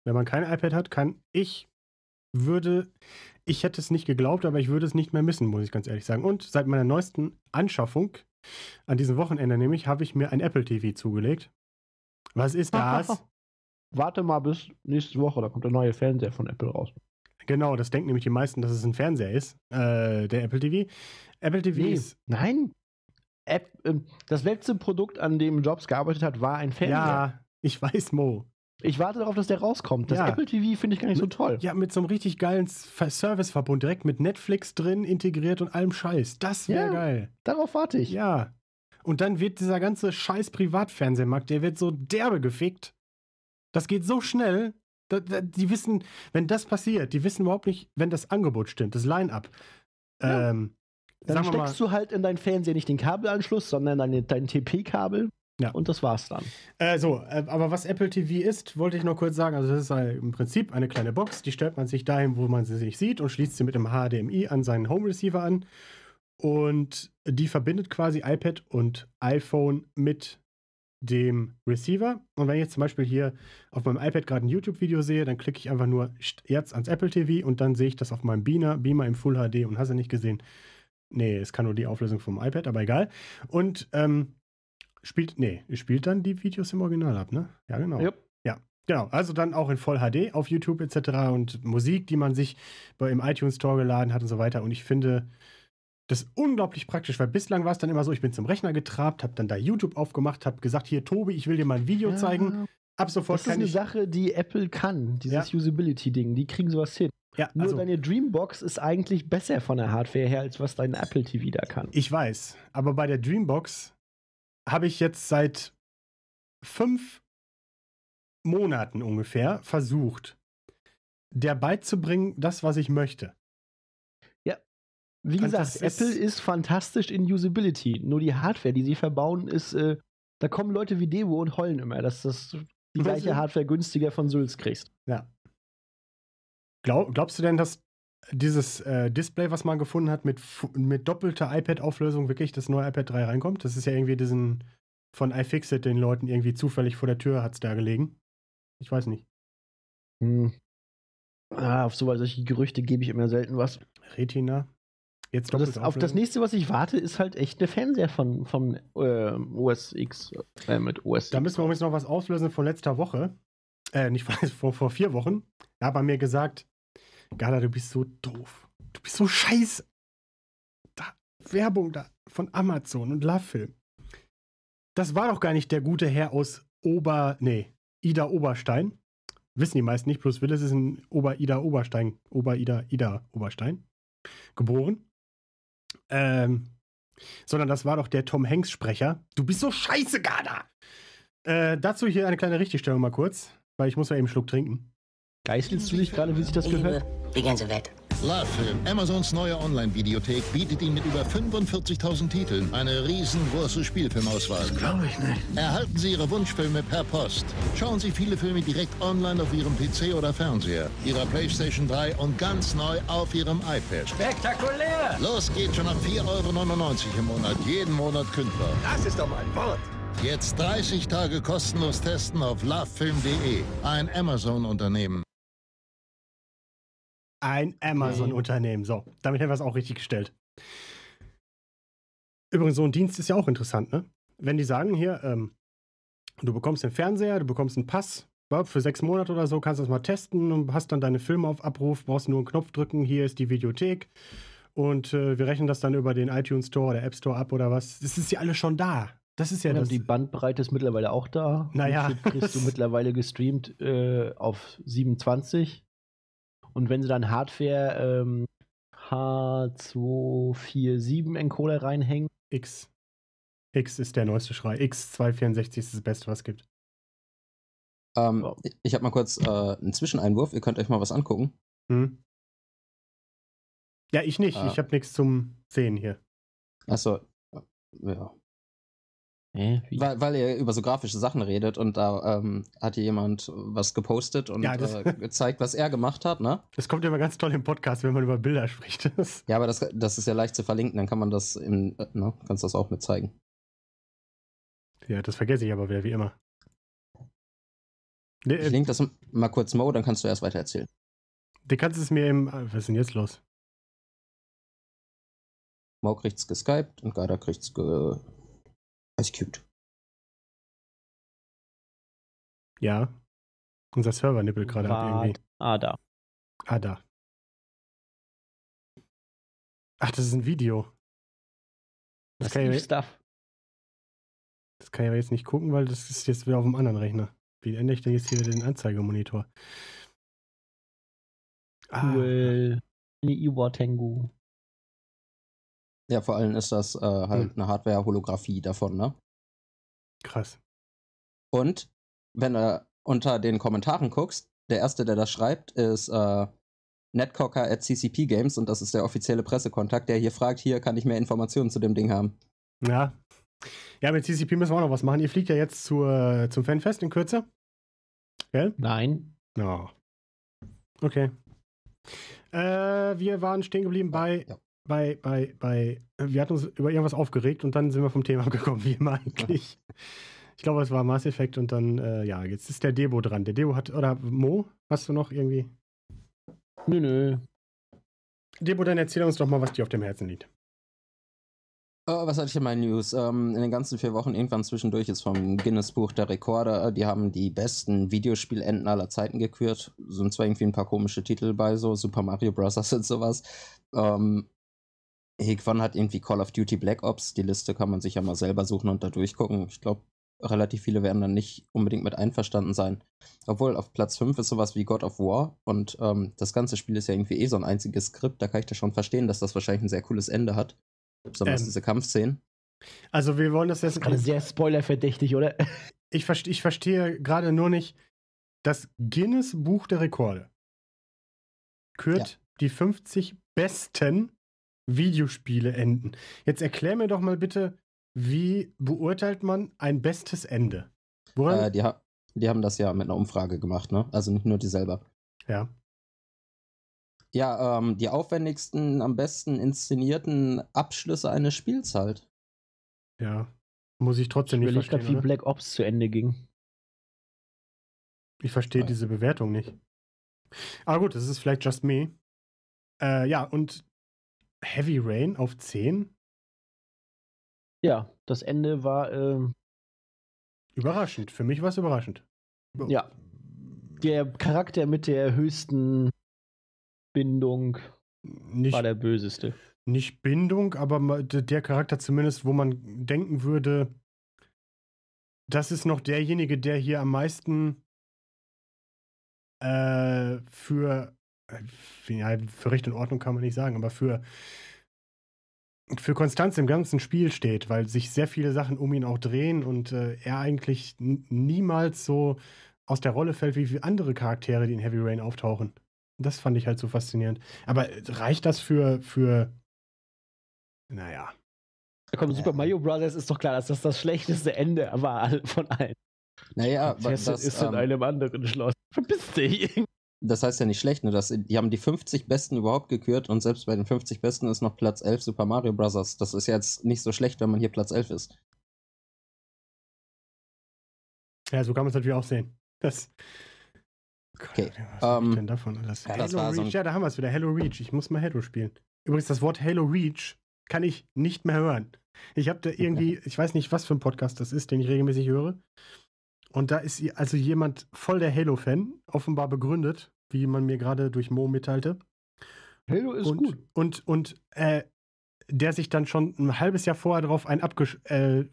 Wenn man kein iPad hat, kann ich würde, ich hätte es nicht geglaubt, aber ich würde es nicht mehr missen, muss ich ganz ehrlich sagen. Und seit meiner neuesten Anschaffung an diesem Wochenende nämlich habe ich mir ein Apple TV zugelegt. Was ist das? Warte mal bis nächste Woche, da kommt der neue Fernseher von Apple raus. Genau, das denken nämlich die meisten, dass es ein Fernseher ist, äh, der Apple TV. Apple TV nee, ist. Nein. App, äh, das letzte Produkt, an dem Jobs gearbeitet hat, war ein Fernseher. Ja, ich weiß, Mo. Ich warte darauf, dass der rauskommt. Das ja. Apple TV finde ich gar nicht so toll. Ja, mit so einem richtig geilen Serviceverbund, direkt mit Netflix drin, integriert und allem Scheiß. Das wäre ja, geil. Darauf warte ich. Ja. Und dann wird dieser ganze scheiß Privatfernsehmarkt, der wird so derbe gefickt. Das geht so schnell. Da, da, die wissen, wenn das passiert, die wissen überhaupt nicht, wenn das Angebot stimmt, das Line-Up. Ja. Ähm, dann steckst mal, du halt in dein Fernseher nicht den Kabelanschluss, sondern dein, dein TP-Kabel. Ja. Und das war's dann. Äh, so, äh, aber was Apple TV ist, wollte ich noch kurz sagen. Also, das ist halt im Prinzip eine kleine Box, die stellt man sich dahin, wo man sie sich sieht und schließt sie mit einem HDMI an seinen Home Receiver an. Und die verbindet quasi iPad und iPhone mit dem Receiver. Und wenn ich jetzt zum Beispiel hier auf meinem iPad gerade ein YouTube-Video sehe, dann klicke ich einfach nur jetzt ans Apple TV und dann sehe ich das auf meinem Beamer, Beamer im Full HD und hast du nicht gesehen. Nee, es kann nur die Auflösung vom iPad, aber egal. Und ähm, Spielt, nee, spielt dann die Videos im Original ab, ne? Ja, genau. Yep. Ja, genau. Also dann auch in Voll HD auf YouTube etc. und Musik, die man sich bei, im iTunes Store geladen hat und so weiter. Und ich finde das unglaublich praktisch, weil bislang war es dann immer so, ich bin zum Rechner getrabt, habe dann da YouTube aufgemacht, habe gesagt, hier Tobi, ich will dir mal ein Video ja, zeigen. Ab sofort das ist eine Sache, die Apple kann, dieses ja. Usability-Ding. Die kriegen sowas hin. Ja, Nur also, deine Dreambox ist eigentlich besser von der Hardware her, als was dein Apple TV da kann. Ich weiß, aber bei der Dreambox habe ich jetzt seit fünf Monaten ungefähr versucht, der beizubringen, das, was ich möchte. Ja, wie also gesagt, Apple ist, ist, fantastisch in Usability. Nur die Hardware, die sie verbauen, ist, äh, da kommen Leute wie Devo und heulen immer, dass das die gleiche Hardware günstiger von Sülz kriegst. Ja. Glaub, glaubst du denn, dass dieses äh, Display, was man gefunden hat, mit, mit doppelter iPad-Auflösung wirklich das neue iPad 3 reinkommt. Das ist ja irgendwie diesen von iFixit den Leuten irgendwie zufällig vor der Tür hat es da gelegen. Ich weiß nicht. Hm. Ah, auf so solche Gerüchte gebe ich immer selten was. Retina. Jetzt das, auf das nächste, was ich warte, ist halt echt eine Fernseher von, von äh, OS X äh, mit OS. Da müssen wir übrigens noch was auslösen von letzter Woche. Äh, nicht vor, vor vier Wochen. Da hat man mir gesagt, Gala, du bist so doof. Du bist so scheiße. Da, Werbung da von Amazon und LaFilm. Das war doch gar nicht der gute Herr aus Ober, nee, Ida Oberstein. Wissen die meisten nicht, bloß Willis ist in Ober-Ida Oberstein, Ober-Ida Ida Oberstein geboren. Ähm, sondern das war doch der Tom Hanks-Sprecher. Du bist so scheiße, Gada! Äh, dazu hier eine kleine Richtigstellung mal kurz, weil ich muss ja eben einen Schluck trinken. Geißelst du dich gerade, wie sich das gehört? Die ganze Welt. Lovefilm, Amazons neue Online-Videothek, bietet Ihnen mit über 45.000 Titeln eine riesengroße Spielfilmauswahl. glaube ich nicht. Erhalten Sie Ihre Wunschfilme per Post. Schauen Sie viele Filme direkt online auf Ihrem PC oder Fernseher, Ihrer Playstation 3 und ganz neu auf Ihrem iPad. Spektakulär! Los geht schon ab 4,99 Euro im Monat, jeden Monat kündbar. Das ist doch mal ein Wort! Jetzt 30 Tage kostenlos testen auf lovefilm.de, ein Amazon-Unternehmen. Ein mhm. Amazon-Unternehmen. So, damit hätten wir es auch richtig gestellt. Übrigens, so ein Dienst ist ja auch interessant, ne? Wenn die sagen hier, ähm, du bekommst den Fernseher, du bekommst einen Pass, für sechs Monate oder so kannst du das mal testen und hast dann deine Filme auf Abruf, brauchst nur einen Knopf drücken, hier ist die Videothek und äh, wir rechnen das dann über den iTunes Store oder App Store ab oder was. Das ist ja alles schon da. Das ist ja, ja das. Die Bandbreite ist mittlerweile auch da. Naja. Und kriegst du mittlerweile gestreamt äh, auf 27. Und wenn sie dann Hardware ähm, H247 Encoder reinhängen. X. X ist der neueste Schrei. X264 ist das Beste, was es gibt. Ähm, Ich habe mal kurz äh, einen Zwischeneinwurf. Ihr könnt euch mal was angucken. Hm. Ja, ich nicht. Äh. Ich habe nichts zum Sehen hier. Achso. Ja. Äh, weil, weil ihr über so grafische Sachen redet und da ähm, hat hier jemand was gepostet und ja, äh, gezeigt, was er gemacht hat, ne? Das kommt ja immer ganz toll im Podcast, wenn man über Bilder spricht. ja, aber das, das ist ja leicht zu verlinken, dann kann man das im, äh, ne, kannst das auch mit zeigen. Ja, das vergesse ich aber wieder, wie immer. Nee, ich äh, link das mal kurz Mo, dann kannst du erst weiter erzählen. Du kannst es mir im. Äh, was ist denn jetzt los? Mo kriegt's geskypt und Geider kriegt's ge Cubed. Ja. Unser Server nippelt gerade ab irgendwie. Ah, da. Ah, da. Ach, das ist ein Video. Das, das kann ich, Stuff. Das kann ich aber jetzt nicht gucken, weil das ist jetzt wieder auf dem anderen Rechner. Wie ändere ich denn jetzt hier wieder den Anzeigemonitor? Ah. Cool. Ah. Eine Iwa-Tengu. Ja, vor allem ist das äh, halt hm. eine Hardware-Holographie davon, ne? Krass. Und wenn du unter den Kommentaren guckst, der erste, der das schreibt, ist äh, netcocker at CCP Games und das ist der offizielle Pressekontakt, der hier fragt, hier kann ich mehr Informationen zu dem Ding haben. Ja. Ja, mit CCP müssen wir auch noch was machen. Ihr fliegt ja jetzt zur, zum Fanfest in Kürze. Gell? Nein. No. Oh. Okay. Äh, wir waren stehen geblieben ah, bei ja bei, bei, bei, äh, wir hatten uns über irgendwas aufgeregt und dann sind wir vom Thema gekommen, wie immer eigentlich. Ich glaube, es war Mass Effect und dann, äh, ja, jetzt ist der Debo dran. Der Debo hat, oder Mo, hast du noch irgendwie? Nö, nö. Debo, dann erzähl uns doch mal, was dir auf dem Herzen liegt. Oh, was hatte ich in meinen News? Ähm, in den ganzen vier Wochen irgendwann zwischendurch ist vom Guinness Buch der Rekorde, äh, die haben die besten Videospielenden aller Zeiten gekürt. Sind zwar irgendwie ein paar komische Titel bei, so Super Mario Bros. und sowas. Ähm, Hegwan hat irgendwie Call of Duty Black Ops. Die Liste kann man sich ja mal selber suchen und da durchgucken. Ich glaube, relativ viele werden dann nicht unbedingt mit einverstanden sein. Obwohl auf Platz 5 ist sowas wie God of War und ähm, das ganze Spiel ist ja irgendwie eh so ein einziges Skript. Da kann ich das schon verstehen, dass das wahrscheinlich ein sehr cooles Ende hat. Besonders ähm, diese Kampfszenen. Also wir wollen das jetzt. Gerade sehr spoilerverdächtig, oder? Ich, verste ich verstehe gerade nur nicht, das Guinness Buch der Rekorde kürt ja. die 50 besten Videospiele enden. Jetzt erklär mir doch mal bitte, wie beurteilt man ein bestes Ende? Äh, die, ha die, haben das ja mit einer Umfrage gemacht, ne? Also nicht nur die selber. Ja. Ja, ähm, die aufwendigsten, am besten inszenierten Abschlüsse eines Spiels halt. Ja. Muss ich trotzdem nicht verstehen. Ich glaube, wie Black Ops zu Ende ging. Ich verstehe ja. Äh. diese Bewertung nicht. Aber ah, gut, das ist vielleicht just me. Äh, ja, und Heavy Rain auf 10? Ja, das Ende war. Ähm, überraschend. Für mich war es überraschend. Ja. Der Charakter mit der höchsten Bindung nicht, war der böseste. Nicht Bindung, aber der Charakter zumindest, wo man denken würde, das ist noch derjenige, der hier am meisten äh, für äh, für Recht und Ordnung kann man nicht sagen, aber für, für Konstanz im ganzen Spiel steht, weil sich sehr viele Sachen um ihn auch drehen und äh, er eigentlich niemals so aus der Rolle fällt wie andere Charaktere, die in Heavy Rain auftauchen. Das fand ich halt so faszinierend. Aber äh, reicht das für, für naja. Ja, komm, Super Mario Brothers ist doch klar, dass das das schlechteste Ende war von allen. Naja, was das ist ähm, in einem anderen Schloss. Verpiss dich das heißt ja nicht schlecht, ne? Das, die haben die 50 Besten überhaupt gekürt und selbst bei den 50 Besten ist noch Platz 11 Super Mario Bros. Das ist jetzt nicht so schlecht, wenn man hier Platz 11 ist. Ja, so kann man es natürlich auch sehen. Das. okay. Was um, ich ähm, denn davon alles? Ja, Halo Reach, so ja, da haben wir es wieder. Halo Reach. Ich muss mal Halo spielen. Übrigens, das Wort Halo Reach kann ich nicht mehr hören. Ich habe da irgendwie, ich weiß nicht, was für ein Podcast das ist, den ich regelmäßig höre. Und da ist also jemand voll der Halo-Fan, offenbar begründet, wie man mir gerade durch Mo mitteilte. Halo ist und, gut. Und, und äh, der sich dann schon ein halbes Jahr vorher drauf ein äh,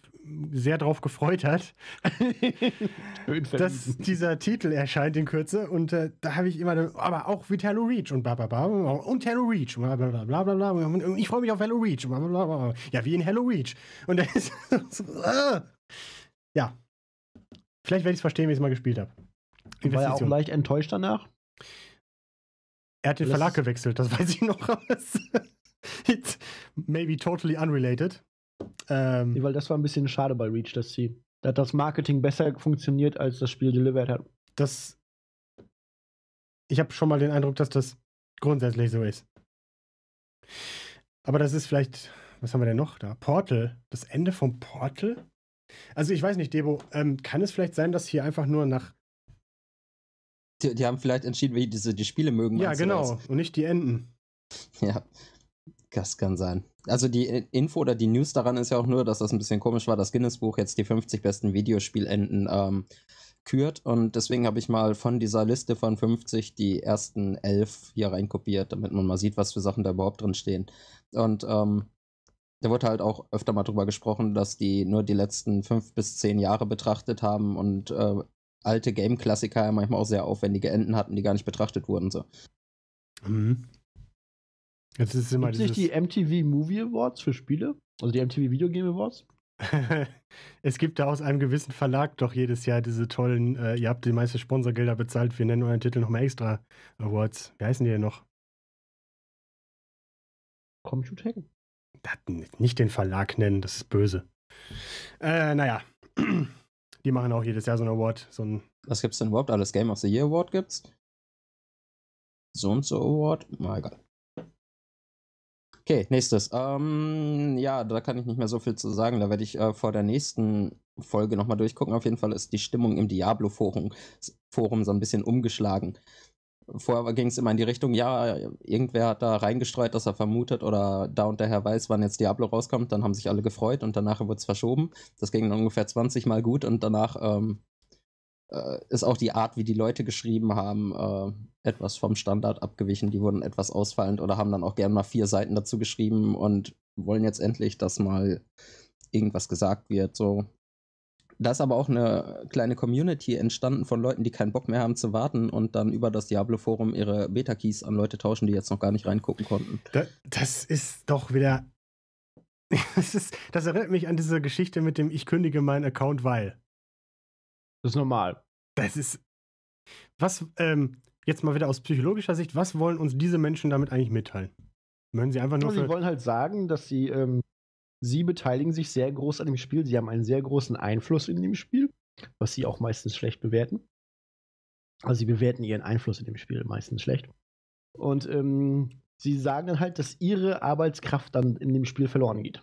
sehr drauf gefreut hat, dass dieser Titel erscheint in Kürze. Und äh, da habe ich immer, dann, aber auch wie Hello Reach und bla bla bla und Hello Reach und bla bla bla bla bla. Und ich freue mich auf Hello Reach. Bla, bla, bla, ja, wie in Hello Reach. Und dann ist so, äh. ja. Vielleicht werde ich es verstehen, wie ich es mal gespielt habe. Ich War ja auch leicht enttäuscht danach. Er hat den das Verlag gewechselt, das weiß ich noch. It's maybe totally unrelated. Ähm, ja, weil das war ein bisschen schade bei Reach, dass sie dass das Marketing besser funktioniert, als das Spiel delivered hat. Das. Ich habe schon mal den Eindruck, dass das grundsätzlich so ist. Aber das ist vielleicht. Was haben wir denn noch da? Portal. Das Ende vom Portal? Also ich weiß nicht, Debo, ähm, kann es vielleicht sein, dass hier einfach nur nach die, die haben vielleicht entschieden, wie diese, die Spiele mögen. Ja, genau. So und nicht die Enden. Ja, das kann sein. Also die äh, Info oder die News daran ist ja auch nur, dass das ein bisschen komisch war, dass Guinness Buch jetzt die 50 besten Videospielenden ähm, kürt. Und deswegen habe ich mal von dieser Liste von 50 die ersten 11 hier reinkopiert, damit man mal sieht, was für Sachen da überhaupt drin stehen. Und ähm, da wurde halt auch öfter mal drüber gesprochen, dass die nur die letzten 5 bis 10 Jahre betrachtet haben und äh, alte Game-Klassiker ja manchmal auch sehr aufwendige Enden hatten, die gar nicht betrachtet wurden. So. Mhm. Jetzt ist es immer Gibt dieses... nicht die MTV Movie Awards für Spiele? Also die MTV Video Game Awards? es gibt da aus einem gewissen Verlag doch jedes Jahr diese tollen, äh, ihr habt die meisten Sponsorgelder bezahlt, wir nennen euren Titel nochmal extra Awards. Wie heißen die denn noch? Computec? Nicht den Verlag nennen, das ist böse. Äh, naja. Die machen auch jedes Jahr so einen Award. So einen Was gibt's denn überhaupt alles? Game of the Year Award gibt's? So und so Award? Na egal. Okay, nächstes. Ähm, ja, da kann ich nicht mehr so viel zu sagen. Da werde ich äh, vor der nächsten Folge nochmal durchgucken. Auf jeden Fall ist die Stimmung im Diablo-Forum Forum so ein bisschen umgeschlagen. Vorher ging es immer in die Richtung, ja, irgendwer hat da reingestreut, dass er vermutet oder da und daher weiß, wann jetzt Diablo rauskommt. Dann haben sich alle gefreut und danach wurde es verschoben. Das ging dann ungefähr 20 Mal gut und danach ähm, äh, ist auch die Art, wie die Leute geschrieben haben, äh, etwas vom Standard abgewichen. Die wurden etwas ausfallend oder haben dann auch gerne mal vier Seiten dazu geschrieben und wollen jetzt endlich, dass mal irgendwas gesagt wird. So, da ist aber auch eine kleine Community entstanden von Leuten, die keinen Bock mehr haben zu warten und dann über das Diablo-Forum ihre Beta-Keys an Leute tauschen, die jetzt noch gar nicht reingucken konnten. das, das ist doch wieder. Das, ist, das, erinnert mich an diese Geschichte mit dem Ich kündige meinen Account, weil. Das ist normal. Das ist. Was, ähm, jetzt mal wieder aus psychologischer Sicht, was wollen uns diese Menschen damit eigentlich mitteilen? Mögen sie einfach nur. Sie wollen halt sagen, dass sie ähm, sie beteiligen sich sehr groß an dem Spiel. Sie haben einen sehr großen Einfluss in dem Spiel, was sie auch meistens schlecht bewerten. Also sie bewerten ihren Einfluss in dem Spiel meistens schlecht. Und ähm, sie sagen dann halt, dass ihre Arbeitskraft dann in dem Spiel verloren geht.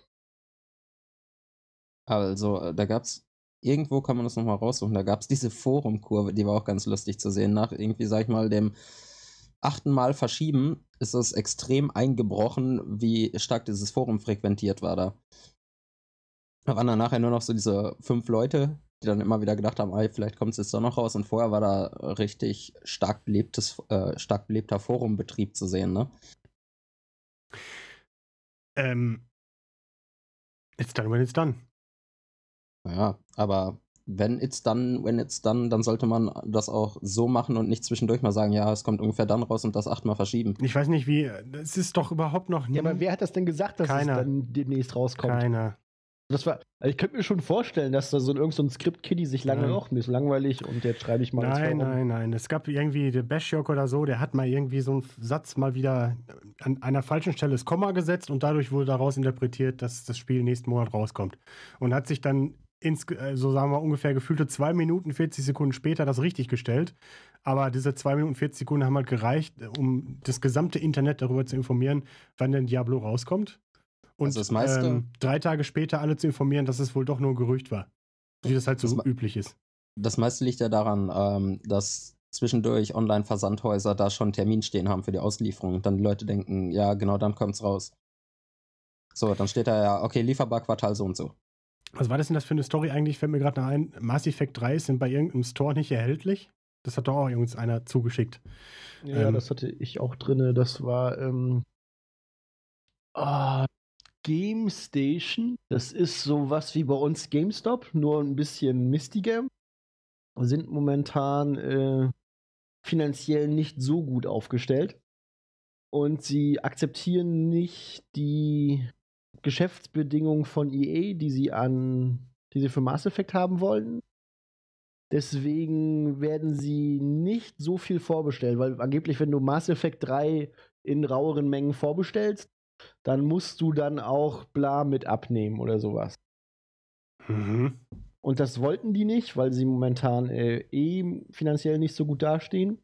Also, äh, da gab es, irgendwo kann man das nochmal raussuchen, da gab es diese Forumkurve, die war auch ganz lustig zu sehen, nach irgendwie, sag ich mal, dem achten Mal verschieben, ist es extrem eingebrochen, wie stark dieses Forum frequentiert war da. Da waren dann nachher nur noch so diese fünf Leute, die dann immer wieder gedacht haben, hey, vielleicht kommt es jetzt doch noch raus. Und vorher war da richtig stark, belebtes, äh, stark belebter Forumbetrieb zu sehen, ne? Ähm, it's done when it's done. Ja, aber wenn it's done, wenn it's done, dann sollte man das auch so machen und nicht zwischendurch mal sagen, ja, es kommt ungefähr dann raus und das achtmal verschieben. Ich weiß nicht, wie, es ist doch überhaupt noch nie. Ja, aber wer hat das denn gesagt, dass Keiner. es dann demnächst rauskommt? Keiner. Das war, also ich könnte mir schon vorstellen, dass da so irgendein so Skript-Kiddy sich lange ja. ist langweilig und jetzt schreibe ich mal Nein, nein, nein. Es gab irgendwie der Bashjok oder so, der hat mal irgendwie so einen Satz mal wieder an einer falschen Stelle das Komma gesetzt und dadurch wurde daraus interpretiert, dass das Spiel nächsten Monat rauskommt. Und hat sich dann ins, äh, so sagen wir ungefähr gefühlte 2 Minuten 40 Sekunden später das richtig gestellt. Aber diese 2 Minuten 40 Sekunden haben halt gereicht, äh, um das gesamte Internet darüber zu informieren, wann denn Diablo rauskommt. Und also das meiste, ähm, drei Tage später alle zu informieren, dass es wohl doch nur ein Gerücht war. Wie das halt so das üblich ist. Das meiste liegt ja daran, ähm, dass zwischendurch Online-Versandhäuser da schon einen Termin stehen haben für die Auslieferung. Und Dann die Leute denken, ja, genau dann kommt's raus. So, dann steht da ja, okay, lieferbar Quartal so und so. Was war das denn das für eine Story eigentlich? Fällt mir gerade ein. Mass Effect 3 sind bei irgendeinem Store nicht erhältlich. Das hat doch auch irgendwas einer zugeschickt. Ja, ähm, das hatte ich auch drin. Das war ähm, ah, Game Station. Das ist sowas wie bei uns GameStop, nur ein bisschen mistiger. Sind momentan äh, finanziell nicht so gut aufgestellt. Und sie akzeptieren nicht die Geschäftsbedingungen von EA, die sie an, die sie für Mass Effect haben wollen. Deswegen werden sie nicht so viel vorbestellen, weil angeblich, wenn du Mass Effect 3 in raueren Mengen vorbestellst, dann musst du dann auch bla mit abnehmen oder sowas. Mhm. Und das wollten die nicht, weil sie momentan äh, eh finanziell nicht so gut dastehen.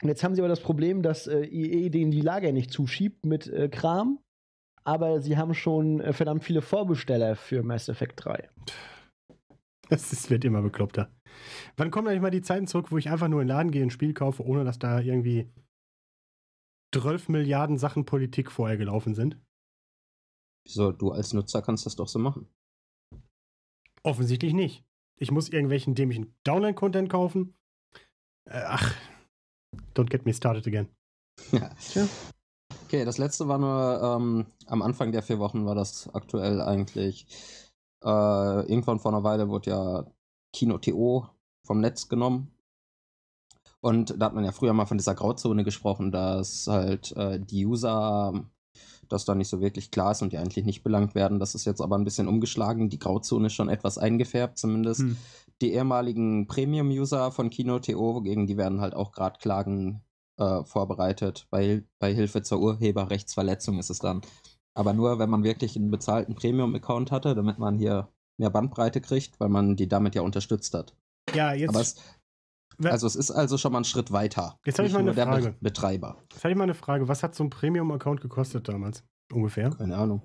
Und jetzt haben sie aber das Problem, dass äh, EA denen die Lager nicht zuschiebt mit äh, Kram aber sie haben schon äh, verdammt viele Vorbesteller für Mass Effect 3. Das ist, wird immer bekloppter. Wann kommen eigentlich mal die Zeiten zurück, wo ich einfach nur in den Laden gehe und ein Spiel kaufe, ohne dass da irgendwie 12 Milliarden Sachen Politik vorher gelaufen sind? Wieso? Du als Nutzer kannst das doch so machen. Offensichtlich nicht. Ich muss irgendwelchen dämlichen Downline-Content kaufen. Äh, ach, don't get me started again. Ja. Tja. Okay, das letzte war nur ähm, am Anfang der vier Wochen war das aktuell eigentlich. Äh, irgendwann vor einer Weile wurde ja Kino TO vom Netz genommen. Und da hat man ja früher mal von dieser Grauzone gesprochen, dass halt äh, die User, dass da nicht so wirklich klar ist und die eigentlich nicht belangt werden. Das ist jetzt aber ein bisschen umgeschlagen. Die Grauzone ist schon etwas eingefärbt, zumindest. Hm. Die ehemaligen Premium-User von Kino TO, gegen die werden halt auch gerade Klagen äh, vorbereitet. Bei, bei Hilfe zur Urheberrechtsverletzung ist es dann. Aber nur, wenn man wirklich einen bezahlten Premium-Account hatte, damit man hier mehr Bandbreite kriegt, weil man die damit ja unterstützt hat. Ja, jetzt. Es, also es ist also schon mal ein Schritt weiter. Jetzt habe ich mal eine Frage. Be Betreiber. Jetzt habe ich mal eine Frage. Was hat so ein Premium-Account gekostet damals? Ungefähr? Keine Ahnung.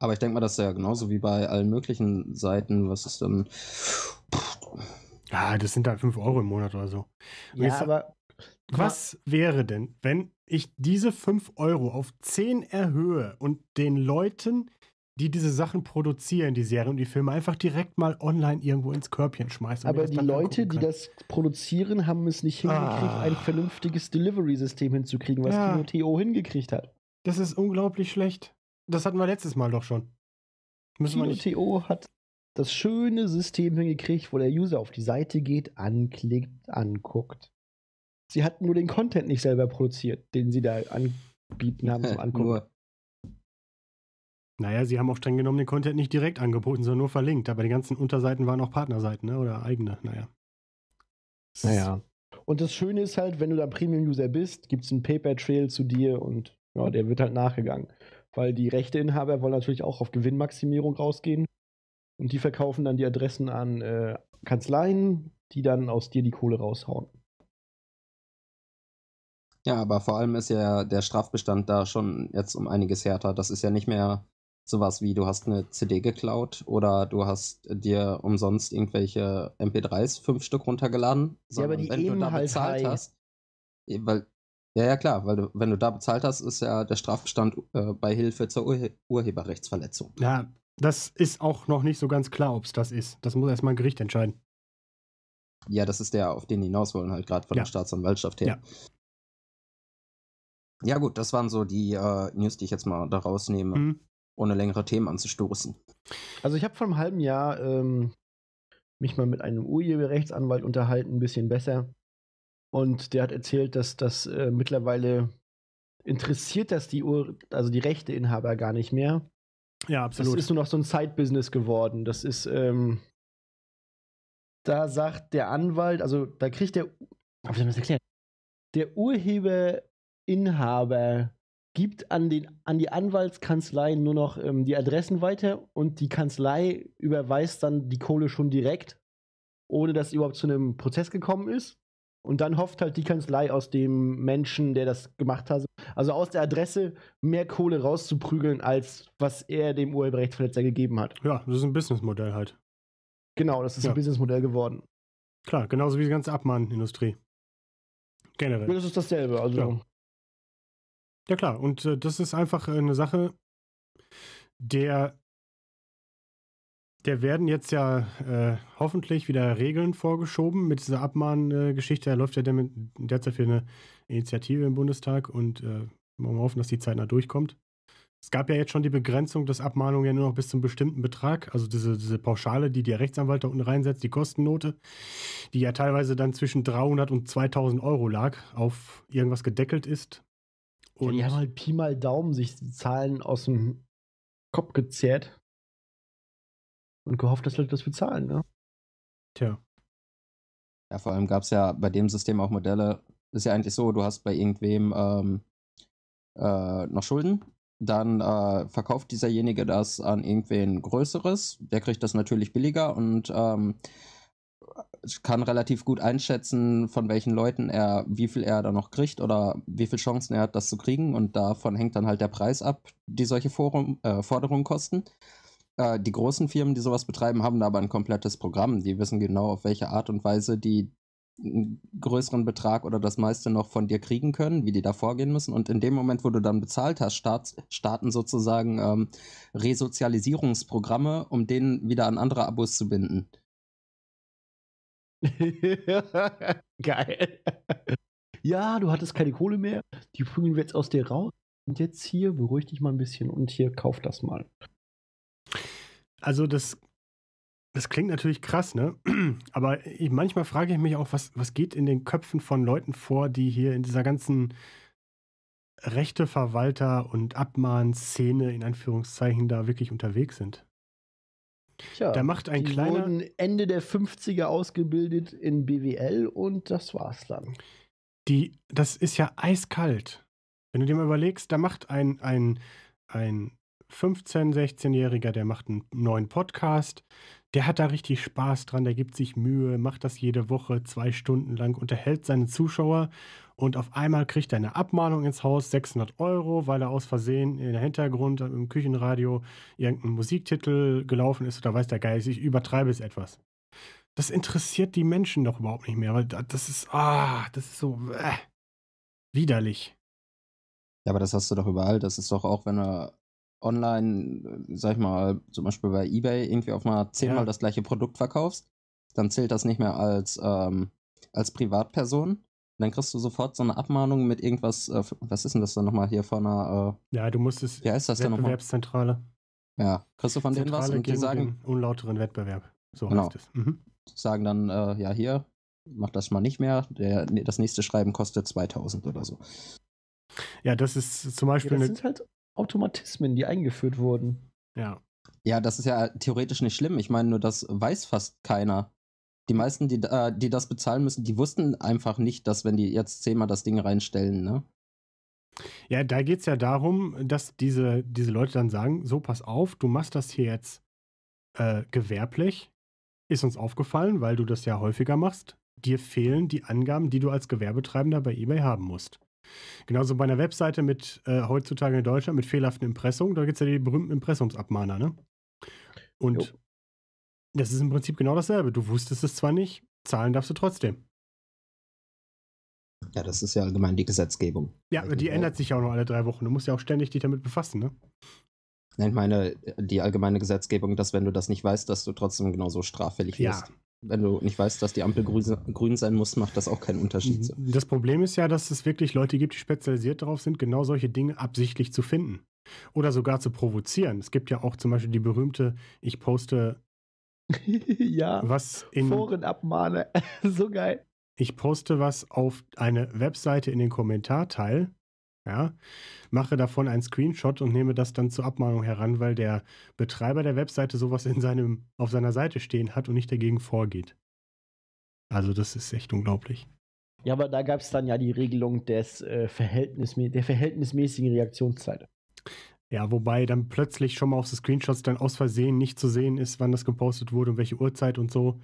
Aber ich denke mal, das ist ja genauso wie bei allen möglichen Seiten. Was ist denn. Ja, ah, das sind da halt 5 Euro im Monat oder so. Und ja, aber was wäre denn, wenn ich diese 5 Euro auf 10 erhöhe und den Leuten, die diese Sachen produzieren, die Serien und die Filme, einfach direkt mal online irgendwo ins Körbchen schmeiße? Aber die Leute, die das produzieren, haben es nicht ah. hingekriegt, ah. ein vernünftiges Delivery-System hinzukriegen, was ja. Kino.to hingekriegt hat. Das ist unglaublich schlecht. Das hatten wir letztes Mal doch schon. Kino.to hat das schöne System hingekriegt, wo der User auf die Seite geht, anklickt, anguckt. Sie hatten nur den Content nicht selber produziert, den sie da anbieten haben zum Angucken. Naja, sie haben auch streng genommen den Content nicht direkt angeboten, sondern nur verlinkt. Aber die ganzen Unterseiten waren auch Partnerseiten, ne? Oder eigene, naja. Naja. Und das Schöne ist halt, wenn du da Premium-User bist, gibt es einen Paper-Trail zu dir und ja, der wird halt nachgegangen. Weil die Rechteinhaber wollen natürlich auch auf Gewinnmaximierung rausgehen. Und die verkaufen dann die Adressen an äh, Kanzleien, die dann aus dir die Kohle raushauen. Ja, aber vor allem ist ja der Strafbestand da schon jetzt um einiges härter. Das ist ja nicht mehr sowas wie, du hast eine CD geklaut oder du hast dir umsonst irgendwelche MP3s fünf Stück runtergeladen. Ja, aber die wenn eben du da halt bezahlt high. hast. Eh, weil, ja, ja, klar, weil du, wenn du da bezahlt hast, ist ja der Strafbestand äh, bei Hilfe zur Urhe Urheberrechtsverletzung. Ja, das ist auch noch nicht so ganz klar, ob es das ist. Das muss erstmal ein Gericht entscheiden. Ja, das ist der, auf den hinaus wollen, halt gerade von ja. der Staatsanwaltschaft her. Ja. Ja, gut, das waren so die äh, News, die ich jetzt mal da rausnehme, mhm. ohne längere Themen anzustoßen. Also, ich habe vor einem halben Jahr ähm, mich mal mit einem Urheberrechtsanwalt unterhalten, ein bisschen besser. Und der hat erzählt, dass das äh, mittlerweile interessiert dass die Ur also die Rechteinhaber gar nicht mehr. Ja, absolut. Das ist nur noch so ein Side-Business geworden. Das ist, ähm, da sagt der Anwalt, also da kriegt der, hab ich das erklärt? Der Urheber Inhaber gibt an, den, an die Anwaltskanzlei nur noch ähm, die Adressen weiter und die Kanzlei überweist dann die Kohle schon direkt, ohne dass überhaupt zu einem Prozess gekommen ist. Und dann hofft halt die Kanzlei aus dem Menschen, der das gemacht hat, also aus der Adresse mehr Kohle rauszuprügeln, als was er dem Urheberrechtsverletzer gegeben hat. Ja, das ist ein Businessmodell halt. Genau, das ist ja. ein Businessmodell geworden. Klar, genauso wie die ganze Abmahnindustrie. Generell. Das ist dasselbe. Also ja. Ja klar, und äh, das ist einfach eine äh, Sache, der, der werden jetzt ja äh, hoffentlich wieder Regeln vorgeschoben mit dieser Abmahngeschichte. Da läuft ja derzeit für eine Initiative im Bundestag und äh, wir hoffen, dass die Zeit zeitnah durchkommt. Es gab ja jetzt schon die Begrenzung, dass Abmahnungen ja nur noch bis zum bestimmten Betrag, also diese, diese Pauschale, die der Rechtsanwalt da unten reinsetzt, die Kostennote, die ja teilweise dann zwischen 300 und 2000 Euro lag, auf irgendwas gedeckelt ist. Und ja, die haben halt Pi mal Daumen sich die Zahlen aus dem Kopf gezerrt und gehofft, dass Leute das bezahlen, ne? Tja. Ja, vor allem gab es ja bei dem System auch Modelle. Ist ja eigentlich so, du hast bei irgendwem ähm, äh, noch Schulden, dann äh, verkauft dieserjenige das an irgendwen Größeres, der kriegt das natürlich billiger und ähm, kann relativ gut einschätzen, von welchen Leuten er, wie viel er da noch kriegt oder wie viele Chancen er hat, das zu kriegen. Und davon hängt dann halt der Preis ab, die solche Forum, äh, Forderungen kosten. Äh, die großen Firmen, die sowas betreiben, haben da aber ein komplettes Programm. Die wissen genau, auf welche Art und Weise die einen größeren Betrag oder das meiste noch von dir kriegen können, wie die da vorgehen müssen. Und in dem Moment, wo du dann bezahlt hast, start, starten sozusagen ähm, Resozialisierungsprogramme, um den wieder an andere Abos zu binden. Geil. Ja, du hattest keine Kohle mehr. Die prügeln wir jetzt aus dir raus. Und jetzt hier, beruhig dich mal ein bisschen und hier, kauf das mal. Also, das, das klingt natürlich krass, ne? Aber ich, manchmal frage ich mich auch, was, was geht in den Köpfen von Leuten vor, die hier in dieser ganzen Rechteverwalter- und Abmahnszene in Anführungszeichen da wirklich unterwegs sind. Tja, da macht ein die kleiner. Wurden Ende der 50er ausgebildet in BWL und das war's dann. Die, das ist ja eiskalt. Wenn du dir mal überlegst, da macht ein, ein, ein 15-, 16-Jähriger, der macht einen neuen Podcast, der hat da richtig Spaß dran, der gibt sich Mühe, macht das jede Woche zwei Stunden lang, unterhält seine Zuschauer und auf einmal kriegt er eine Abmahnung ins Haus, 600 Euro, weil er aus Versehen in der Hintergrund im Küchenradio irgendein Musiktitel gelaufen ist oder weiß der Geist, ich übertreibe es etwas. Das interessiert die Menschen doch überhaupt nicht mehr, weil das ist, ah, das ist so äh, widerlich. Ja, aber das hast du doch überall. Das ist doch auch, wenn er online, sag ich mal, zum Beispiel bei eBay irgendwie auf mal zehnmal ja. das gleiche Produkt verkaufst, dann zählt das nicht mehr als, ähm, als Privatperson, und dann kriegst du sofort so eine Abmahnung mit irgendwas, äh, was ist denn das dann nochmal hier von einer. Äh, ja, du musstest. Ja, ist das Wettbewerbszentrale. Ja, kriegst du von denen was und die sagen. unlauteren Wettbewerb. So genau. heißt es. Mhm. Sagen dann, äh, ja, hier, mach das mal nicht mehr. Der, ne, das nächste Schreiben kostet 2000 oder so. Ja, das ist zum Beispiel. Ja, das sind halt Automatismen, die eingeführt wurden. Ja. Ja, das ist ja theoretisch nicht schlimm. Ich meine, nur das weiß fast keiner die meisten, die, äh, die das bezahlen müssen, die wussten einfach nicht, dass wenn die jetzt zehnmal das Ding reinstellen, ne? Ja, da geht es ja darum, dass diese, diese Leute dann sagen, so pass auf, du machst das hier jetzt äh, gewerblich, ist uns aufgefallen, weil du das ja häufiger machst. Dir fehlen die Angaben, die du als Gewerbetreibender bei eBay haben musst. Genauso bei einer Webseite mit äh, heutzutage in Deutschland mit fehlerhaften Impressungen, da gibt es ja die berühmten Impressumsabmahner, ne? Und jo. Das ist im Prinzip genau dasselbe. Du wusstest es zwar nicht, zahlen darfst du trotzdem. Ja, das ist ja allgemein die Gesetzgebung. Ja, also die ändert sich ja auch noch alle drei Wochen. Du musst ja auch ständig dich damit befassen, ne? Ich meine, die allgemeine Gesetzgebung, dass wenn du das nicht weißt, dass du trotzdem genauso straffällig ja. wirst. Wenn du nicht weißt, dass die Ampel grün, sein muss, macht das auch keinen Unterschied. Mhm. Das Problem ist ja, dass es wirklich Leute gibt, die spezialisiert darauf sind, genau solche Dinge absichtlich zu finden. Oder sogar zu provozieren. Es gibt ja auch zum Beispiel die berühmte, ich poste ja. Was in Foren abmahne. so geil. Ich poste was auf eine Webseite in den Kommentarteil. Ja, mache davon einen Screenshot und nehme das dann zur Abmahnung heran, weil der Betreiber der Webseite sowas in seinem, auf seiner Seite stehen hat und nicht dagegen vorgeht. Also, das ist echt unglaublich. Ja, aber da gab es dann ja die Regelung des, äh, Verhältnismä der verhältnismäßigen Reaktionszeit. Ja, wobei dann plötzlich schon mal auf den Screenshots dann aus Versehen nicht zu sehen ist, wann das gepostet wurde und welche Uhrzeit und so.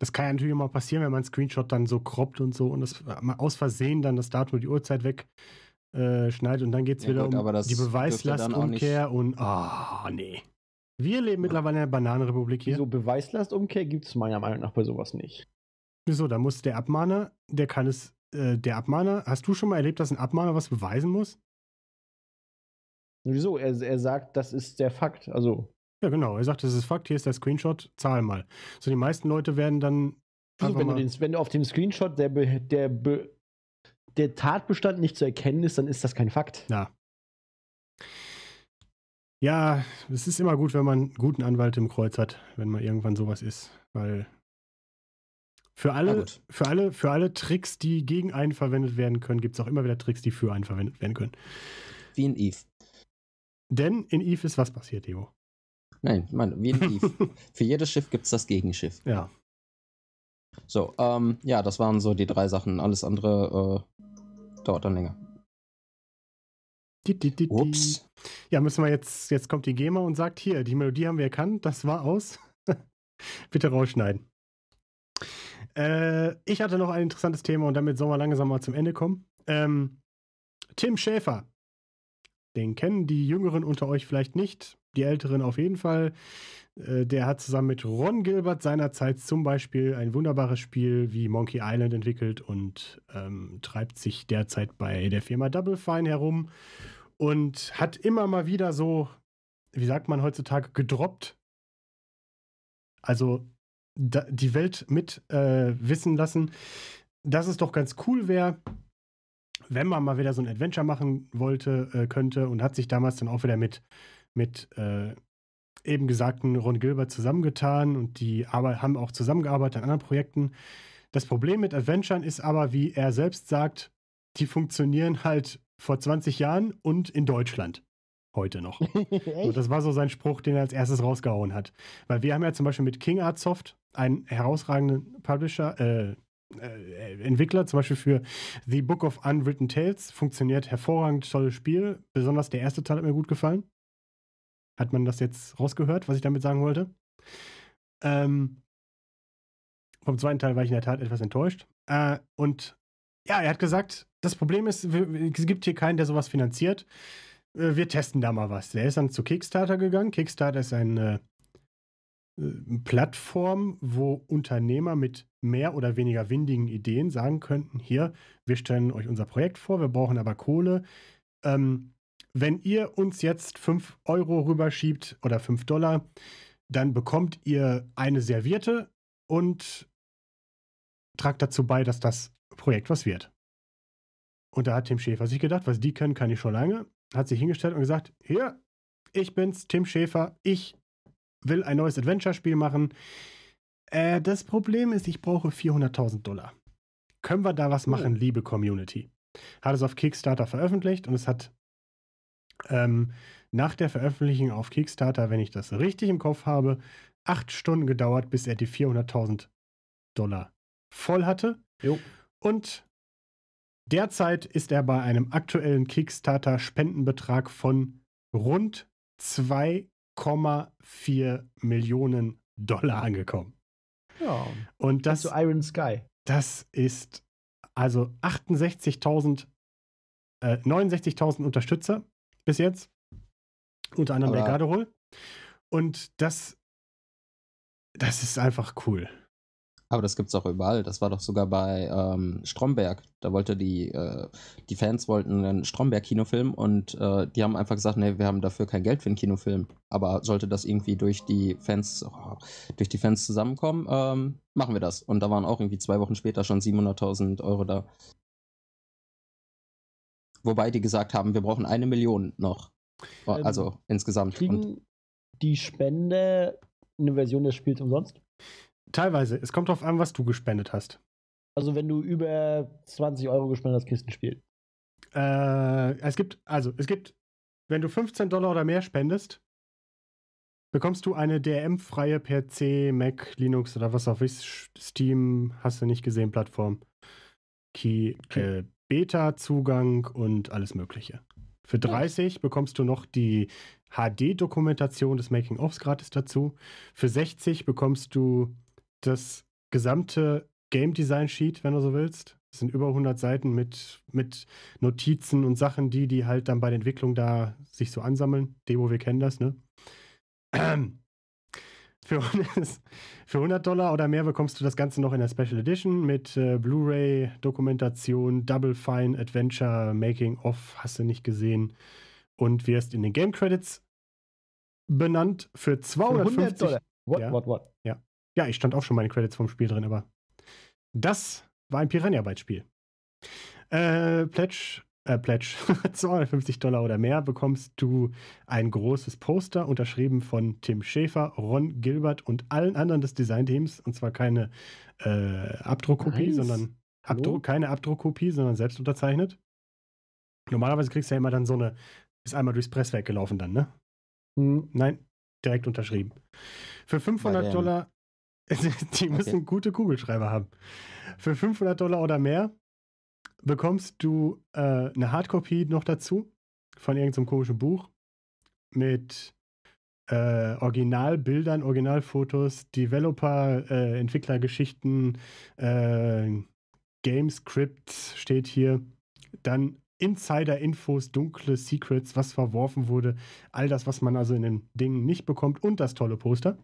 Das kann ja natürlich immer passieren, wenn man einen Screenshot dann so kroppt und so und das aus Versehen dann das Datum und die Uhrzeit weg äh, schneidet und dann geht es ja, wieder gut, um die Beweislastumkehr und ah, oh, nee. Wir leben mittlerweile in der Bananenrepublik hier. Wieso Beweislastumkehr gibt es meiner Meinung nach bei sowas nicht. Wieso? Da muss der Abmahner, der kann es, äh, der Abmahner, hast du schon mal erlebt, dass ein Abmahner was beweisen muss? Wieso? Er, er sagt, das ist der Fakt. Also. Ja, genau. Er sagt, das ist Fakt. Hier ist der Screenshot. Zahl mal. So, die meisten Leute werden dann. Also, wenn, du den, wenn du auf dem Screenshot der, Be, der, Be, der Tatbestand nicht zu erkennen ist, dann ist das kein Fakt. Ja. Ja, es ist immer gut, wenn man einen guten Anwalt im Kreuz hat, wenn man irgendwann sowas ist, weil für alle, für alle, für alle Tricks, die gegen einen verwendet werden können, gibt es auch immer wieder Tricks, die für einen verwendet werden können. Wie in Eve. Denn in Eve ist was passiert, Evo? Nein, Mann, wie in Eve. Für jedes Schiff gibt es das Gegenschiff. Ja. So, ähm, ja, das waren so die drei Sachen. Alles andere äh, dauert dann länger. Die, die, die, Ups. Ja, müssen wir jetzt, jetzt kommt die GEMA und sagt, hier, die Melodie haben wir erkannt, das war aus. Bitte rausschneiden. Äh, ich hatte noch ein interessantes Thema und damit sollen wir langsam mal zum Ende kommen. Ähm, Tim Schäfer den kennen die Jüngeren unter euch vielleicht nicht, die Älteren auf jeden Fall. Äh, der hat zusammen mit Ron Gilbert seinerzeit zum Beispiel ein wunderbares Spiel wie Monkey Island entwickelt und ähm, treibt sich derzeit bei der Firma Double Fine herum und hat immer mal wieder so, wie sagt man heutzutage, gedroppt. Also da, die Welt mit äh, wissen lassen, dass es doch ganz cool wäre, wenn man mal wieder so ein Adventure machen wollte, äh, könnte und hat sich damals dann auch wieder mit, mit äh, eben gesagten Ron Gilbert zusammengetan und die Arbeit, haben auch zusammengearbeitet an anderen Projekten. Das Problem mit Adventuren ist aber, wie er selbst sagt, die funktionieren halt vor 20 Jahren und in Deutschland heute noch. so, das war so sein Spruch, den er als erstes rausgehauen hat. Weil wir haben ja zum Beispiel mit King Art Soft einen herausragenden Publisher, äh, äh, Entwickler, zum Beispiel für The Book of Unwritten Tales, funktioniert hervorragend, tolles Spiel. Besonders der erste Teil hat mir gut gefallen. Hat man das jetzt rausgehört, was ich damit sagen wollte? Ähm, vom zweiten Teil war ich in der Tat etwas enttäuscht. Äh, und ja, er hat gesagt, das Problem ist, es gibt hier keinen, der sowas finanziert. Äh, wir testen da mal was. Der ist dann zu Kickstarter gegangen. Kickstarter ist eine äh, Plattform, wo Unternehmer mit mehr oder weniger windigen Ideen sagen könnten, hier, wir stellen euch unser Projekt vor, wir brauchen aber Kohle. Ähm, wenn ihr uns jetzt 5 Euro rüberschiebt oder 5 Dollar, dann bekommt ihr eine Serviette und tragt dazu bei, dass das Projekt was wird. Und da hat Tim Schäfer sich gedacht, was die können, kann ich schon lange. Hat sich hingestellt und gesagt, hier, ich bin's, Tim Schäfer, ich will ein neues Adventure-Spiel machen. Äh, das Problem ist, ich brauche 400.000 Dollar. Können wir da was oh. machen, liebe Community? Hat es auf Kickstarter veröffentlicht und es hat ähm, nach der Veröffentlichung auf Kickstarter, wenn ich das richtig im Kopf habe, acht Stunden gedauert, bis er die 400.000 Dollar voll hatte. Jo. Und derzeit ist er bei einem aktuellen Kickstarter-Spendenbetrag von rund 2,4 Millionen Dollar angekommen. Ja. Und das. Also Iron Sky. Das ist also 68.000, äh, 69.000 Unterstützer bis jetzt. Unter anderem Aber. der Garderol. Und das, das ist einfach cool. Aber das gibt's auch überall. Das war doch sogar bei ähm, Stromberg. Da wollte die, äh, die Fans wollten einen Stromberg-Kinofilm und äh, die haben einfach gesagt, nee, wir haben dafür kein Geld für einen Kinofilm. Aber sollte das irgendwie durch die Fans, oh, durch die Fans zusammenkommen, ähm, machen wir das. Und da waren auch irgendwie zwei Wochen später schon 700.000 Euro da. Wobei die gesagt haben, wir brauchen eine Million noch. Oh, ähm, also ähm, insgesamt. Kriegen und die Spende eine Version des Spiels umsonst? Teilweise. Es kommt drauf an, was du gespendet hast. Also wenn du über 20 Euro gespendet hast, Kistenspiel. Äh, es gibt, also es gibt, wenn du 15 Dollar oder mehr spendest, bekommst du eine DRM-freie PC, Mac, Linux oder was auch immer, Steam, hast du nicht gesehen, Plattform, Key, äh, Beta-Zugang und alles Mögliche. Für 30 bekommst du noch die HD-Dokumentation des Making-ofs gratis dazu. Für 60 bekommst du das gesamte Game Design Sheet, wenn du so willst. Es sind über 100 Seiten mit, mit Notizen und Sachen, die, die halt dann bei der Entwicklung da sich so ansammeln. Demo, wir kennen das, ne? Für, für 100 Dollar oder mehr bekommst du das Ganze noch in der Special Edition mit äh, Blu-ray, Dokumentation, Double Fine, Adventure, Making of, hast du nicht gesehen. Und wirst in den Game Credits benannt für 250 für 100 Dollar. What, ja, what, what? Ja. Ja, ich stand auch schon meine Credits vom Spiel drin, aber das war ein Piranha-Bytes-Spiel. Äh, Pledge, äh, Pledge, 250 Dollar oder mehr bekommst du ein großes Poster, unterschrieben von Tim Schäfer, Ron Gilbert und allen anderen des Design-Teams. Und zwar keine äh, Abdruckkopie, nice. sondern Abdruck, keine Abdruckkopie, sondern selbst unterzeichnet. Normalerweise kriegst du ja immer dann so eine, ist einmal durchs Presswerk gelaufen dann, ne? Hm. Nein, direkt unterschrieben. Für 500 Dollar Die müssen okay. gute Kugelschreiber haben. Für 500 Dollar oder mehr bekommst du äh, eine Hardcopy noch dazu von irgendeinem so komischen Buch mit äh, Originalbildern, Originalfotos, Developer, äh, Entwicklergeschichten, äh, Game Scripts steht hier. Dann Insider-Infos, dunkle Secrets, was verworfen wurde. All das, was man also in den Dingen nicht bekommt und das tolle Poster.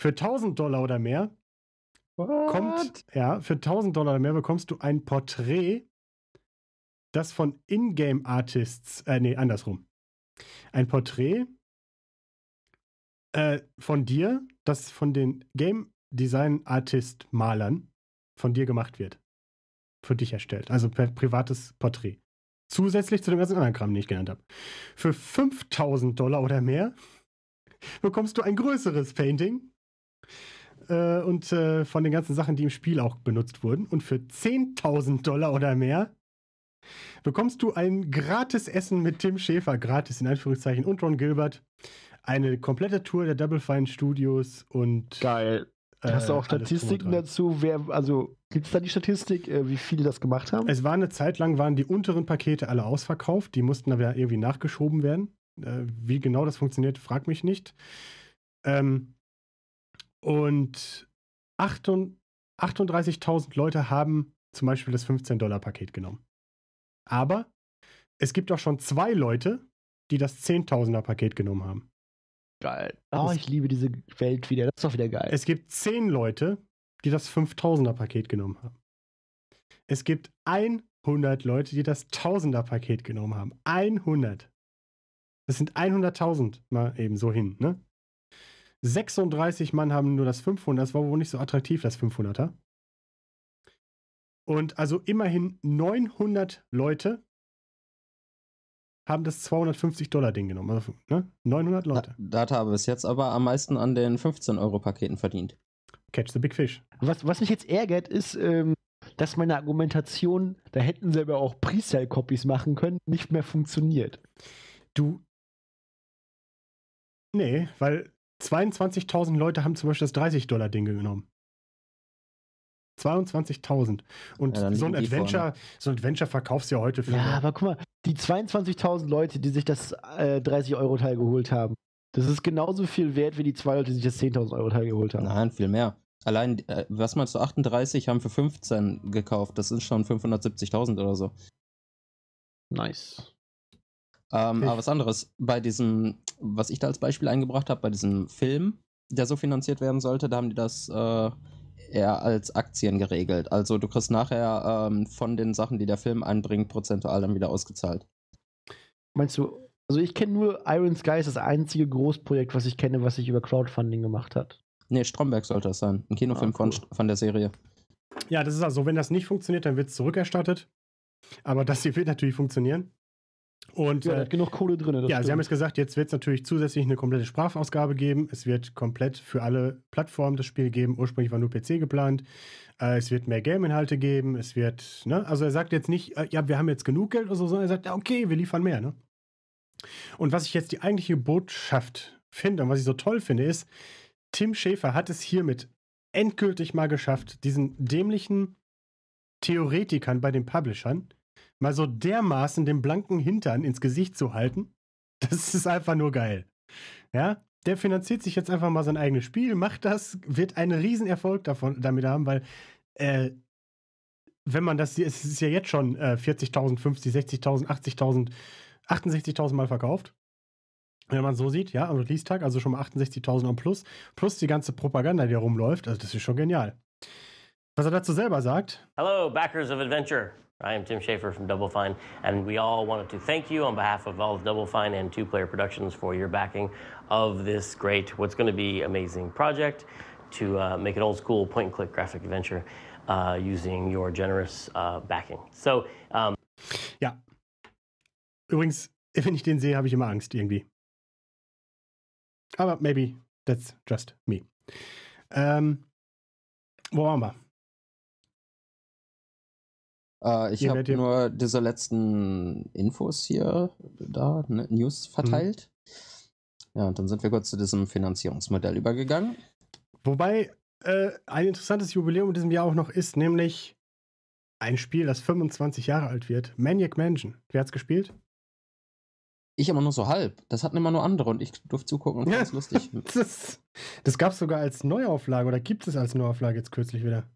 Für 1000 Dollar oder mehr What? kommt, ja, für 1000 Dollar oder mehr bekommst du ein Porträt, das von Ingame Artists, äh, nee, andersrum. Ein Porträt äh, von dir, das von den Game Design Artist Malern von dir gemacht wird. Für dich erstellt. Also per privates Porträt. Zusätzlich zu dem ganzen anderen Kram, den ich genannt habe. Für 5000 Dollar oder mehr bekommst du ein größeres Painting äh, und äh, von den ganzen Sachen, die im Spiel auch benutzt wurden. Und für 10.000 Dollar oder mehr bekommst du ein gratis Essen mit Tim Schäfer, gratis in Anführungszeichen, und Ron Gilbert. Eine komplette Tour der Double Fine Studios und. Geil. Äh, Hast du auch Statistiken dazu? Wer, also gibt es da die Statistik, äh, wie viele das gemacht haben? Es war eine Zeit lang, waren die unteren Pakete alle ausverkauft. Die mussten aber irgendwie nachgeschoben werden. Äh, wie genau das funktioniert, frag mich nicht. Ähm, und 38.000 Leute haben zum Beispiel das 15-Dollar-Paket genommen. Aber es gibt auch schon zwei Leute, die das 10.000er-Paket genommen haben. Geil. Oh, ich liebe diese Welt wieder. Das ist doch wieder geil. Es gibt zehn Leute, die das 5.000er-Paket genommen haben. Es gibt 100 Leute, die das 1000er-Paket genommen haben. 100. Das sind 100.000 mal eben so hin, ne? 36 Mann haben nur das 500, das war wohl nicht so attraktiv, das 500er. Und also immerhin 900 Leute haben das 250-Dollar-Ding genommen. Also, ne? 900 Leute. Da, da habe ich es jetzt aber am meisten an den 15-Euro-Paketen verdient. Catch the Big Fish. Was, was mich jetzt ärgert, ist, ähm, dass meine Argumentation, da hätten sie aber auch Pre-Sale-Copies machen können, nicht mehr funktioniert. Du. Nee, weil 22.000 Leute haben zum Beispiel das 30-Dollar-Ding genommen. 22.000. Und ja, so ein Adventure, so ein Adventure verkaufst du ja heute für. Ja, aber guck mal, die 22.000 Leute, die sich das äh, 30-Euro-Teil geholt haben, das ist genauso viel wert wie die zwei Leute, die sich das 10.000 Euro-Teil geholt haben. Nein, viel mehr. Allein, äh, was meinst du, 38 haben für 15 gekauft. Das sind schon 570.000 oder so. Nice. Ähm, aber was anderes, bei diesem, was ich da als Beispiel eingebracht habe, bei diesem Film, der so finanziert werden sollte, da haben die das äh, eher als Aktien geregelt. Also du kriegst nachher ähm, von den Sachen, die der Film einbringt, prozentual dann wieder ausgezahlt. Meinst du, also ich kenne nur Iron Sky, ist das einzige Großprojekt, was ich kenne, was sich über Crowdfunding gemacht hat. Nee, Stromberg sollte das sein. Ein Kinofilm ah, cool. von, von der Serie. Ja, das ist also, wenn das nicht funktioniert, dann wird es zurückerstattet. Aber das hier wird natürlich funktionieren. Und, ja, äh, halt genug Kohle drin. Ja, stimmt. Sie haben jetzt gesagt, jetzt wird es natürlich zusätzlich eine komplette Sprachausgabe geben. Es wird komplett für alle Plattformen das Spiel geben. Ursprünglich war nur PC geplant. Äh, es wird mehr Game-Inhalte geben. Es wird, ne? Also er sagt jetzt nicht, äh, ja, wir haben jetzt genug Geld oder so, sondern er sagt, ja, okay, wir liefern mehr, ne? Und was ich jetzt die eigentliche Botschaft finde und was ich so toll finde, ist, Tim Schäfer hat es hiermit endgültig mal geschafft, diesen dämlichen Theoretikern bei den Publishern mal so dermaßen den blanken Hintern ins Gesicht zu halten, das ist einfach nur geil. Ja, der finanziert sich jetzt einfach mal sein eigenes Spiel, macht das, wird einen Riesenerfolg davon, damit haben, weil äh, wenn man das, es ist ja jetzt schon äh, 40.000, 50.000, 60.000, 80.000, 68.000 Mal verkauft. Wenn man so sieht, ja, am Release-Tag, also schon mal 68.000 und plus, plus die ganze Propaganda, die da rumläuft, also das ist schon genial. Was er dazu selber sagt. Hello, backers of adventure. I am Tim Schaefer from Double Fine, and we all wanted to thank you on behalf of all of Double Fine and Two Player Productions for your backing of this great, what's going to be amazing project to uh, make an old school point and click graphic adventure uh, using your generous uh, backing. So, um yeah. Übrigens, wenn ich den sehe, habe ich immer Angst irgendwie. Aber maybe that's just me. Um, wo waren wir? Äh, ich habe nur diese letzten Infos hier, äh, da, ne, News mhm. verteilt. Mhm. Ja, und dann sind wir kurz zu diesem Finanzierungsmodell übergegangen. Wobei äh, ein interessantes Jubiläum in diesem Jahr auch noch ist, nämlich ein Spiel, das 25 Jahre alt wird. Maniac Mansion. Wer hat's gespielt? Ich aber nur so halb. Das hatten immer nur andere und ich durfte zugucken und fand es ja. lustig. das, das es sogar als Neuauflage oder gibt es als Neuauflage jetzt kürzlich wieder?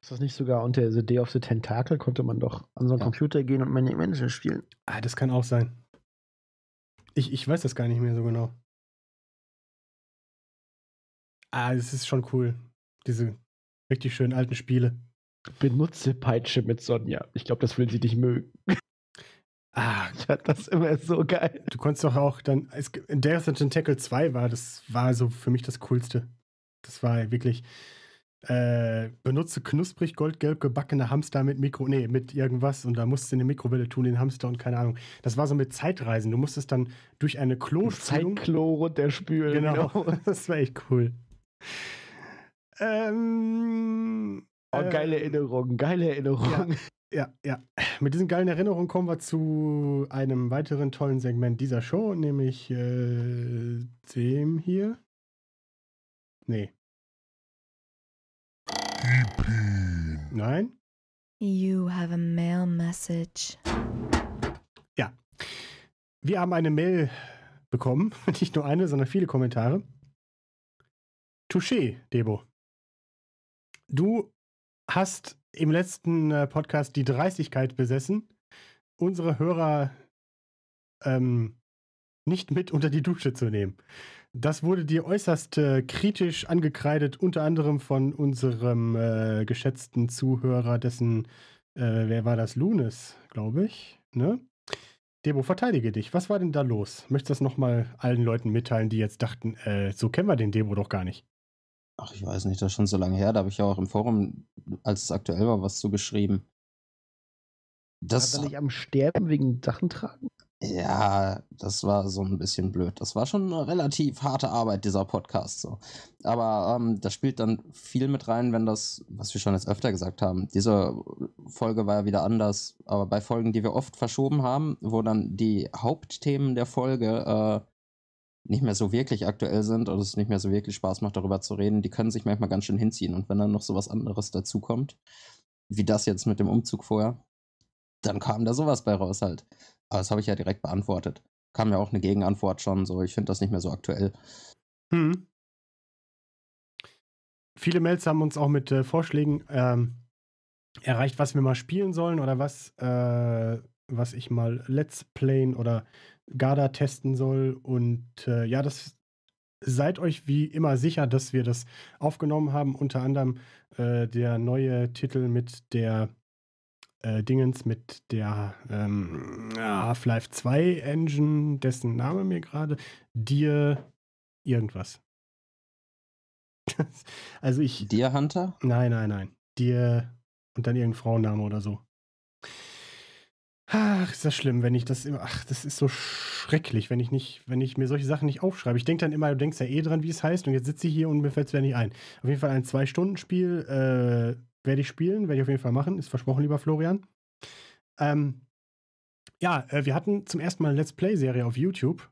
Ist das nicht sogar unter The Day of the Tentacle? Konnte man doch an so einen ja. Computer gehen und Maniac Manager spielen. Ah, das kann auch sein. Ich, ich weiß das gar nicht mehr so genau. Ah, es ist schon cool. Diese richtig schönen alten Spiele. Benutze Peitsche mit Sonja. Ich glaube, das will sie nicht mögen. Ah, ich fand das immer so geil. Du konntest doch auch dann, in Day of the Tentacle 2 war, das war so für mich das Coolste. Das war wirklich, äh, benutze knusprig goldgelb gebackene Hamster mit Mikro, nee, mit irgendwas und da musst du in die Mikrowelle tun, den Hamster und keine Ahnung. Das war so mit Zeitreisen. Du musstest dann durch eine klo Zeitklo runterspülen. Genau. genau. Das war echt cool. Ähm, oh, äh, geile Erinnerung, geile Erinnerung. Ja, ja, ja. Mit diesen geilen Erinnerungen kommen wir zu einem weiteren tollen Segment dieser Show, nämlich äh, dem hier. Nee, Piepin. Nein? You have a mail message. Ja. Wir haben eine Mail bekommen. Nicht nur eine, sondern viele Kommentare. Touché, Debo. Du hast im letzten äh, Podcast die Dreistigkeit besessen, unsere Hörer ähm, nicht mit unter die Dusche zu nehmen. Das wurde dir äußerst äh, kritisch angekreidet, unter anderem von unserem äh, geschätzten Zuhörer, dessen, äh, wer war das? Lunis, glaube ich. Ne? Debo, verteidige dich. Was war denn da los? Möchtest du das nochmal allen Leuten mitteilen, die jetzt dachten, äh, so kennen wir den Debo doch gar nicht? Ach, ich weiß nicht, das ist schon so lange her. Da habe ich ja auch im Forum, als es aktuell war, was zu geschrieben. Das hat er nicht am Sterben wegen Sachen tragen? Ja, das war so ein bisschen blöd. Das war schon eine relativ harte Arbeit, dieser Podcast. So. Aber ähm, das spielt dann viel mit rein, wenn das, was wir schon jetzt öfter gesagt haben, diese Folge war ja wieder anders. Aber bei Folgen, die wir oft verschoben haben, wo dann die Hauptthemen der Folge äh, nicht mehr so wirklich aktuell sind oder es nicht mehr so wirklich Spaß macht, darüber zu reden, die können sich manchmal ganz schön hinziehen. Und wenn dann noch so was anderes dazukommt, wie das jetzt mit dem Umzug vorher, dann kam da sowas bei raus halt. Aber ah, das habe ich ja direkt beantwortet. Kam ja auch eine Gegenantwort schon, so ich finde das nicht mehr so aktuell. Hm. Viele Mails haben uns auch mit äh, Vorschlägen ähm, erreicht, was wir mal spielen sollen oder was, äh, was ich mal Let's Playen oder Garda testen soll. Und äh, ja, das seid euch wie immer sicher, dass wir das aufgenommen haben. Unter anderem äh, der neue Titel mit der äh, Dingens mit der ähm, Half-Life 2 Engine, dessen Name mir gerade, dir irgendwas. also ich. Dir Hunter? Nein, nein, nein. Dir und dann irgendein Frauenname oder so. Ach, ist das schlimm, wenn ich das immer. Ach, das ist so schrecklich, wenn ich nicht, wenn ich mir solche Sachen nicht aufschreibe. Ich denke dann immer, du denkst ja eh dran, wie es heißt, und jetzt sitze ich hier und mir fällt es ja nicht ein. Auf jeden Fall ein Zwei-Stunden-Spiel, äh, werde ich spielen, werde ich auf jeden Fall machen. Ist versprochen, lieber Florian. Ähm, ja, äh, wir hatten zum ersten Mal eine Let's Play-Serie auf YouTube.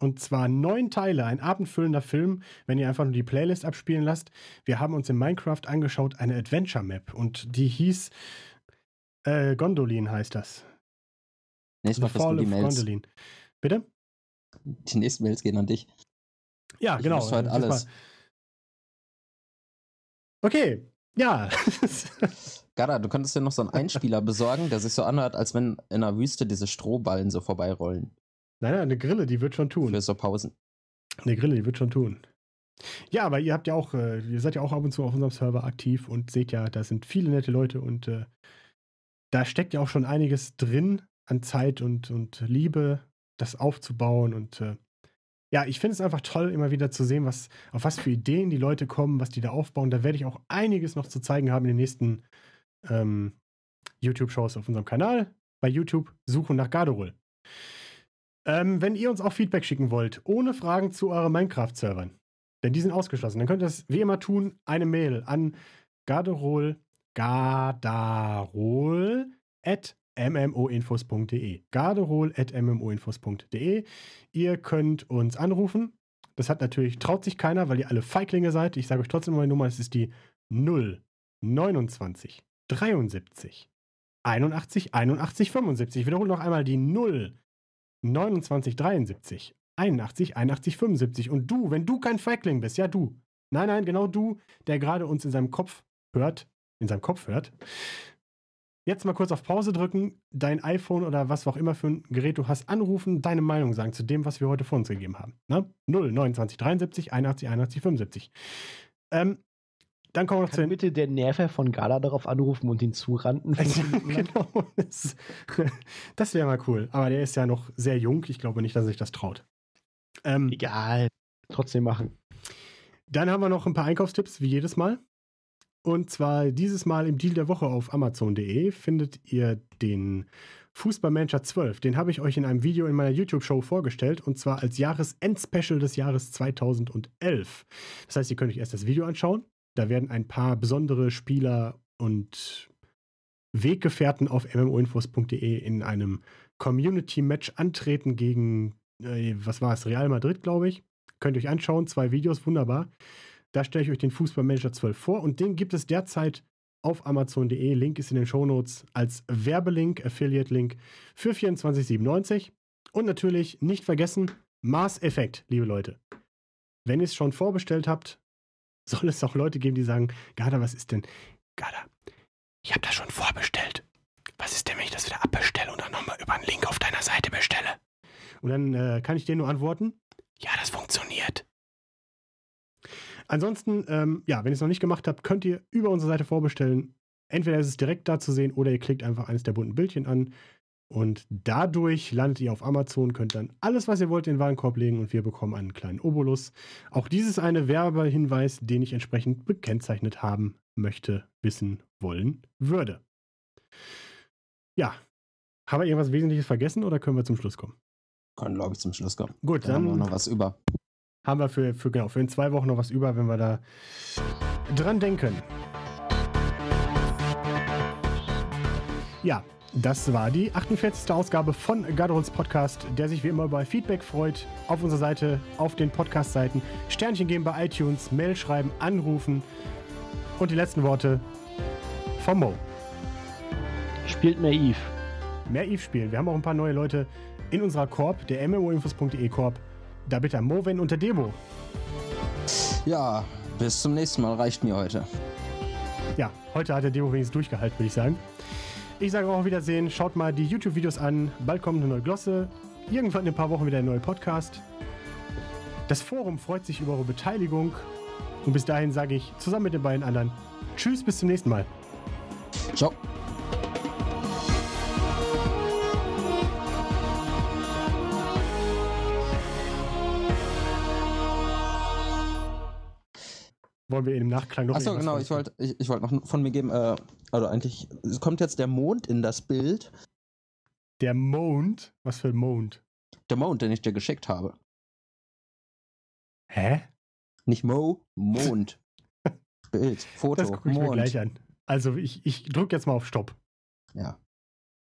Und zwar neun Teile, ein abendfüllender Film, wenn ihr einfach nur die Playlist abspielen lasst. Wir haben uns in Minecraft angeschaut, eine Adventure-Map. Und die hieß äh, Gondolin heißt das. Nächstes Mal Fall die Mails. Gondolin. Bitte? Die nächsten Mails gehen an dich. Ja, ich genau. Halt alles. Okay, ja. Gada, du könntest dir noch so einen Einspieler besorgen, der sich so anhört, als wenn in der Wüste diese Strohballen so vorbeirollen. Nein, nein, eine Grille, die wird schon tun. Für so Pausen. Eine Grille, die wird schon tun. Ja, aber ihr habt ja auch, äh, ihr seid ja auch ab und zu auf unserem Server aktiv und seht ja, da sind viele nette Leute und äh, da steckt ja auch schon einiges drin an Zeit und, und Liebe, das aufzubauen und äh, ja, ich finde es einfach toll, immer wieder zu sehen, was, auf was für Ideen die Leute kommen, was die da aufbauen. Da werde ich auch einiges noch zu zeigen haben in den nächsten ähm, YouTube-Shows auf unserem Kanal. Bei YouTube suchen nach Garderol. Ähm, wenn ihr uns auch Feedback schicken wollt, ohne Fragen zu euren Minecraft-Servern, denn die sind ausgeschlossen, dann könnt ihr das wie immer tun, eine Mail an garderol, garderol at mmoinfos.de. garderol.mmoinfos.de. Ihr könnt uns anrufen. Das hat natürlich, traut sich keiner, weil ihr alle Feiglinge seid. Ich sage euch trotzdem meine Nummer, es ist die 0 73 81 81 75. Ich wiederhole noch einmal die 0 29 73 81 81 75. Und du, wenn du kein Feigling bist, ja du. Nein, nein, genau du, der gerade uns in seinem Kopf hört, in seinem Kopf hört, jetzt mal kurz auf Pause drücken, dein iPhone oder was auch immer für ein Gerät du hast, anrufen, deine Meinung sagen zu dem, was wir heute vor uns gegeben haben. Ne? 0, 29, 73, 81, 81, 75. Ähm, dann kommen wir noch zu den bitte der Nerver von Gala darauf anrufen und ihn zuranden. genau, das, das wäre mal cool. Aber der ist ja noch sehr jung. Ich glaube nicht, dass er sich das traut. Ähm, Egal. Trotzdem machen. Dann haben wir noch ein paar Einkaufstipps, wie jedes Mal. Und zwar dieses Mal im Deal der Woche auf Amazon.de findet ihr den Fußballmanager 12. Den habe ich euch in einem Video in meiner YouTube-Show vorgestellt und zwar als Jahresendspecial des Jahres 2011. Das heißt, ihr könnt euch erst das Video anschauen. Da werden ein paar besondere Spieler und Weggefährten auf mmoinfos.de in einem Community-Match antreten gegen, äh, was war es, Real Madrid, glaube ich. Könnt ihr euch anschauen, zwei Videos, wunderbar. Da stelle ich euch den Fußballmanager 12 vor und den gibt es derzeit auf amazon.de. Link ist in den Shownotes als Werbelink, Affiliate-Link für 24,97. Und natürlich nicht vergessen, Maßeffekt, liebe Leute. Wenn ihr es schon vorbestellt habt, soll es auch Leute geben, die sagen, Gada, was ist denn? Gada, ich habe das schon vorbestellt. Was ist denn, wenn ich das wieder abbestelle und dann nochmal über einen Link auf deiner Seite bestelle? Und dann äh, kann ich denen nur antworten, ja, das funktioniert. Ansonsten, ähm, ja, wenn ihr es noch nicht gemacht habt, könnt ihr über unsere Seite vorbestellen. Entweder ist es direkt da zu sehen oder ihr klickt einfach eines der bunten Bildchen an. Und dadurch landet ihr auf Amazon, könnt dann alles, was ihr wollt, in den Warenkorb legen und wir bekommen einen kleinen Obolus. Auch dieses eine ein Werbehinweis, den ich entsprechend bekennzeichnet haben möchte, wissen, wollen würde. Ja, haben wir irgendwas Wesentliches vergessen oder können wir zum Schluss kommen? Können, glaube ich, zum Schluss kommen. Gut, dann, dann haben wir noch was über haben wir für, für, genau, für in zwei Wochen noch was über, wenn wir da dran denken. Ja, das war die 48. Ausgabe von Garderols Podcast, der sich wie immer über Feedback freut. Auf unserer Seite, auf den Podcast-Seiten. Sternchen geben bei iTunes, Mail schreiben, anrufen. Und die letzten Worte vom Mo. Spielt mehr Eve. Mehr Eve spielen. Wir haben auch ein paar neue Leute in unserer Korb, der mmoinfos.de Korb. Da bitte Moven und der Debo. Ja, bis zum nächsten Mal reicht mir heute. Ja, heute hat der Debo wenigstens durchgehalten, würde ich sagen. Ich sage auch Wiedersehen. Schaut mal die YouTube-Videos an. Bald kommt eine neue Glosse. Irgendwann in ein paar Wochen wieder ein neuer Podcast. Das Forum freut sich über eure Beteiligung. Und bis dahin sage ich zusammen mit den beiden anderen Tschüss, bis zum nächsten Mal. Ciao. wollen wir im Nachklang noch Achso, genau, ich wollte ich, ich wollt noch von mir geben, äh, also eigentlich kommt jetzt der Mond in das Bild. Der Mond? Was für ein Mond? Der Mond, den ich dir geschickt habe. Hä? Nicht Mo, Mond. Bild, Foto, das guck ich Mond. Mir gleich an. Also ich, ich drücke jetzt mal auf Stopp. Ja.